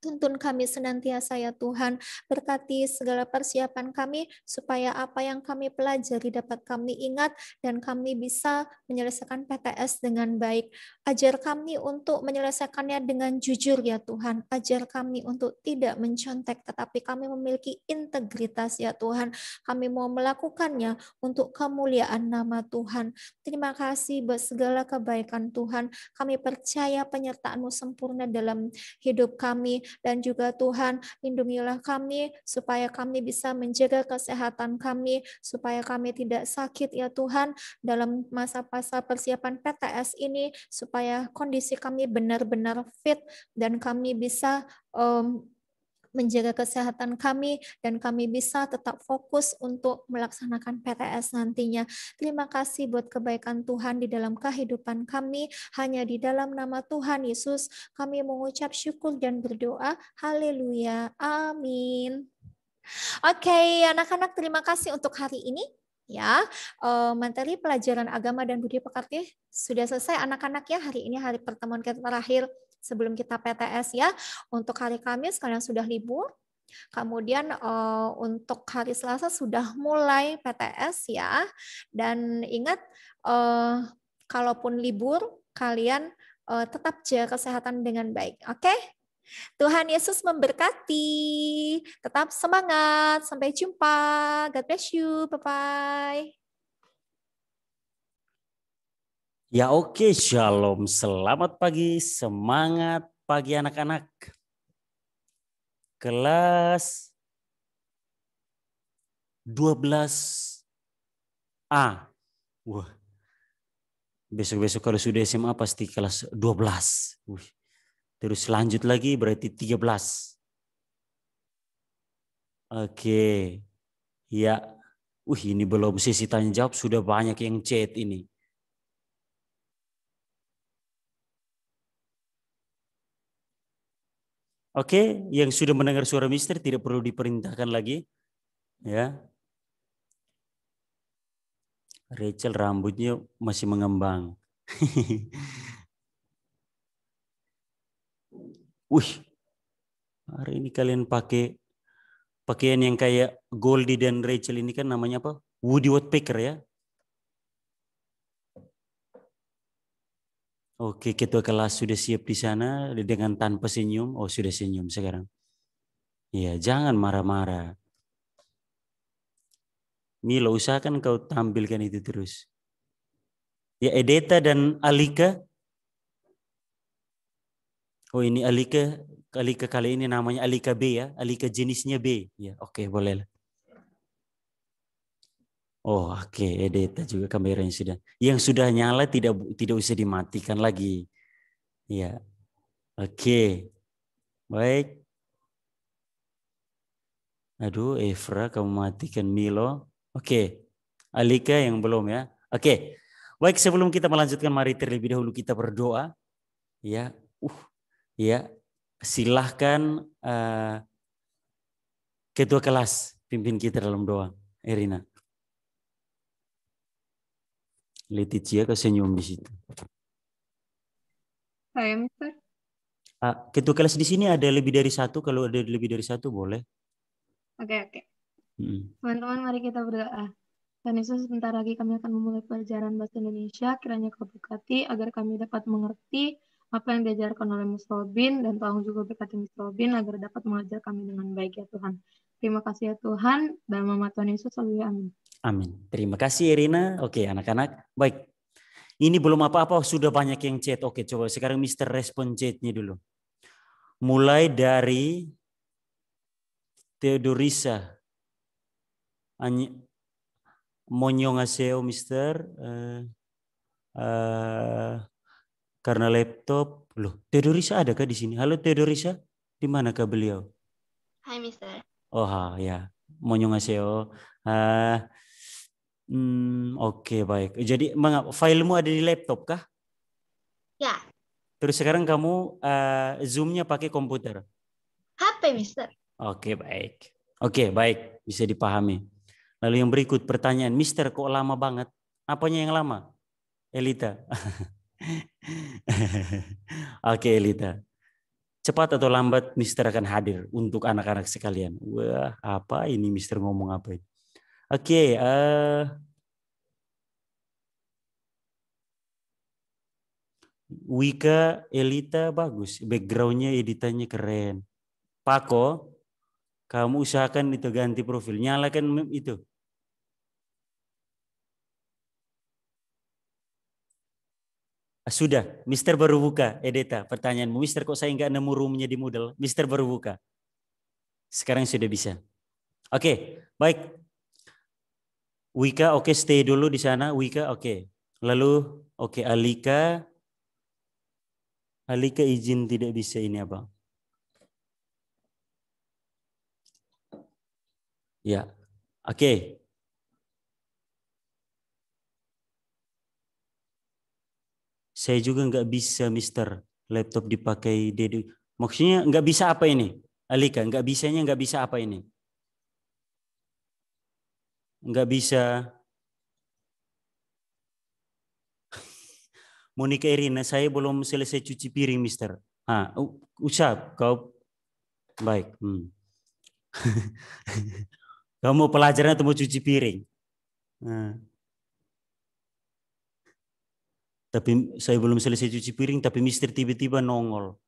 Tuntun kami senantiasa ya Tuhan, berkati segala persiapan kami supaya apa yang kami pelajari dapat kami ingat dan kami bisa menyelesaikan PTS dengan baik. Ajar kami untuk menyelesaikannya dengan jujur ya Tuhan. Ajar kami untuk tidak mencontek tetapi kami memiliki integritas ya Tuhan. Kami mau melakukannya untuk kemuliaan nama Tuhan. Terima kasih buat segala kebaikan Tuhan. Kami percaya penyertaan-Mu sempurna dalam hidup kami dan juga Tuhan lindungilah kami supaya kami bisa menjaga kesehatan kami supaya kami tidak sakit ya Tuhan dalam masa-masa persiapan PTS ini supaya kondisi kami benar-benar fit dan kami bisa um, menjaga kesehatan kami dan kami bisa tetap fokus untuk melaksanakan PTS nantinya. Terima kasih buat kebaikan Tuhan di dalam kehidupan kami. Hanya di dalam nama Tuhan Yesus kami mengucap syukur dan berdoa. Haleluya. Amin. Oke, okay, anak-anak terima kasih untuk hari ini ya. Eh, materi pelajaran agama dan budi pekerti sudah selesai anak-anak ya hari ini hari pertemuan kita terakhir sebelum kita PTS ya. Untuk hari Kamis kalian sudah libur, Kemudian uh, untuk hari Selasa sudah mulai PTS ya. Dan ingat uh, kalaupun libur kalian uh, tetap jaga kesehatan dengan baik. Oke? Okay? Tuhan Yesus memberkati. Tetap semangat. Sampai jumpa. God bless you. Bye bye. Ya oke, shalom. Selamat pagi, semangat pagi anak-anak. Kelas 12A. Wah. Besok-besok kalau sudah SMA pasti kelas 12. Wih. Terus lanjut lagi berarti 13. Oke. Ya. Wah ini belum sesi tanya jawab sudah banyak yang chat ini. Oke, okay? yang sudah mendengar suara Mister tidak perlu diperintahkan lagi. Ya. Rachel rambutnya masih mengembang. Wih, hari ini kalian pakai pakaian yang kayak Goldie dan Rachel ini kan namanya apa? Woody Woodpecker ya. Oke, ketua kelas sudah siap di sana dengan tanpa senyum. Oh, sudah senyum sekarang. Iya, jangan marah-marah. Milo, usahakan kau tampilkan itu terus. Ya, Edeta dan Alika. Oh, ini Alika. Alika kali ini namanya Alika B ya. Alika jenisnya B. Ya, oke, bolehlah. Oh oke, okay. edeta juga kamera yang sudah yang sudah nyala tidak tidak usah dimatikan lagi. Ya, oke, okay. baik. Aduh, Efra kamu matikan Milo. Oke, okay. Alika yang belum ya. Oke, okay. baik sebelum kita melanjutkan mari terlebih dahulu kita berdoa. Ya, uh, ya silahkan uh, ketua kelas pimpin kita dalam doa, Erina. Leticia kesenyum di situ. Saya, Mister. Ah, ketua kelas di sini ada lebih dari satu. Kalau ada lebih dari satu, boleh. Oke, okay, oke. Okay. Hmm. Teman-teman, mari kita berdoa. Dan Yesus, sebentar lagi kami akan memulai pelajaran bahasa Indonesia. Kiranya kau berkati agar kami dapat mengerti apa yang diajarkan oleh Mas Robin dan tolong juga berkati Mas Robin agar dapat mengajar kami dengan baik ya Tuhan. Terima kasih ya Tuhan. dan nama Tuhan Yesus, selalu amin. Amin. Terima kasih Irina. Oke anak-anak. Baik. Ini belum apa-apa sudah banyak yang chat. Oke coba sekarang Mister respon chatnya dulu. Mulai dari Theodorisa. Monyongaseo Mister. Uh, uh, karena laptop. Loh, Theodorisa adakah di sini? Halo Theodorisa, di mana manakah beliau? Hai Mister. Oh ha, ya. Monyongaseo. Uh, Hmm, Oke okay, baik. Jadi mengapa filemu ada di laptop kah? Ya. Terus sekarang kamu uh, zoomnya pakai komputer? HP, Mister. Oke okay, baik. Oke okay, baik bisa dipahami. Lalu yang berikut pertanyaan, Mister kok lama banget? Apanya yang lama? Elita. Oke okay, Elita. Cepat atau lambat Mister akan hadir untuk anak-anak sekalian. Wah, apa ini Mister ngomong apa ini? Oke, eh, Wika Elita bagus, backgroundnya editannya keren. Pako, kamu usahakan itu ganti profil, nyalakan itu. Ah, sudah, Mister baru buka. Edeta, pertanyaanmu, Mister kok saya nggak nemu roomnya di Moodle? Mister baru buka. Sekarang sudah bisa. Oke, okay, baik. Wika oke okay, stay dulu di sana. Wika oke. Okay. Lalu oke okay, Alika. Alika izin tidak bisa ini apa? Ya. Oke. Okay. Saya juga nggak bisa, Mister. Laptop dipakai Dedek. Maksudnya nggak bisa apa ini? Alika, nggak bisanya nggak bisa apa ini? nggak bisa. Monika Irina, saya belum selesai cuci piring, Mister. Ah, ucap kau baik. Hmm. Kamu mau pelajaran atau mau cuci piring? Nah. Tapi saya belum selesai cuci piring, tapi Mister tiba-tiba nongol.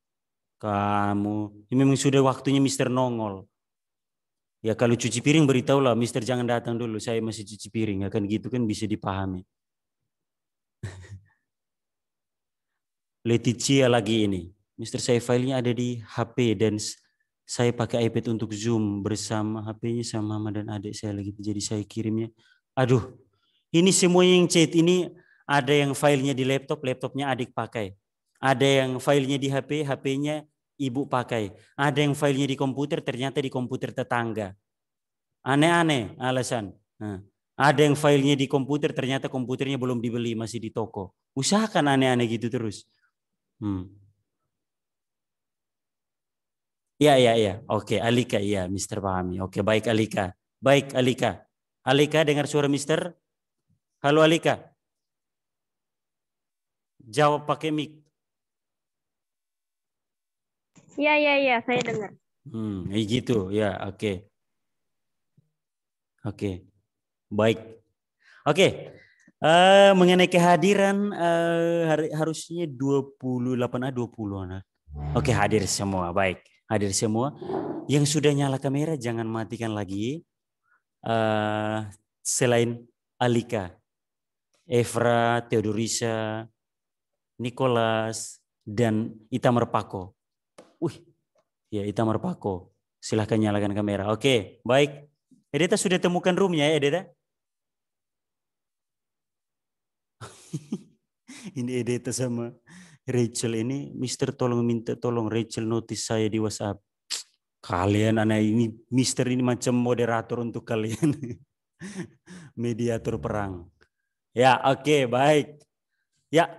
Kamu, ini memang sudah waktunya Mister nongol. Ya kalau cuci piring beritahulah, Mister jangan datang dulu, saya masih cuci piring. Ya kan gitu kan bisa dipahami. Leticia lagi ini. Mister saya filenya ada di HP dan saya pakai iPad untuk Zoom bersama HP-nya sama mama dan adik saya lagi. Jadi saya kirimnya. Aduh, ini semua yang chat. Ini ada yang filenya di laptop, laptopnya adik pakai. Ada yang filenya di HP, HP-nya ibu pakai. Ada yang filenya di komputer, ternyata di komputer tetangga. Aneh-aneh alasan. Nah, ada yang filenya di komputer, ternyata komputernya belum dibeli, masih di toko. Usahakan aneh-aneh gitu terus. Hmm. Ya, ya, ya. Oke, Alika. Ya, Mister pahami. Oke, baik Alika. Baik Alika. Alika dengar suara Mister? Halo Alika. Jawab pakai mic. Iya, iya, iya, saya dengar. Hmm, ya gitu, ya, oke. Okay. Oke. Okay. Baik. Oke. Okay. Uh, eh, mengenai kehadiran uh, hari, harusnya 28 dua 20 anak. Ah, ah. Oke, okay, hadir semua. Baik. Hadir semua. Yang sudah nyala kamera jangan matikan lagi. Uh, selain Alika, Evra, Theodorisa, Nicholas, dan Itamar Pako. Ya, Itamar Pako. Silahkan nyalakan kamera. Oke, baik. Edita sudah temukan roomnya ya, Edita? ini Edita sama Rachel ini, Mister tolong minta tolong Rachel notice saya di WhatsApp. Kalian anak ini, Mister ini macam moderator untuk kalian. Mediator perang. Ya, oke, okay, baik. Ya,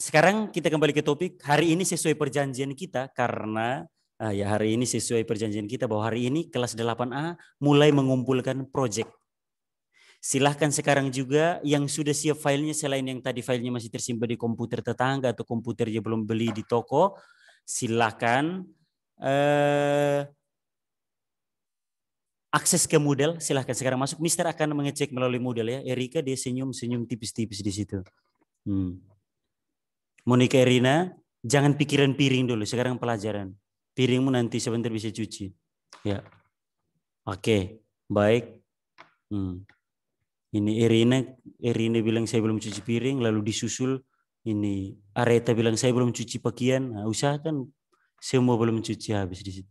sekarang kita kembali ke topik. Hari ini sesuai perjanjian kita karena Ah, ya hari ini sesuai perjanjian kita bahwa hari ini kelas 8A mulai mengumpulkan project. Silahkan sekarang juga yang sudah siap filenya selain yang tadi filenya masih tersimpan di komputer tetangga atau komputer yang belum beli di toko, silahkan eh, akses ke model silahkan sekarang masuk Mister akan mengecek melalui model ya Erika dia senyum senyum tipis-tipis di situ hmm. Monica Erina jangan pikiran piring dulu sekarang pelajaran piringmu nanti sebentar bisa cuci. Ya. Oke, baik. Hmm. Ini Irina, Irina bilang saya belum cuci piring, lalu disusul ini Areta bilang saya belum cuci pakaian. Nah, usahakan semua belum cuci habis di situ.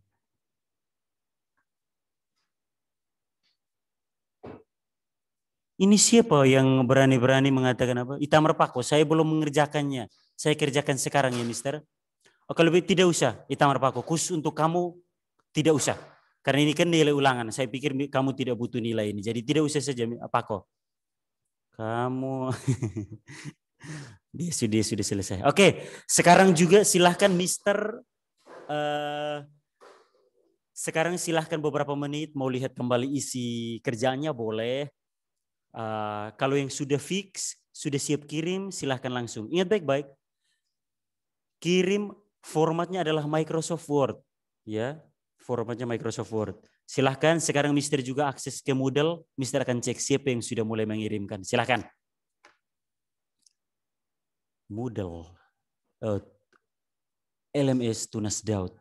Ini siapa yang berani-berani mengatakan apa? Itamar Pako, saya belum mengerjakannya. Saya kerjakan sekarang ya, Mister. Kalau lebih tidak usah itamar paku. Khusus untuk kamu tidak usah. Karena ini kan nilai ulangan. Saya pikir kamu tidak butuh nilai ini. Jadi tidak usah saja apa kok. Kamu dia sudah sudah selesai. Oke, sekarang juga silahkan Mister. Uh, sekarang silahkan beberapa menit mau lihat kembali isi kerjanya boleh. Uh, kalau yang sudah fix, sudah siap kirim, silahkan langsung. Ingat baik-baik. Kirim Formatnya adalah Microsoft Word, ya. Formatnya Microsoft Word. Silahkan sekarang Mister juga akses ke Moodle. Mister akan cek siapa yang sudah mulai mengirimkan. Silahkan. Moodle. Uh, eh, LMS Tunas Daud.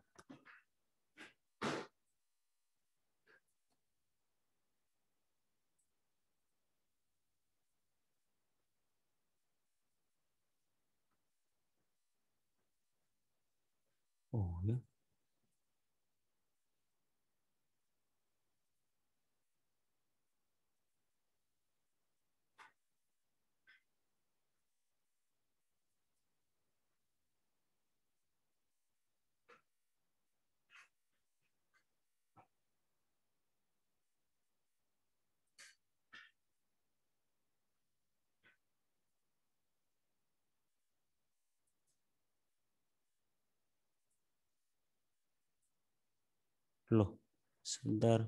Loh, sebentar.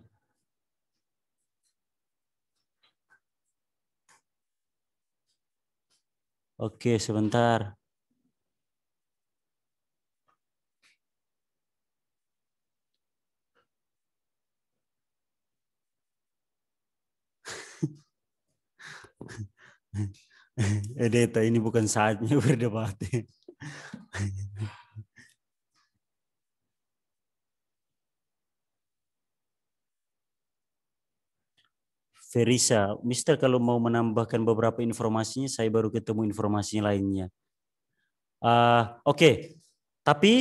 Oke, sebentar. Edeta, eh, ini bukan saatnya berdebat. Ferisa, Mister kalau mau menambahkan beberapa informasinya, saya baru ketemu informasi lainnya. Uh, Oke, okay. tapi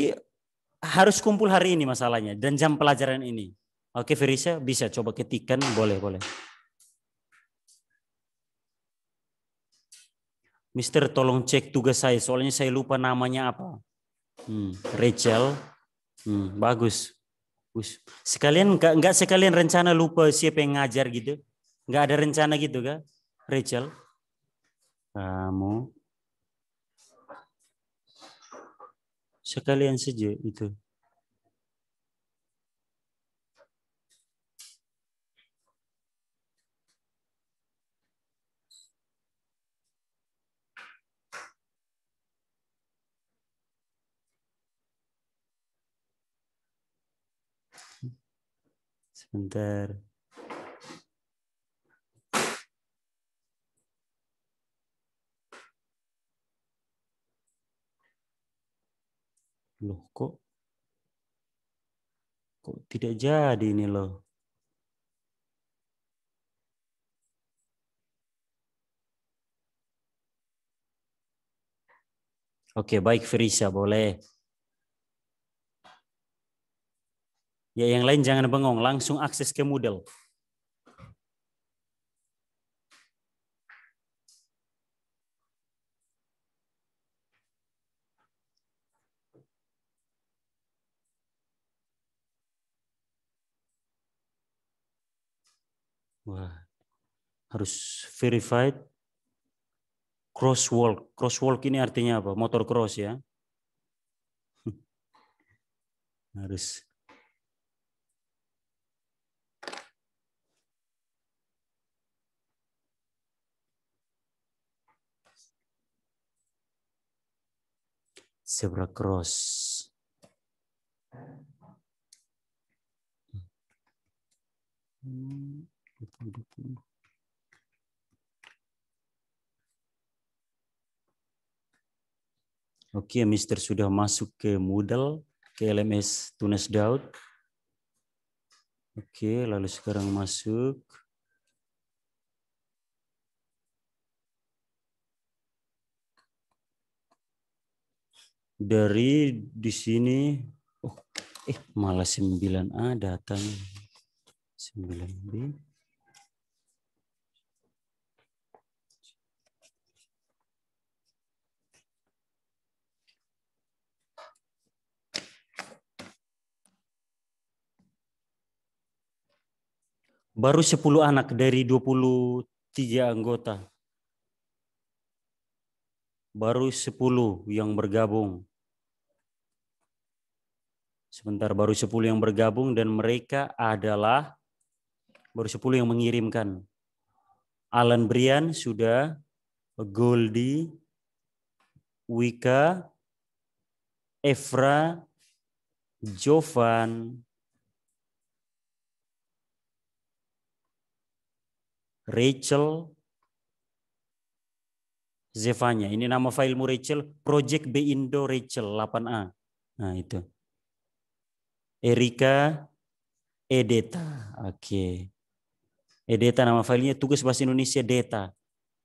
harus kumpul hari ini masalahnya dan jam pelajaran ini. Oke, okay, Ferisa bisa coba ketikan, boleh boleh. Mister tolong cek tugas saya, soalnya saya lupa namanya apa. Hmm, Rachel, hmm, bagus, bagus. Sekalian nggak nggak sekalian rencana lupa siapa yang ngajar gitu. Nggak ada rencana gitu kan, Rachel? Kamu sekalian saja itu. Sebentar. Loh kok kok tidak jadi ini loh. Oke, baik Firisa, boleh. Ya, yang lain jangan bengong, langsung akses ke Moodle. harus verified crosswalk. Crosswalk ini artinya apa? Motor cross ya. harus zebra cross. Hmm. Oke, okay, Mister sudah masuk ke Moodle, ke LMS Tunas Daud. Oke, okay, lalu sekarang masuk. Dari di sini, oh, eh malah 9A datang. 9B. baru 10 anak dari 23 anggota. Baru 10 yang bergabung. Sebentar, baru 10 yang bergabung dan mereka adalah baru 10 yang mengirimkan. Alan Brian sudah, Goldie, Wika, Efra, Jovan, Rachel Zevanya. Ini nama filemu Rachel, Project B Indo Rachel 8A. Nah, itu. Erika Edeta. Oke. Okay. Edeta nama filenya tugas bahasa Indonesia Deta.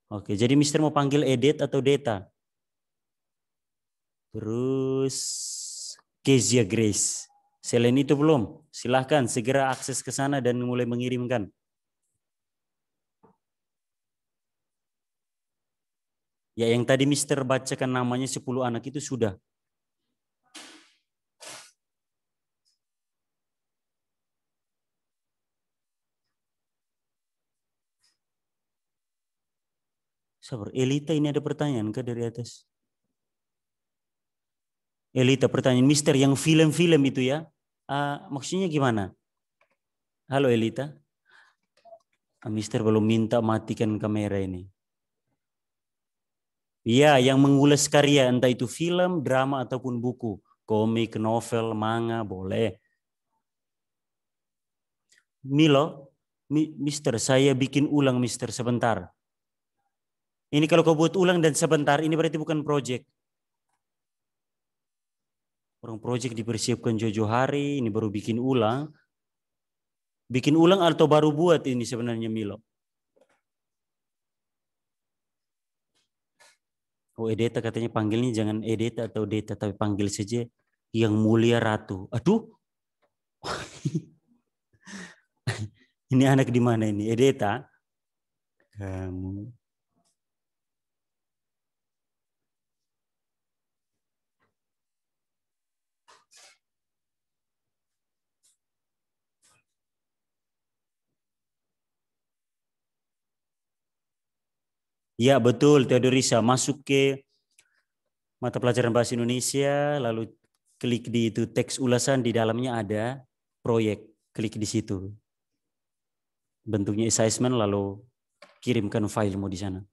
Oke, okay. jadi Mister mau panggil Edet atau Deta? Terus Kezia Grace. Selain itu belum. Silahkan segera akses ke sana dan mulai mengirimkan. Ya yang tadi Mister bacakan namanya 10 anak itu sudah. Sabar, Elita ini ada pertanyaan ke dari atas? Elita pertanyaan Mister yang film-film itu ya. Uh, maksudnya gimana? Halo Elita. Ah, mister belum minta matikan kamera ini. Iya, yang mengulas karya, entah itu film, drama, ataupun buku. Komik, novel, manga, boleh. Milo, mi, mister, saya bikin ulang mister sebentar. Ini kalau kau buat ulang dan sebentar, ini berarti bukan project. Orang project dipersiapkan jojo hari, ini baru bikin ulang. Bikin ulang atau baru buat ini sebenarnya Milo? Oh Edeta katanya panggilnya jangan Edeta atau Deta tapi panggil saja yang mulia ratu. Aduh. ini anak di mana ini? Edeta? Kamu Ya betul Theodorisa masuk ke mata pelajaran bahasa Indonesia lalu klik di itu teks ulasan di dalamnya ada proyek klik di situ bentuknya assessment lalu kirimkan filemu di sana.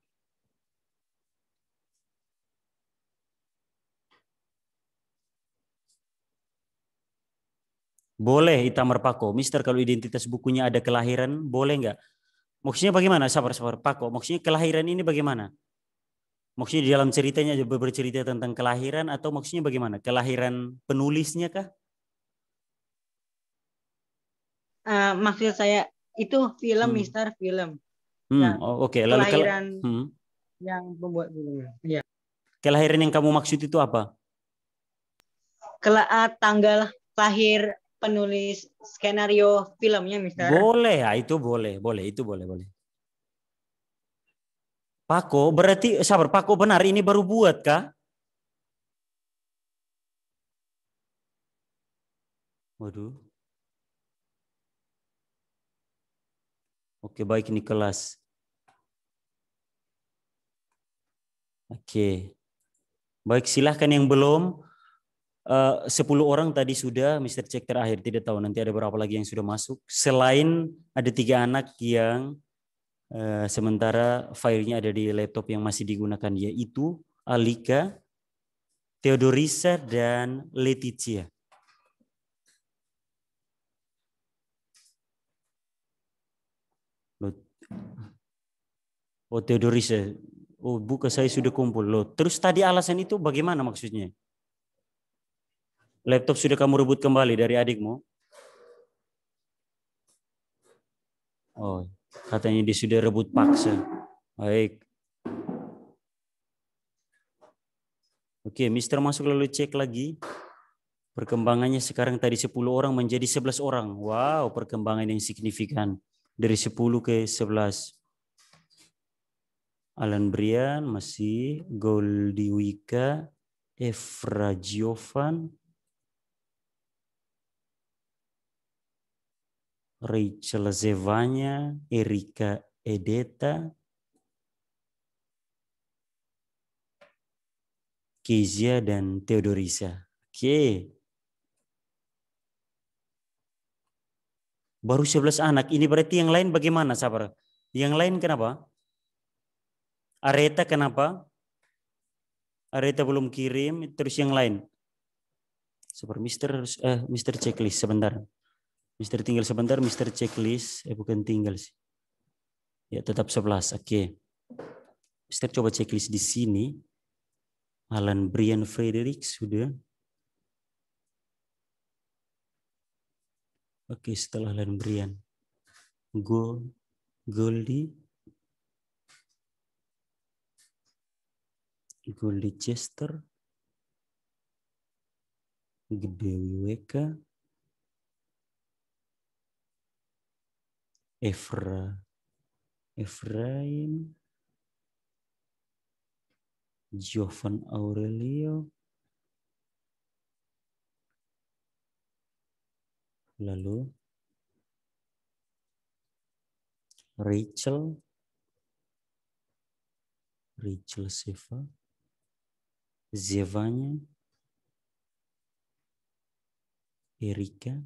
Boleh Itamar Pako, Mister kalau identitas bukunya ada kelahiran, boleh nggak? Maksudnya bagaimana? Sabar, sabar. Pako, maksudnya kelahiran ini bagaimana? Maksudnya di dalam ceritanya bercerita tentang kelahiran atau maksudnya bagaimana? Kelahiran penulisnya kah? Uh, maksud saya itu film, hmm. Mister Film. Hmm, oh, Oke, okay. lalu kelahiran hmm. yang membuat filmnya. Ya. Kelahiran yang kamu maksud itu apa? Kela eh, tanggal lahir penulis skenario filmnya, misalnya Boleh, ya, itu boleh, boleh, itu boleh, boleh. Pako, berarti sabar, Pako benar ini baru buat kah? Waduh. Oke, baik ini kelas. Oke. Baik, silahkan yang belum 10 eh, orang tadi sudah, Mr. Cek terakhir, tidak tahu nanti ada berapa lagi yang sudah masuk. Selain ada tiga anak yang uh, sementara filenya ada di laptop yang masih digunakan, yaitu Alika, Theodorisa, dan Leticia. Oh Theodorisa, oh buka saya sudah kumpul. Loh, terus tadi alasan itu bagaimana maksudnya? Laptop sudah kamu rebut kembali dari adikmu? Oh, katanya dia sudah rebut paksa. Baik. Oke, Mister masuk lalu cek lagi. Perkembangannya sekarang tadi 10 orang menjadi 11 orang. Wow, perkembangan yang signifikan. Dari 10 ke 11. Alan Brian masih, Goldiwika, Efra Giovan, Rachel Zevanya, Erika Edeta, Kezia dan Theodorisa. Oke. Baru 11 anak. Ini berarti yang lain bagaimana, sabar? Yang lain kenapa? Areta kenapa? Areta belum kirim, terus yang lain. Super Mister eh, Mister checklist sebentar. Mister tinggal sebentar, Mister checklist. Eh bukan tinggal sih. Ya tetap sebelas, oke. Okay. Mister coba checklist di sini. Alan Brian Frederick sudah. Oke, okay, setelah Alan Brian. Gold, Goldie. Goldie Chester. Gede Weka. Efra, Efraim, Jovan Aurelio, lalu Rachel, Rachel Seva, Zevanya, Erika,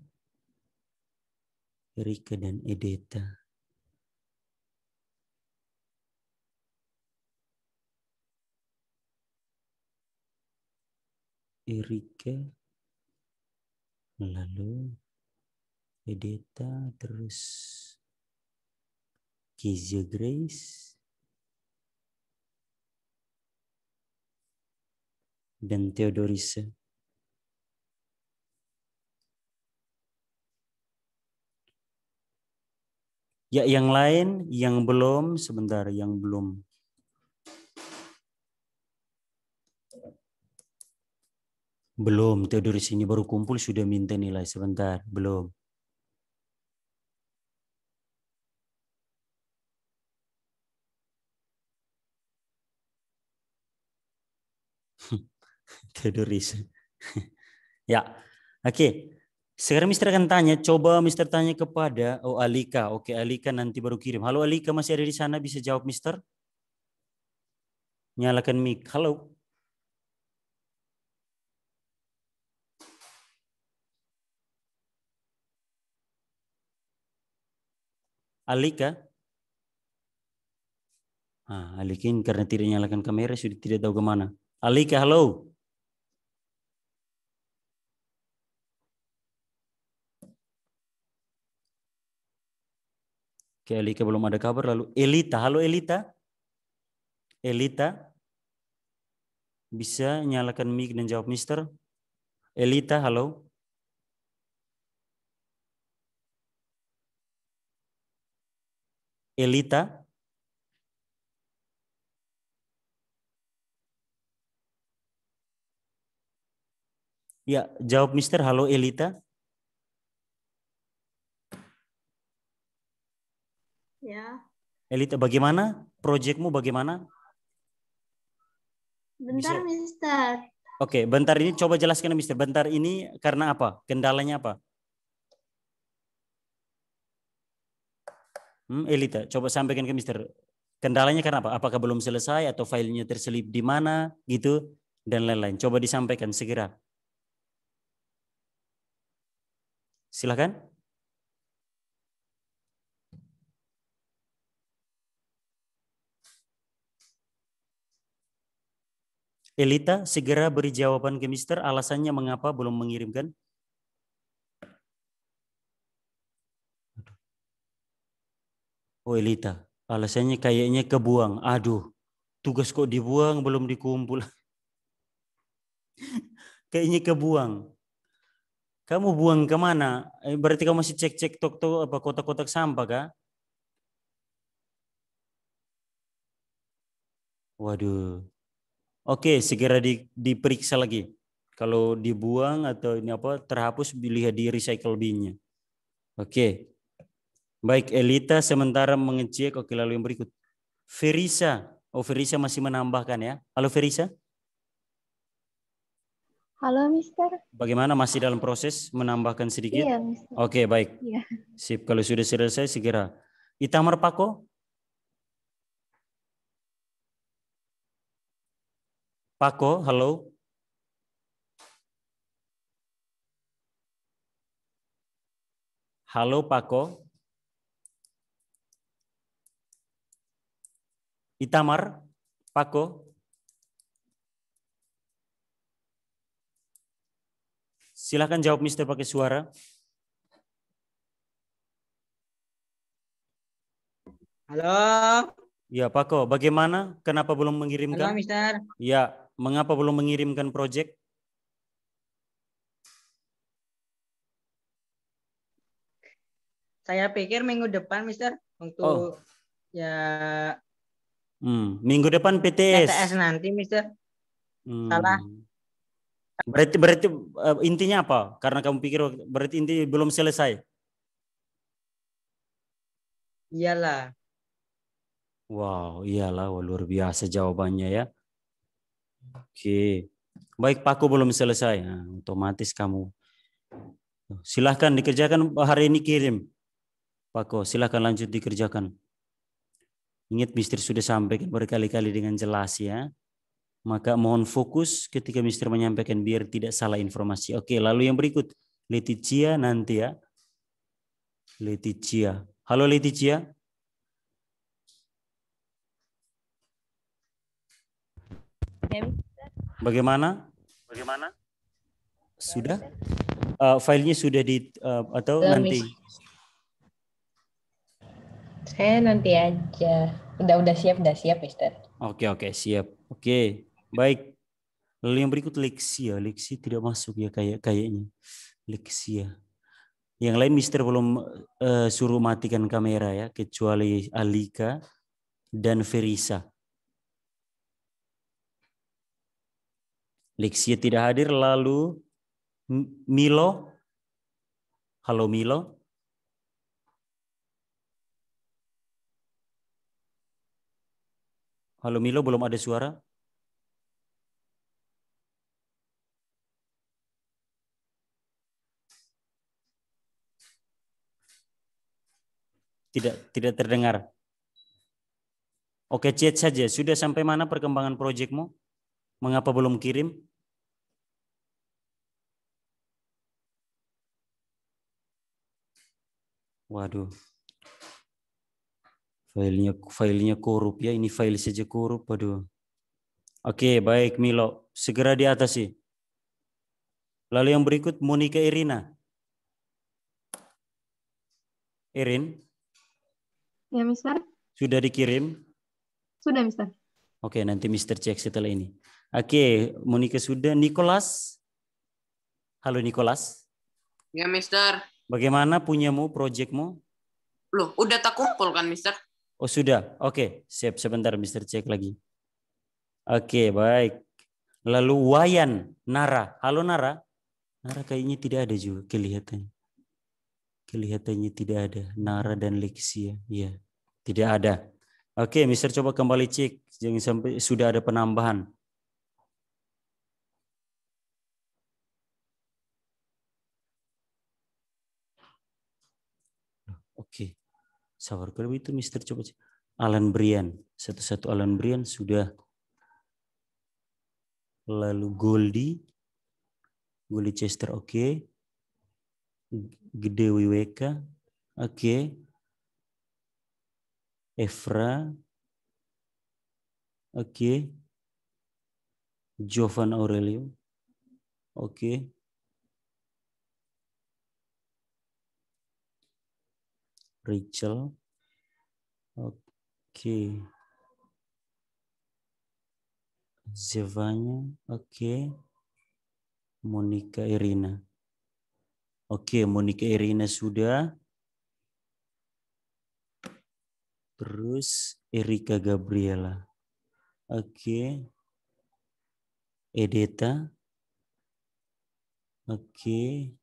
Rika dan Edeta. Erika, lalu Edeta, terus Kizia Grace, dan Theodorisa. Ya yang lain yang belum sebentar yang belum. Belum, Theodor sini baru kumpul sudah minta nilai sebentar, belum. Theodoris. ya. Oke. Okay. Sekarang Mister akan tanya, coba Mister tanya kepada oh Alika. Oke, Alika nanti baru kirim. Halo Alika, masih ada di sana bisa jawab Mister? Nyalakan mic. Halo. Alika? Ah, Alika ini karena tidak nyalakan kamera sudah tidak tahu kemana. Alika, halo. Oke, Elika belum ada kabar. Lalu Elita, halo Elita. Elita, bisa nyalakan mic dan jawab Mister. Elita, halo. Elita. Ya, jawab Mister. Halo Elita. Elita, bagaimana proyekmu bagaimana? Bentar, Bisa? Mister. Oke, okay, bentar ini coba jelaskan, Mister. Bentar ini karena apa? Kendalanya apa? Hmm, Elita, coba sampaikan ke Mister. Kendalanya karena apa? Apakah belum selesai atau filenya terselip di mana gitu dan lain-lain. Coba disampaikan segera. Silakan. Elita, segera beri jawaban ke Mister alasannya mengapa belum mengirimkan. Oh Elita, alasannya kayaknya kebuang. Aduh, tugas kok dibuang belum dikumpul. kayaknya kebuang. Kamu buang kemana? Eh, berarti kamu masih cek-cek tok-tok apa kotak-kotak sampah kah? Waduh, Oke, segera di, diperiksa lagi. Kalau dibuang atau ini apa terhapus dilihat di recycle bin-nya. Oke. Baik, Elita sementara mengecek. Oke, lalu yang berikut. Ferisa. Oh, Ferisa masih menambahkan ya. Halo Ferisa. Halo, Mister. Bagaimana masih dalam proses menambahkan sedikit? Iya, Oke, Oke, baik. Iya. Sip, kalau sudah selesai segera. Itamar Pako, Pako, halo. Halo Pako. Itamar, Pako. Silahkan jawab Mister pakai suara. Halo. Ya Pako, bagaimana? Kenapa belum mengirimkan? Halo Mister. Ya. Mengapa belum mengirimkan proyek? Saya pikir minggu depan, Mister, untuk oh. ya hmm. minggu depan PTS. PTS nanti, Mister. Hmm. Salah. Berarti berarti eh, intinya apa? Karena kamu pikir berarti inti belum selesai. Iyalah. Wow, iyalah, luar biasa jawabannya ya. Oke. Baik, paku belum selesai. Nah, otomatis kamu. Silahkan dikerjakan hari ini kirim. Pako, silahkan lanjut dikerjakan. Ingat mister sudah sampaikan berkali-kali dengan jelas ya. Maka mohon fokus ketika mister menyampaikan biar tidak salah informasi. Oke, lalu yang berikut. Leticia nanti ya. Leticia. Halo Leticia. Bagaimana? Bagaimana? Sudah? Uh, filenya sudah di uh, atau Belum nanti? Bisa. Saya nanti aja. Udah udah siap, udah siap, Mister. Oke, okay, oke, okay, siap. Oke. Okay. Baik. Lalu yang berikut Lexia, Lexia tidak masuk ya kayak kayaknya. Lexia. Yang lain Mister belum uh, suruh matikan kamera ya, kecuali Alika dan Verisa. Lixia tidak hadir, lalu Milo. Halo Milo. Halo Milo, belum ada suara? Tidak tidak terdengar. Oke, chat saja. Sudah sampai mana perkembangan proyekmu? Mengapa belum kirim? Waduh. Filenya filenya korup ya. Ini file saja korup. Waduh. Oke, baik Milo. Segera di atas sih. Lalu yang berikut Monika Irina. Irin. Ya, Mister. Sudah dikirim? Sudah, Mister. Oke, nanti Mister cek setelah ini. Oke, Monika sudah. Nicholas. Halo, Nicholas. Ya, Mister. Bagaimana punyamu, projectmu? Loh, udah tak kumpul kan, Mister? Oh, sudah. Oke, siap. Sebentar, Mister cek lagi. Oke, baik. Lalu Wayan, Nara. Halo, Nara. Nara kayaknya tidak ada juga kelihatannya. Kelihatannya tidak ada. Nara dan Lexia. Iya, tidak ada. Oke, Mister coba kembali cek. Jangan sampai sudah ada penambahan. Oke. Sawar Club itu Mister coba Alan Brian. Satu-satu Alan Brian sudah. Lalu Goldie. Goldie Chester oke. Gede WWK. Oke. Efra. Oke. Jovan Aurelio. Oke. Okay. Rachel. Oke. Zevanya, oke. Monica Irina. Oke, Monica Irina sudah. Terus Erika Gabriela. Oke. Edeta. Oke.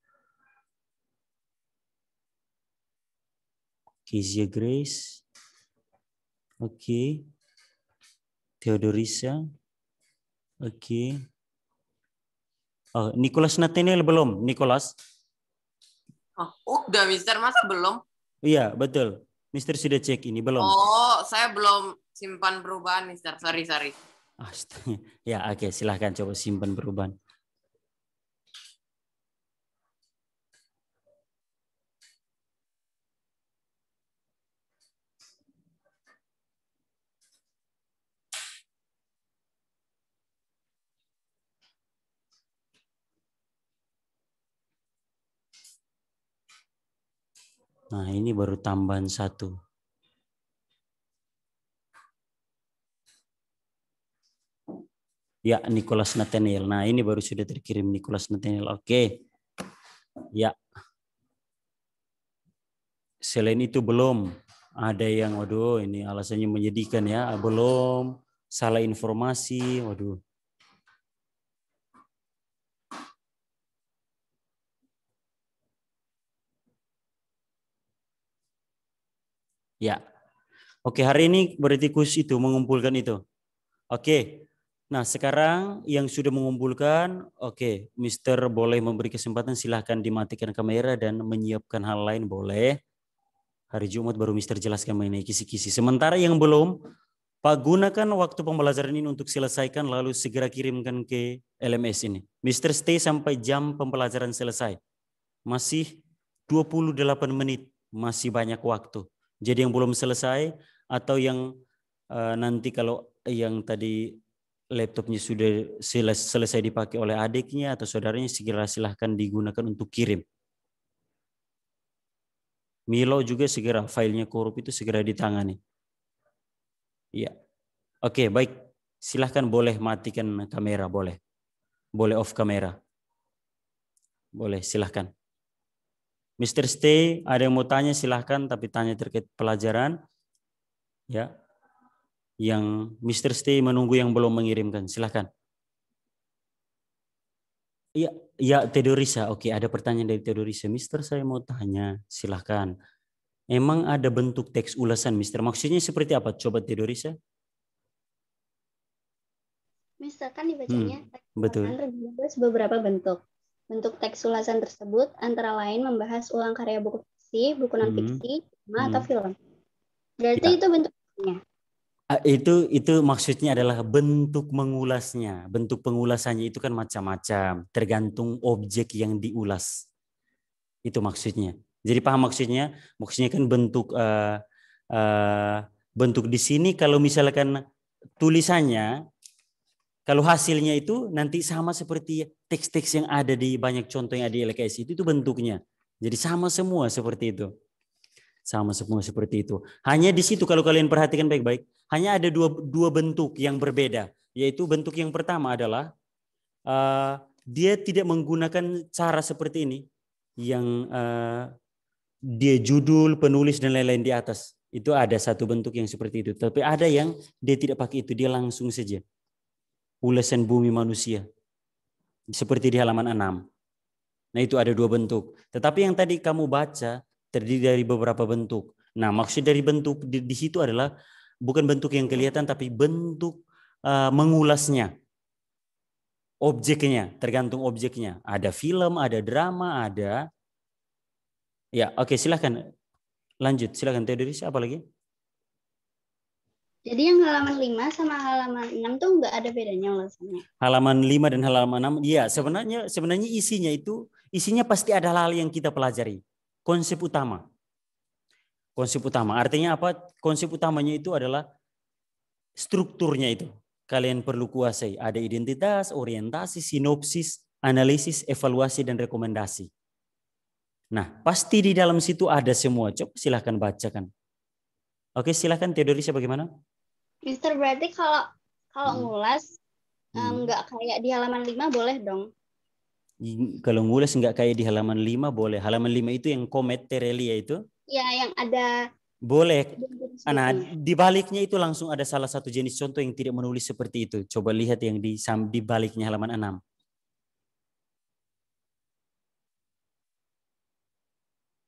Kezia Grace. Oke. Okay. Theodorisa. Oke. Oh, Nicholas Nathaniel belum, Nicholas? Oh, oh, udah, Mister. Mas belum? Iya, betul. Mister sudah cek ini, belum. Oh, saya belum simpan perubahan, Mister. Sorry, sorry. Astaga. Ya, oke. Silahkan coba simpan perubahan. Nah, ini baru tambahan satu. Ya, Nicholas Nathaniel. Nah, ini baru sudah terkirim Nicholas Nathaniel. Oke. Ya. Selain itu belum ada yang waduh ini alasannya menyedihkan ya, belum salah informasi. Waduh. Ya. Oke, hari ini berarti kus itu mengumpulkan itu. Oke. Nah, sekarang yang sudah mengumpulkan, oke, Mister boleh memberi kesempatan silahkan dimatikan kamera dan menyiapkan hal lain boleh. Hari Jumat baru Mister jelaskan mengenai kisi-kisi. Sementara yang belum, Pak gunakan waktu pembelajaran ini untuk selesaikan lalu segera kirimkan ke LMS ini. Mister stay sampai jam pembelajaran selesai. Masih 28 menit, masih banyak waktu. Jadi yang belum selesai atau yang uh, nanti kalau yang tadi laptopnya sudah selesai dipakai oleh adiknya atau saudaranya segera silahkan digunakan untuk kirim. Milo juga segera filenya korup itu segera ditangani. Iya. Oke, baik. Silahkan boleh matikan kamera, boleh. Boleh off kamera. Boleh, silahkan. Mr. Stay, ada yang mau tanya silahkan, tapi tanya terkait pelajaran. Ya, yang Mr. Stay menunggu yang belum mengirimkan, silahkan. Iya, Ya, ya Teodorisa. Oke, ada pertanyaan dari Teodorisa. Mr. saya mau tanya, silahkan. Emang ada bentuk teks ulasan, Mister? Maksudnya seperti apa? Coba Teodorisa. Mister, kan dibacanya. Hmm, betul. Ada beberapa bentuk. Bentuk teks ulasan tersebut antara lain membahas ulang karya buku fiksi, buku non fiksi, hmm. hmm. atau film. Berarti ya. itu bentuknya. Ah, itu itu maksudnya adalah bentuk mengulasnya. Bentuk pengulasannya itu kan macam-macam, tergantung objek yang diulas. Itu maksudnya. Jadi paham maksudnya? Maksudnya kan bentuk uh, uh, bentuk di sini kalau misalkan tulisannya kalau hasilnya itu nanti sama seperti teks-teks yang ada di banyak contoh yang ada di LKS itu, itu bentuknya. Jadi sama semua seperti itu. Sama semua seperti itu. Hanya di situ kalau kalian perhatikan baik-baik, hanya ada dua, dua bentuk yang berbeda. Yaitu bentuk yang pertama adalah uh, dia tidak menggunakan cara seperti ini. Yang uh, dia judul, penulis, dan lain-lain di atas. Itu ada satu bentuk yang seperti itu. Tapi ada yang dia tidak pakai itu, dia langsung saja ulasan bumi manusia. Seperti di halaman 6. Nah itu ada dua bentuk. Tetapi yang tadi kamu baca terdiri dari beberapa bentuk. Nah maksud dari bentuk di, di situ adalah bukan bentuk yang kelihatan tapi bentuk uh, mengulasnya. Objeknya, tergantung objeknya. Ada film, ada drama, ada... Ya, oke okay, silahkan. Lanjut, silahkan. Teodori, apa lagi? Jadi yang halaman 5 sama halaman 6 tuh nggak ada bedanya ulasannya. Halaman 5 dan halaman 6, iya sebenarnya sebenarnya isinya itu isinya pasti ada hal, yang kita pelajari. Konsep utama. Konsep utama. Artinya apa? Konsep utamanya itu adalah strukturnya itu. Kalian perlu kuasai. Ada identitas, orientasi, sinopsis, analisis, evaluasi, dan rekomendasi. Nah, pasti di dalam situ ada semua. Coba silahkan bacakan. Oke, silahkan teori bagaimana? Mister berarti kalau kalau hmm. ngulas nggak um, kayak di halaman 5 boleh dong? Hmm. Kalau ngulas nggak kayak di halaman 5 boleh. Halaman 5 itu yang komet Terelia itu? Ya, yang ada boleh. Nah, di baliknya itu langsung ada salah satu jenis contoh yang tidak menulis seperti itu. Coba lihat yang di di baliknya halaman 6.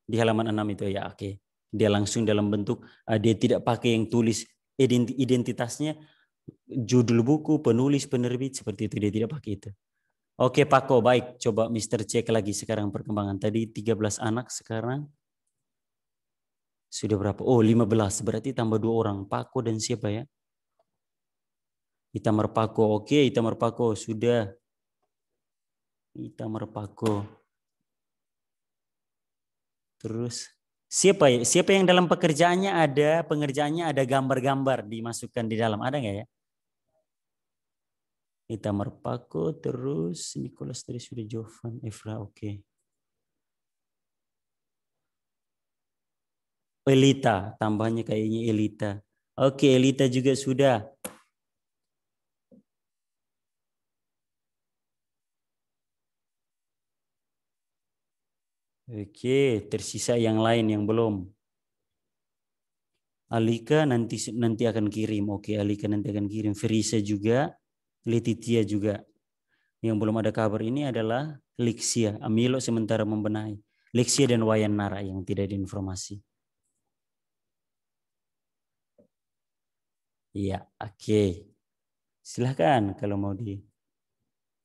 Di halaman 6 itu ya, oke. Okay. Dia langsung dalam bentuk uh, dia tidak pakai yang tulis identitasnya judul buku, penulis, penerbit seperti itu dia tidak pakai itu. Oke Pako, baik. Coba Mister cek lagi sekarang perkembangan. Tadi 13 anak sekarang sudah berapa? Oh 15, berarti tambah dua orang. Pako dan siapa ya? Itamar Pako, oke Itamar Pako sudah. Itamar Pako. Terus Siapa ya? siapa yang dalam pekerjaannya ada pengerjaannya ada gambar-gambar dimasukkan di dalam ada nggak ya? Ita Merpako terus Nicholas dari sudah Jovan Efra oke. Okay. Elita tambahnya kayaknya Elita. Oke okay, Elita juga sudah. Oke, tersisa yang lain yang belum. Alika nanti nanti akan kirim. Oke, Alika nanti akan kirim. Firisa juga, Letitia juga. Yang belum ada kabar ini adalah Lixia. Amilo sementara membenahi. Lixia dan Wayan Nara yang tidak diinformasi. Iya, oke. Okay. Silahkan kalau mau di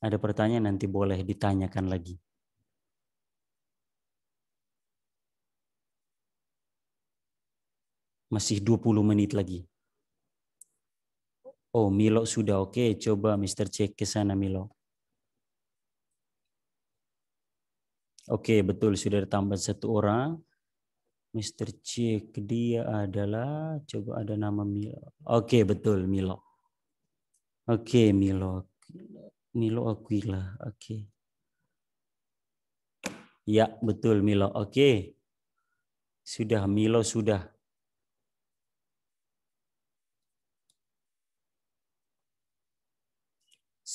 ada pertanyaan nanti boleh ditanyakan lagi. Masih 20 menit lagi. Oh, Milo sudah oke. Okay. Coba Mr. cek ke sana Milo. Oke, okay, betul sudah ditambah satu orang. Mr. Cek dia adalah coba ada nama Milo. Oke, okay, betul Milo. Oke, okay, Milo. Milo Aquila. Oke. Okay. Ya, betul Milo. Oke. Okay. Sudah Milo sudah.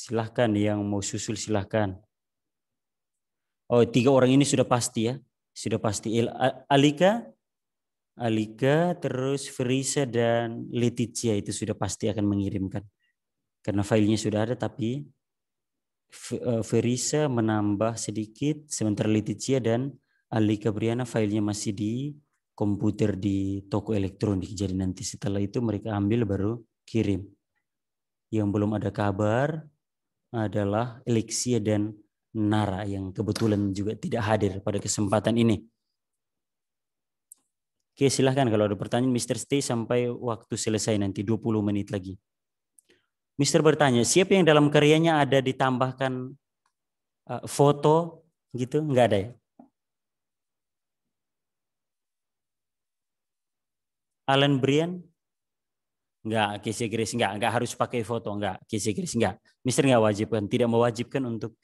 Silahkan yang mau susul silahkan. Oh, tiga orang ini sudah pasti ya. Sudah pasti. Alika, Alika, terus Verisa dan Letizia itu sudah pasti akan mengirimkan. Karena filenya sudah ada tapi e, Verisa menambah sedikit, sementara Letizia dan Alika Briana filenya masih di komputer di toko elektronik. Jadi nanti setelah itu mereka ambil baru kirim. Yang belum ada kabar, adalah Elixir dan Nara yang kebetulan juga tidak hadir pada kesempatan ini. Oke, silahkan kalau ada pertanyaan Mr. Stay sampai waktu selesai nanti 20 menit lagi. Mister bertanya, siapa yang dalam karyanya ada ditambahkan eh, foto gitu? Enggak ada ya? Alan Brian? Enggak, kisi kris enggak, enggak harus pakai foto, enggak, kisi kris enggak. Mister enggak wajibkan, tidak mewajibkan untuk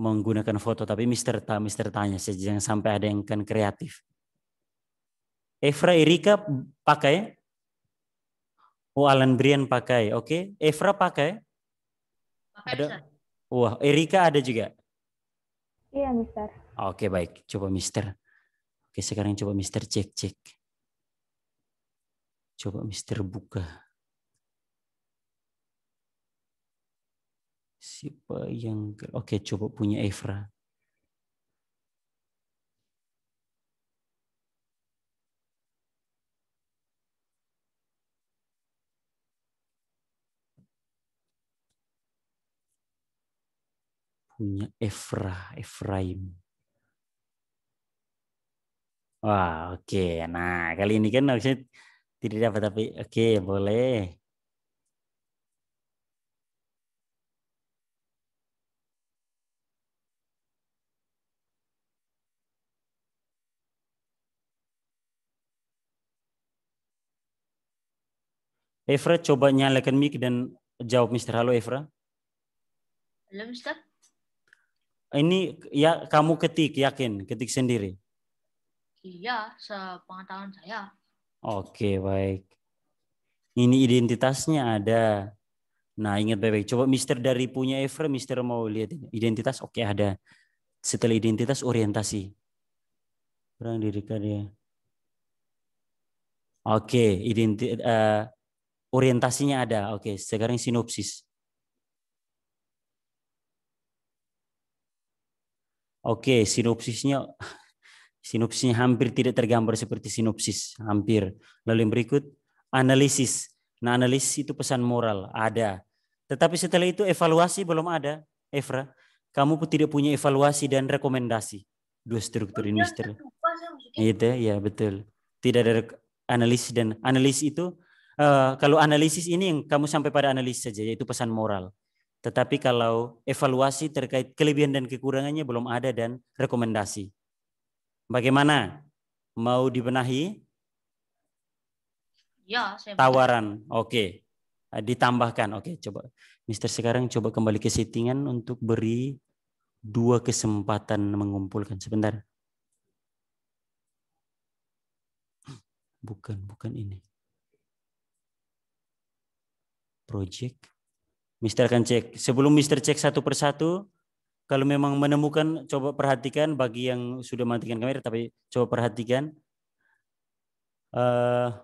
menggunakan foto, tapi Mister ta, Mister tanya saja jangan sampai ada yang kan kreatif. Efra Erika pakai? Oh, Alan Brian pakai. Oke, okay. Efra pakai? Pakai, ada? Wah, Erika ada juga? Iya, Mister. Oke, okay, baik. Coba Mister. Oke, sekarang coba Mister cek-cek. Coba Mister buka. Siapa yang oke coba punya Efra punya Efra, Efraim. Wah, oke. Okay. Nah, kali ini kan harusnya tidak dapat tapi oke okay, boleh. Efra coba nyalakan mic dan jawab Mister Halo Efra. Halo Mister. Ini ya kamu ketik yakin ketik sendiri. Iya, sepengetahuan saya. Oke, baik. Ini identitasnya ada. Nah, ingat baik-baik. Coba Mister dari punya Ever, Mister mau lihat ini identitas. Oke, ada. Setelah identitas, orientasi. Kurang dirika ya. Oke, identi uh, orientasinya ada. Oke, sekarang sinopsis. Oke, sinopsisnya Sinopsisnya hampir tidak tergambar seperti sinopsis, hampir. Lalu yang berikut, analisis. Nah, analisis itu pesan moral, ada. Tetapi setelah itu evaluasi belum ada, evra Kamu tidak punya evaluasi dan rekomendasi. Dua struktur ini. Itu ya betul. Tidak ada analisis dan analisis itu eh, kalau analisis ini yang kamu sampai pada analisis saja yaitu pesan moral. Tetapi kalau evaluasi terkait kelebihan dan kekurangannya belum ada dan rekomendasi. Bagaimana? Mau dibenahi? Ya, saya tawaran. Oke. Ditambahkan. Oke, coba Mister sekarang coba kembali ke settingan untuk beri dua kesempatan mengumpulkan sebentar. Bukan, bukan ini. Project. Mister akan cek. Sebelum Mister cek satu persatu, kalau memang menemukan, coba perhatikan bagi yang sudah matikan kamera, tapi coba perhatikan. Uh,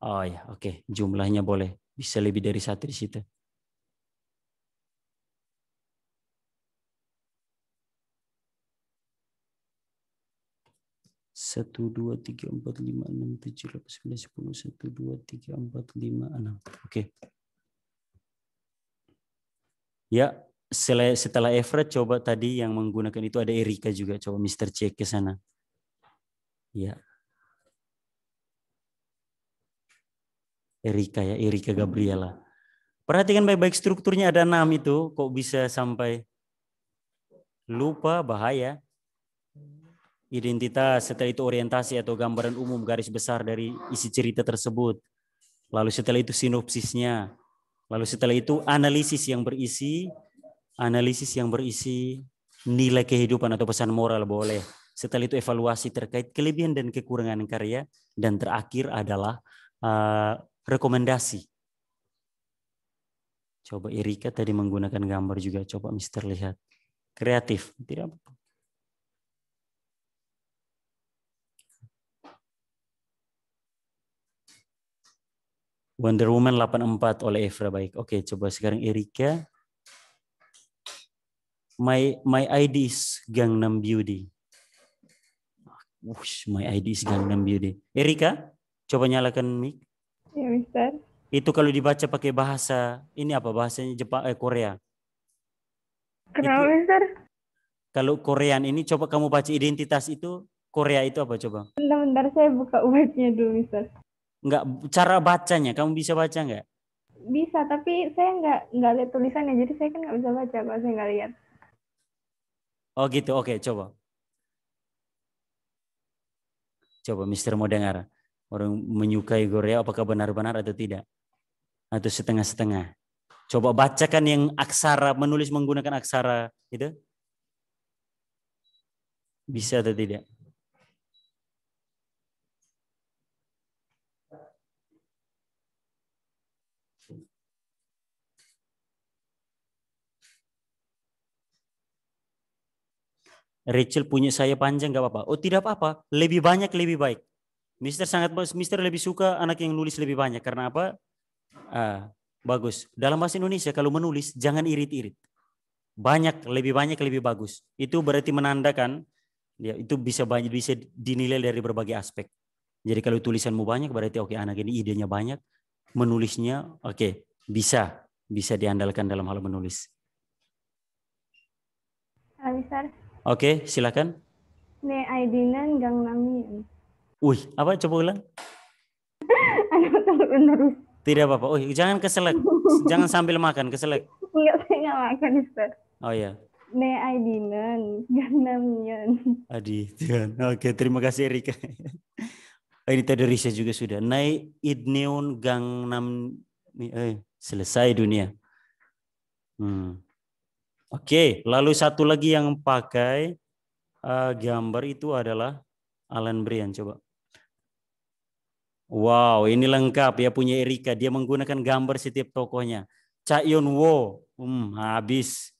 oh ya, oke, okay. jumlahnya boleh bisa lebih dari satu di situ. satu dua tiga empat lima enam tujuh delapan sembilan sepuluh satu dua tiga empat lima enam oke ya setelah, setelah Evra coba tadi yang menggunakan itu ada Erika juga coba Mister cek ke sana ya Erika ya Erika Gabriela perhatikan baik-baik strukturnya ada enam itu kok bisa sampai lupa bahaya identitas setelah itu orientasi atau gambaran umum garis besar dari isi cerita tersebut lalu setelah itu sinopsisnya lalu setelah itu analisis yang berisi analisis yang berisi nilai kehidupan atau pesan moral boleh. Setelah itu evaluasi terkait kelebihan dan kekurangan karya dan terakhir adalah uh, rekomendasi. Coba Erika tadi menggunakan gambar juga coba Mister lihat. Kreatif, tidak apa Wonder Woman 84 oleh Evra baik. Oke, coba sekarang Erika my my ID is Gangnam Beauty. Wush, my ID is Gangnam Beauty. Erika, coba nyalakan mic. Ya, Mister. Itu kalau dibaca pakai bahasa ini apa bahasanya Jepang eh Korea. Kenapa, Mister? Kalau Korean ini coba kamu baca identitas itu Korea itu apa coba? Bentar-bentar saya buka webnya dulu, Mister. Enggak, cara bacanya kamu bisa baca enggak? Bisa, tapi saya enggak enggak lihat tulisannya. Jadi saya kan enggak bisa baca kalau saya enggak lihat. Oh gitu, oke okay, coba. Coba Mister mau dengar. Orang menyukai Korea apakah benar-benar atau tidak? Atau setengah-setengah? Coba bacakan yang aksara, menulis menggunakan aksara itu. Bisa atau tidak? Rachel punya saya panjang gak apa-apa. Oh tidak apa-apa, lebih banyak lebih baik. Mister sangat Mister lebih suka anak yang nulis lebih banyak karena apa? Ah, bagus. Dalam bahasa Indonesia kalau menulis jangan irit-irit. Banyak lebih banyak lebih bagus. Itu berarti menandakan ya itu bisa banyak bisa dinilai dari berbagai aspek. Jadi kalau tulisanmu banyak berarti oke okay, anak ini idenya banyak, menulisnya oke okay, bisa bisa diandalkan dalam hal menulis. Alisar. Oke, okay, silakan. Ne Aidinan Gang Namian. Wih, apa coba ulang? terus Tidak apa-apa. Oh, jangan keselak. jangan sambil makan, keselak. Enggak, saya enggak makan, Ustaz. Oh iya. Ne Aidinan Gang Namian. Adi, Oke, terima kasih Erika. Oh, ini tadi Risa juga sudah. Nai Idneon Gangnam eh, selesai dunia. Hmm. Oke, lalu satu lagi yang pakai uh, gambar itu adalah Alan Brian. Coba. Wow, ini lengkap ya punya Erika. Dia menggunakan gambar setiap tokohnya. Cha Yun Wo, hmm, habis.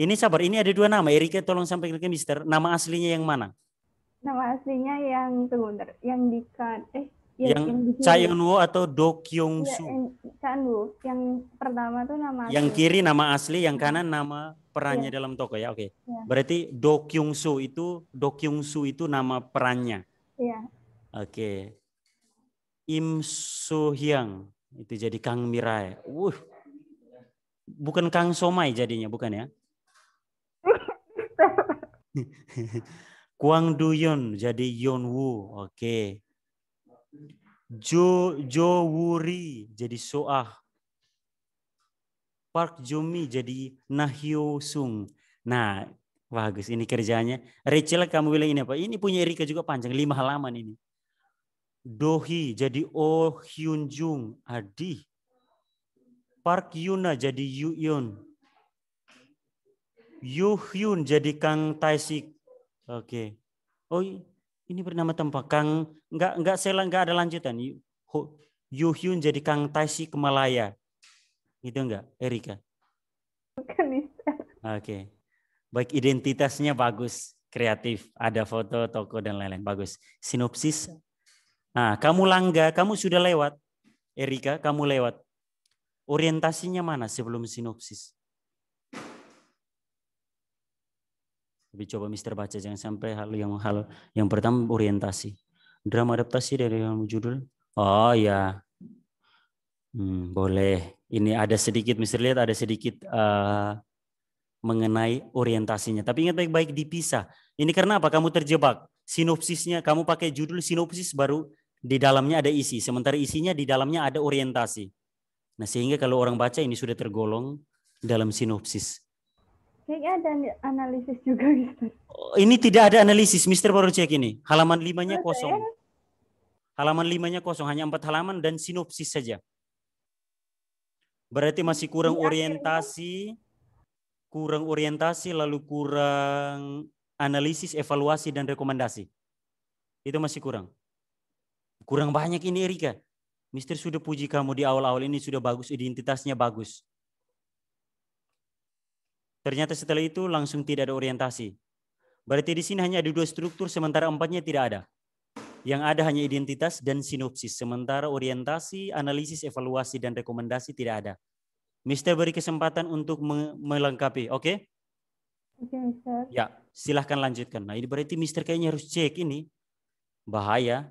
Ini sabar, ini ada dua nama. Erika tolong sampaikan ke Mister, nama aslinya yang mana? Nama aslinya yang tunggu bentar, yang di eh Iya, yang, yang Cha atau Do Kyung iya, Soo. Ya, Cha Yang pertama tuh nama asli. kiri nama asli, yang iya. kanan nama perannya ya. dalam toko ya. Oke. Okay. Ya. Berarti Do Kyung Soo itu Do Kyung Soo itu nama perannya. Iya. Oke. Okay. Im Soo Hyang itu jadi Kang Mirai. Wuh. Bukan Kang Somai jadinya, bukan ya? Kuang Duyun jadi Yun Woo. Oke. Okay. Jo Jo Wuri jadi Soah. Park Jomi jadi Nahyo Sung. Nah, bagus ini kerjanya. Rachel kamu bilang ini apa? Ini punya Erika juga panjang, lima halaman ini. Dohi jadi Oh Hyun Jung Adi. Park Yuna jadi Yu Yun. Yu Hyun jadi Kang Taisik. Oke. Okay. Oh, ini bernama tempat Kang nggak nggak selang nggak ada lanjutan. Yuhyun jadi Kang ke Malaya itu enggak, Erika? Oke. Okay. Baik identitasnya bagus, kreatif, ada foto, toko dan lain-lain. Bagus. Sinopsis. Nah, kamu langga, kamu sudah lewat. Erika, kamu lewat. Orientasinya mana sebelum sinopsis? Tapi coba Mister baca jangan sampai hal yang hal yang pertama orientasi. Drama adaptasi dari judul. Oh ya. Hmm, boleh. Ini ada sedikit Mister lihat ada sedikit uh, mengenai orientasinya. Tapi ingat baik-baik dipisah. Ini karena apa? Kamu terjebak. Sinopsisnya kamu pakai judul sinopsis baru di dalamnya ada isi, sementara isinya di dalamnya ada orientasi. Nah, sehingga kalau orang baca ini sudah tergolong dalam sinopsis. Kayaknya ada analisis juga, Mister. Oh, ini tidak ada analisis, Mister baru cek ini. Halaman limanya kosong. Halaman limanya kosong, hanya empat halaman dan sinopsis saja. Berarti masih kurang iya, iya, iya. orientasi, akhirnya. kurang orientasi, lalu kurang analisis, evaluasi, dan rekomendasi. Itu masih kurang. Kurang banyak ini, Erika. Mister sudah puji kamu di awal-awal ini sudah bagus, identitasnya bagus. Ternyata setelah itu langsung tidak ada orientasi. Berarti di sini hanya ada dua struktur, sementara empatnya tidak ada. Yang ada hanya identitas dan sinopsis, sementara orientasi, analisis, evaluasi, dan rekomendasi tidak ada. Mister beri kesempatan untuk melengkapi, oke? Okay? Oke, okay, Mister. Ya, silahkan lanjutkan. Nah, ini berarti Mister kayaknya harus cek ini. Bahaya,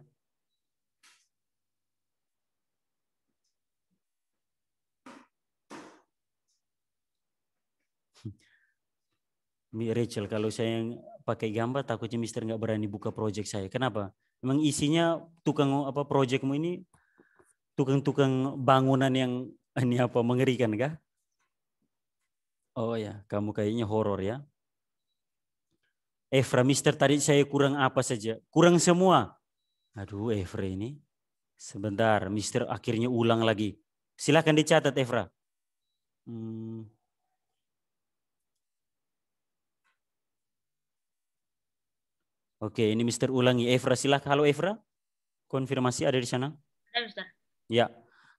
Rachel, kalau saya yang pakai gambar takutnya Mister nggak berani buka project saya. Kenapa? Memang isinya tukang apa projectmu ini tukang-tukang bangunan yang ini apa mengerikan kah? Oh ya, kamu kayaknya horor ya. Efra, Mister tadi saya kurang apa saja? Kurang semua. Aduh, Efra ini. Sebentar, Mister akhirnya ulang lagi. Silahkan dicatat, Efra. Hmm, Oke, ini Mister ulangi. Evra, silahkan. Halo Evra, konfirmasi ada di sana? Ada, Mister. Ya,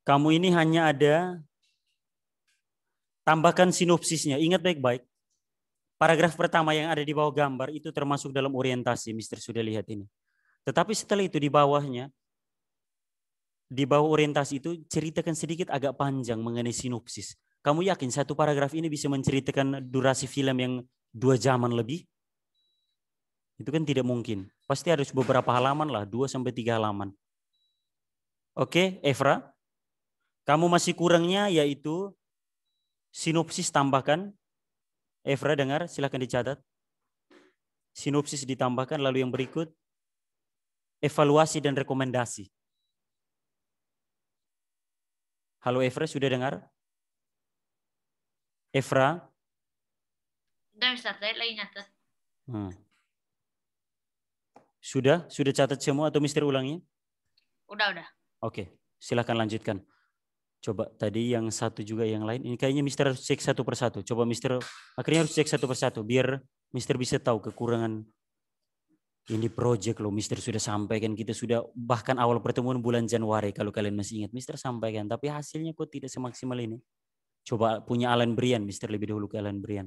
kamu ini hanya ada tambahkan sinopsisnya. Ingat baik-baik. Paragraf pertama yang ada di bawah gambar itu termasuk dalam orientasi, Mister sudah lihat ini. Tetapi setelah itu di bawahnya, di bawah orientasi itu ceritakan sedikit agak panjang mengenai sinopsis. Kamu yakin satu paragraf ini bisa menceritakan durasi film yang dua jaman lebih? Itu kan tidak mungkin. Pasti harus beberapa halaman lah, dua sampai tiga halaman. Oke, Efra Kamu masih kurangnya yaitu sinopsis tambahkan. Efra dengar, silahkan dicatat. Sinopsis ditambahkan, lalu yang berikut evaluasi dan rekomendasi. Halo Efra sudah dengar? Efra Sudah, Ustaz. Saya lagi nyatet. Hmm. Sudah? Sudah catat semua atau mister ulangnya? Udah, udah. Oke, silahkan lanjutkan. Coba tadi yang satu juga yang lain. Ini kayaknya mister harus cek satu persatu. Coba mister, akhirnya harus cek satu persatu. Biar mister bisa tahu kekurangan ini project loh mister sudah sampaikan. Kita sudah bahkan awal pertemuan bulan Januari kalau kalian masih ingat. Mister sampaikan, tapi hasilnya kok tidak semaksimal ini. Coba punya Alan Brian, mister lebih dahulu ke Alan Brian.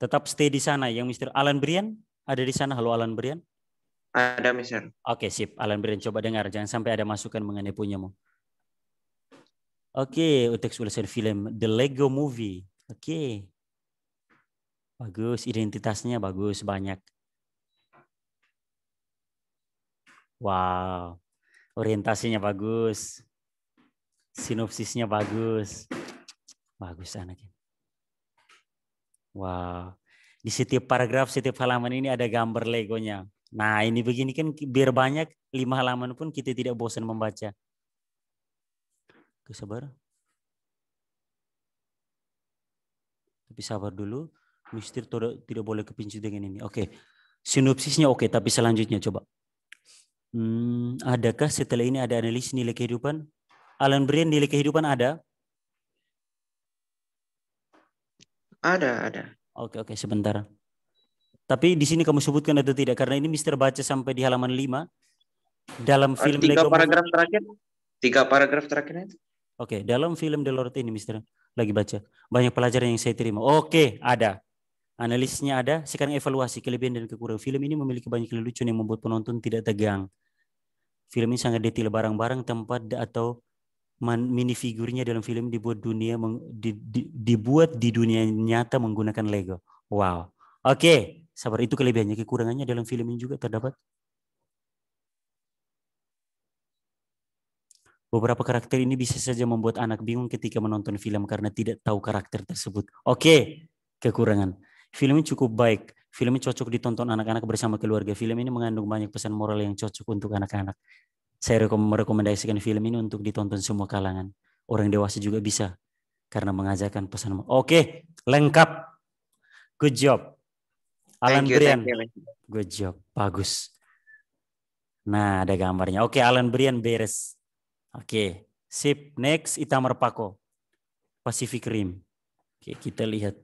tetap stay di sana yang Mister Alan Brian ada di sana. Halo Alan Brian. Ada Mister. Oke sip, Alan Brian coba dengar, jangan sampai ada masukan mengenai punyamu. Oke, untuk selesai film The Lego Movie. Oke, bagus, identitasnya bagus banyak. Wow, orientasinya bagus, sinopsisnya bagus, bagus anaknya. Wow. Di setiap paragraf, setiap halaman ini ada gambar legonya. Nah, ini begini kan biar banyak lima halaman pun kita tidak bosan membaca. Kesabar. Tapi sabar dulu. Mister tidak boleh kepincu dengan ini. Oke. Okay. Sinopsisnya oke, okay, tapi selanjutnya coba. Hmm, adakah setelah ini ada analis nilai kehidupan? Alan Brian nilai kehidupan ada? Ada, ada. Oke, oke, sebentar. Tapi di sini kamu sebutkan atau tidak? Karena ini Mister baca sampai di halaman 5 dalam ah, film tiga Lego paragraf Movie. terakhir. Tiga paragraf terakhir itu. Oke, dalam film The Lord ini Mister lagi baca. Banyak pelajaran yang saya terima. Oke, ada. Analisnya ada. Sekarang evaluasi kelebihan dan kekurangan. Film ini memiliki banyak lelucon yang membuat penonton tidak tegang. Film ini sangat detail barang-barang, tempat atau Mini figurnya dalam film dibuat dunia di, di, dibuat di dunia nyata menggunakan Lego. Wow. Oke, okay. sabar itu kelebihannya, kekurangannya dalam film ini juga terdapat Beberapa karakter ini bisa saja membuat anak bingung ketika menonton film karena tidak tahu karakter tersebut. Oke, okay. kekurangan. Film ini cukup baik. Film ini cocok ditonton anak-anak bersama keluarga. Film ini mengandung banyak pesan moral yang cocok untuk anak-anak. Saya merekomendasikan film ini untuk ditonton semua kalangan. Orang dewasa juga bisa karena mengajarkan pesan. Oke, lengkap. Good job. Alan you, Brian. Good job. Bagus. Nah, ada gambarnya. Oke, Alan Brian beres. Oke, sip. Next, Itamar Pako. Pacific Rim. Oke, kita lihat.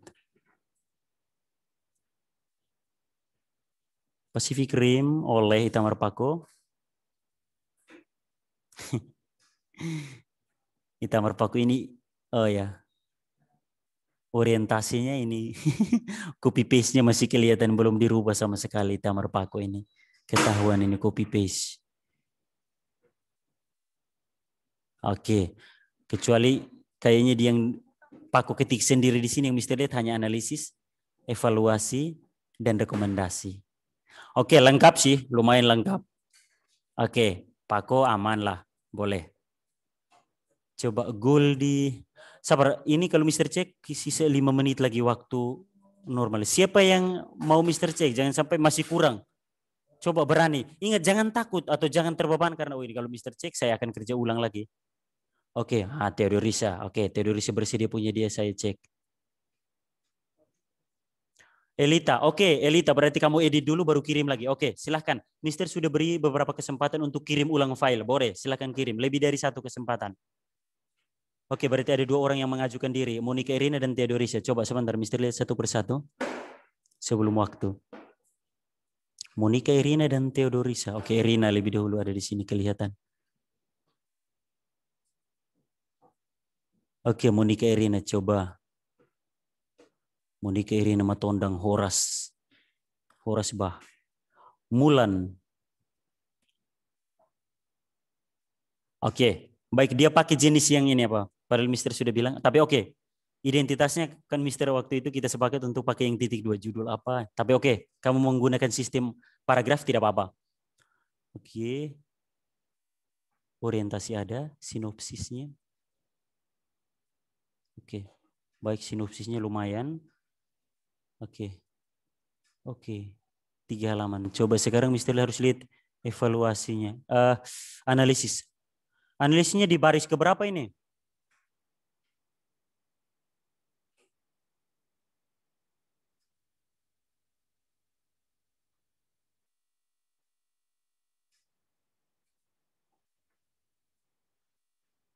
Pacific Rim oleh Itamar Pako. hitam merpaku ini oh ya orientasinya ini copy paste-nya masih kelihatan belum dirubah sama sekali tamar paku ini. Ketahuan ini copy paste. Oke. Kecuali kayaknya dia yang paku ketik sendiri di sini yang Mr. Lihat hanya analisis, evaluasi dan rekomendasi. Oke, lengkap sih, lumayan lengkap. Oke, Pako aman lah. Boleh. Coba gol di... Sabar, ini kalau Mister Cek sisa lima menit lagi waktu normal. Siapa yang mau Mister Cek? Jangan sampai masih kurang. Coba berani. Ingat jangan takut atau jangan terbeban karena oh ini kalau Mister Cek saya akan kerja ulang lagi. Oke, okay. ah, Risa. Oke, okay. Risa bersih dia punya dia saya cek. Elita, oke okay, Elita berarti kamu edit dulu baru kirim lagi. Oke, okay, silahkan. Mister sudah beri beberapa kesempatan untuk kirim ulang file. Boleh, silahkan kirim. Lebih dari satu kesempatan. Oke, okay, berarti ada dua orang yang mengajukan diri. Monica Irina dan Theodorisha. Coba sebentar, Mister lihat satu persatu. Sebelum waktu. Monica Irina dan Theodorisha. Oke, okay, Irina lebih dahulu ada di sini kelihatan. Oke, okay, Monica Irina coba Mundika iri nama tondang horas. Horas bah. Mulan. Oke, okay. baik dia pakai jenis yang ini apa? Padahal Mister sudah bilang, tapi oke. Okay. Identitasnya kan Mister waktu itu kita sepakat untuk pakai yang titik dua judul apa. Tapi oke, okay. kamu menggunakan sistem paragraf tidak apa-apa. Oke. Okay. Orientasi ada, sinopsisnya. Oke, okay. baik sinopsisnya lumayan. Oke. Okay. Oke. Okay. Tiga halaman. Coba sekarang Mister harus lihat evaluasinya. Uh, analisis. Analisisnya di baris keberapa ini?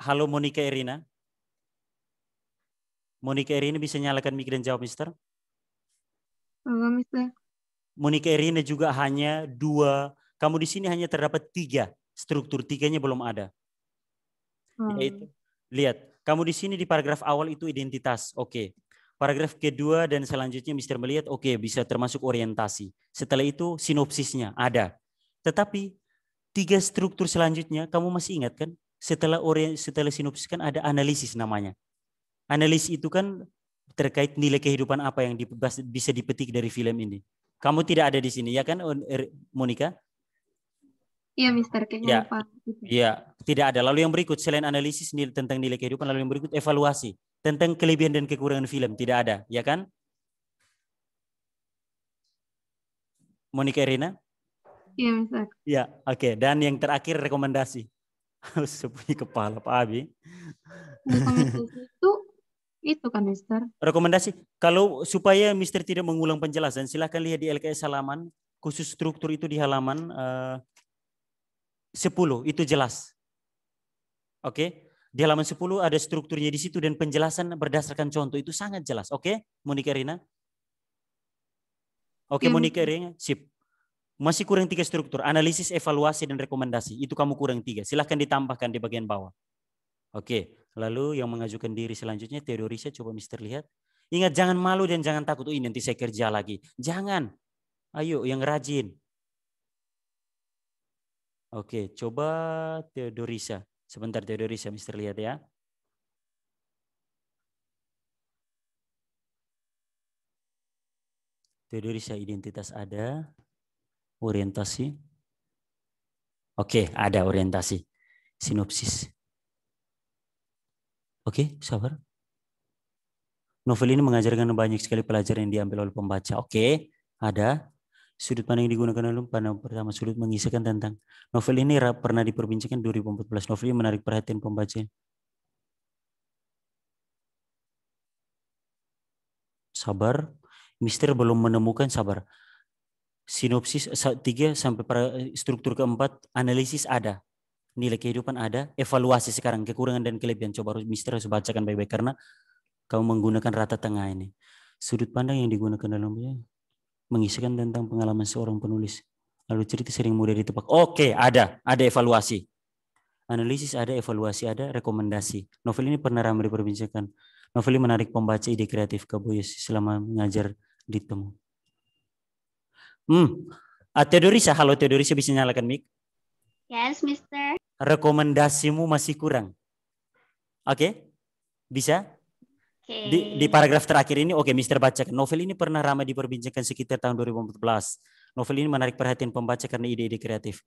Halo Monika Erina. Monika Erina bisa nyalakan mic dan jawab, Mister. Monika Irina juga hanya dua. Kamu di sini hanya terdapat tiga. Struktur tiganya belum ada. Hmm. Yaitu, lihat, kamu di sini di paragraf awal itu identitas. Oke. Okay. Paragraf kedua dan selanjutnya Mister melihat, oke okay, bisa termasuk orientasi. Setelah itu sinopsisnya ada. Tetapi tiga struktur selanjutnya kamu masih ingat kan? Setelah orient, setelah sinopsis kan ada analisis namanya. Analisis itu kan terkait nilai kehidupan apa yang bisa dipetik dari film ini. Kamu tidak ada di sini ya kan er- Monica? Iya, Mister. Kayaknya ya. Iya, tidak ada. Lalu yang berikut selain analisis nilai, tentang nilai kehidupan, lalu yang berikut evaluasi tentang kelebihan dan kekurangan film. Tidak ada, ya kan? Monica Irina? Iya, Mister. Iya, oke. Okay. Dan yang terakhir rekomendasi. Sepunya kepala Pak Abi. Rekomendasi itu itu kan, Mister. Rekomendasi. Kalau supaya Mister tidak mengulang penjelasan, silahkan lihat di LKS halaman, khusus struktur itu di halaman eh, uh, 10, itu jelas. Oke? Okay? Di halaman 10 ada strukturnya di situ dan penjelasan berdasarkan contoh itu sangat jelas. Oke, okay? Monika Rina? Oke, okay, ya, Monika Rina, sip. Masih kurang tiga struktur, analisis, evaluasi, dan rekomendasi. Itu kamu kurang tiga. Silahkan ditambahkan di bagian bawah. Oke, okay. Lalu yang mengajukan diri selanjutnya terorisnya coba Mister lihat. Ingat jangan malu dan jangan takut. Ini nanti saya kerja lagi. Jangan. Ayo yang rajin. Oke, coba Theodorisa. Sebentar Theodorisa, Mister lihat ya. Theodorisa identitas ada. Orientasi. Oke, ada orientasi. Sinopsis. Oke, okay, sabar. Novel ini mengajarkan banyak sekali pelajaran yang diambil oleh pembaca. Oke, okay, ada. Sudut pandang yang digunakan oleh pandang pertama sudut mengisahkan tentang novel ini pernah diperbincangkan 2014. Novel ini menarik perhatian pembaca. Sabar. Mister belum menemukan sabar. Sinopsis 3 sampai struktur keempat analisis ada nilai kehidupan ada, evaluasi sekarang kekurangan dan kelebihan. Coba harus mister harus bacakan baik-baik karena kamu menggunakan rata tengah ini. Sudut pandang yang digunakan dalamnya mengisikan tentang pengalaman seorang penulis. Lalu cerita sering mudah ditebak. Oke, ada, ada evaluasi. Analisis ada, evaluasi ada, rekomendasi. Novel ini pernah ramai diperbincangkan. Novel ini menarik pembaca ide kreatif Kaboyes selama mengajar di temu. Hmm, Teodorisa, halo Teodorisa bisa nyalakan mic? Yes, Mister rekomendasimu masih kurang. Oke? Okay? Bisa? Okay. Di, di paragraf terakhir ini, oke, okay, Mister bacakan. Novel ini pernah ramai diperbincangkan sekitar tahun 2014. Novel ini menarik perhatian pembaca karena ide-ide kreatif.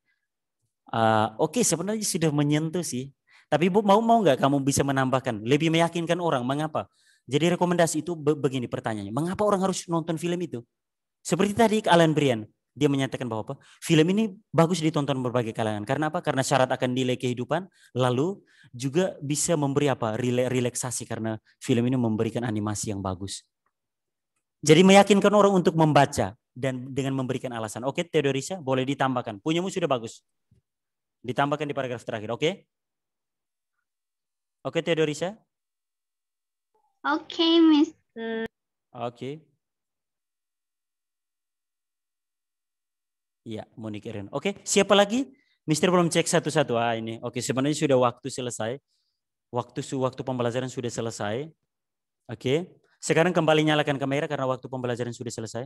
Uh, oke, okay, sebenarnya sudah menyentuh sih. Tapi Bu mau mau nggak kamu bisa menambahkan, lebih meyakinkan orang. Mengapa? Jadi rekomendasi itu begini pertanyaannya. Mengapa orang harus nonton film itu? Seperti tadi Alan Brian, dia menyatakan bahwa apa? Film ini bagus ditonton berbagai kalangan. Karena apa? Karena syarat akan nilai kehidupan, lalu juga bisa memberi apa? relaksasi karena film ini memberikan animasi yang bagus. Jadi meyakinkan orang untuk membaca dan dengan memberikan alasan. Oke, teorisnya boleh ditambahkan. Punyamu sudah bagus. Ditambahkan di paragraf terakhir, oke? Oke, teorisnya Oke, Mister. Oke. Iya, Monique Irene. Oke, siapa lagi? Mister belum cek satu-satu. Ah, ini. Oke, sebenarnya sudah waktu selesai. Waktu waktu pembelajaran sudah selesai. Oke. Sekarang kembali nyalakan kamera karena waktu pembelajaran sudah selesai.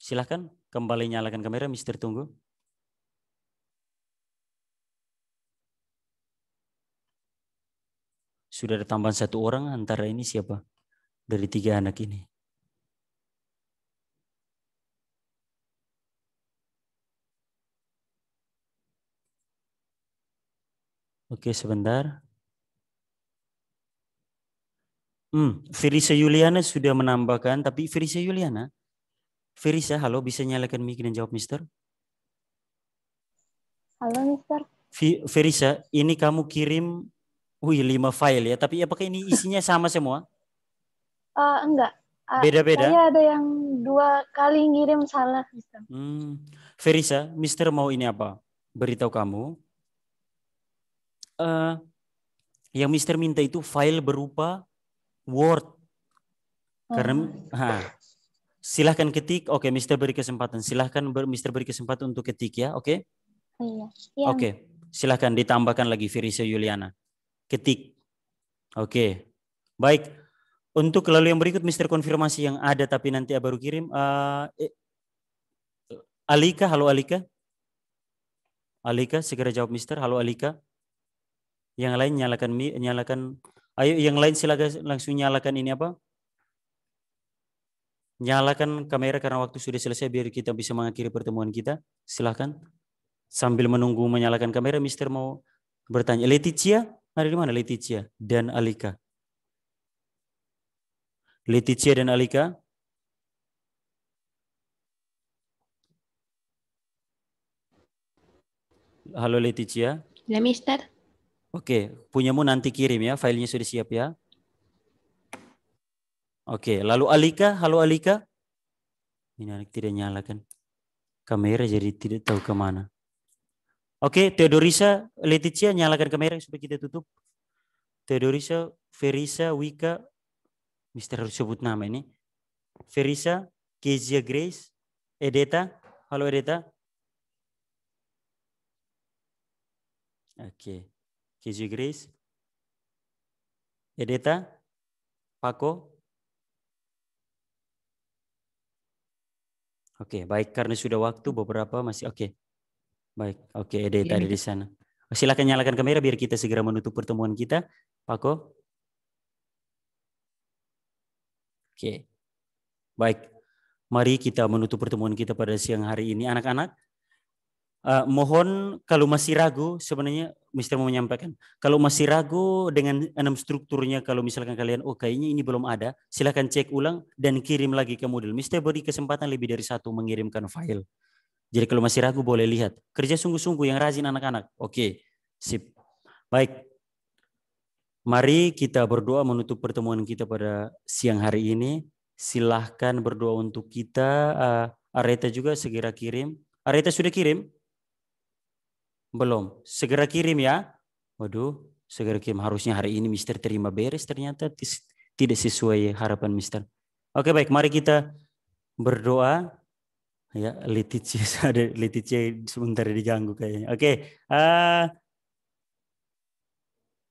Silahkan kembali nyalakan kamera, Mister tunggu. Sudah ada tambahan satu orang antara ini siapa? Dari tiga anak ini. Oke, sebentar. Hmm, Firisa Yuliana sudah menambahkan, tapi Firisa Yuliana, Firisa, halo, bisa nyalakan mic dan jawab, Mister? Halo, Mister. Firisa, ini kamu kirim, wih, lima file ya, tapi apakah ini isinya sama semua? Uh, enggak. Eh, Beda-beda? Uh, saya ada yang dua kali ngirim salah, Mister. Hmm. Firisa, Mister mau ini apa? Beritahu kamu, uh, yang Mister minta itu file berupa Word. Oh. Karena ha, silahkan ketik. Oke, okay, Mister beri kesempatan. Silahkan ber, Mister beri kesempatan untuk ketik ya. Oke. Okay? Oh iya, iya. Oke, okay. silahkan ditambahkan lagi Firisa Yuliana. Ketik. Oke, okay. baik. Untuk lalu yang berikut Mister konfirmasi yang ada tapi nanti baru kirim. Uh, eh, Alika, halo Alika. Alika, segera jawab Mister. Halo Alika. Yang lain nyalakan nyalakan ayo yang lain silakan langsung nyalakan ini apa? Nyalakan kamera karena waktu sudah selesai biar kita bisa mengakhiri pertemuan kita. Silahkan. Sambil menunggu menyalakan kamera, Mister mau bertanya. Leticia, ada di mana Leticia dan Alika? Leticia dan Alika, Halo Leticia. Ya, Mister. Oke, punyamu nanti kirim ya, filenya sudah siap ya. Oke, lalu Alika, halo Alika. Ini anak tidak nyalakan Kamera jadi tidak tahu kemana. Oke, Theodorisa, Leticia, nyalakan kamera supaya kita tutup. Theodorisa, Ferisa, Wika, Mister harus sebut nama ini. Ferisa, Kezia Grace, Edeta. Halo Edeta. Oke. Okay. Que Grace. Edeta. Paco. Oke, okay, baik karena sudah waktu beberapa masih oke. Okay. Baik, oke okay, Edeta ada di iya. sana. Silakan nyalakan kamera biar kita segera menutup pertemuan kita. Paco. Oke. Baik. Mari kita menutup pertemuan kita pada siang hari ini anak-anak. Uh, mohon kalau masih ragu sebenarnya Mister mau menyampaikan kalau masih ragu dengan enam strukturnya kalau misalkan kalian oh kayaknya ini belum ada silahkan cek ulang dan kirim lagi ke modul Mister beri kesempatan lebih dari satu mengirimkan file jadi kalau masih ragu boleh lihat kerja sungguh-sungguh yang rajin anak-anak oke okay. sip baik mari kita berdoa menutup pertemuan kita pada siang hari ini silahkan berdoa untuk kita uh, Areta juga segera kirim Areta sudah kirim belum. Segera kirim ya. Waduh, segera kirim. Harusnya hari ini Mister terima beres. Ternyata tidak sesuai harapan Mister. Oke baik, mari kita berdoa. Ya, litici ada litici sebentar diganggu kayaknya. Oke, uh,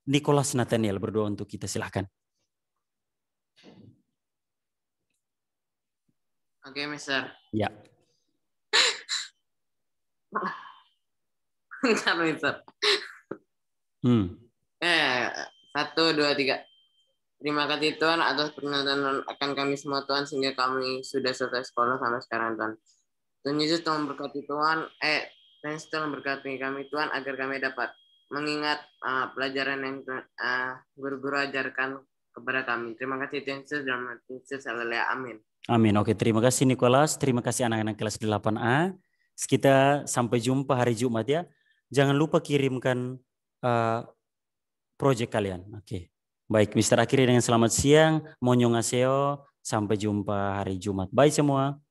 Nicholas Nathaniel berdoa untuk kita silahkan. Oke, Mister. Ya. Bentar, bentar. Hmm. Eh, satu, dua, tiga. Terima kasih Tuhan atas pernyataan akan kami semua Tuhan sehingga kami sudah selesai sekolah sampai sekarang Tuhan. Tuhan Yesus Tuhan berkati Tuhan, eh Tuhan Tuhan berkati kami Tuhan agar kami dapat mengingat uh, pelajaran yang guru ah, guru-guru ajarkan kepada kami. Terima kasih Tuhan Yesus dalam Yesus Haleluya. Amin. Amin. Oke, terima kasih Nikolas. Terima kasih anak-anak kelas 8A. Kita sampai jumpa hari Jumat ya jangan lupa kirimkan uh, eh, proyek kalian. Oke. Okay. Baik, Mister akhiri dengan selamat siang, monyong aseo, sampai jumpa hari Jumat. Bye semua.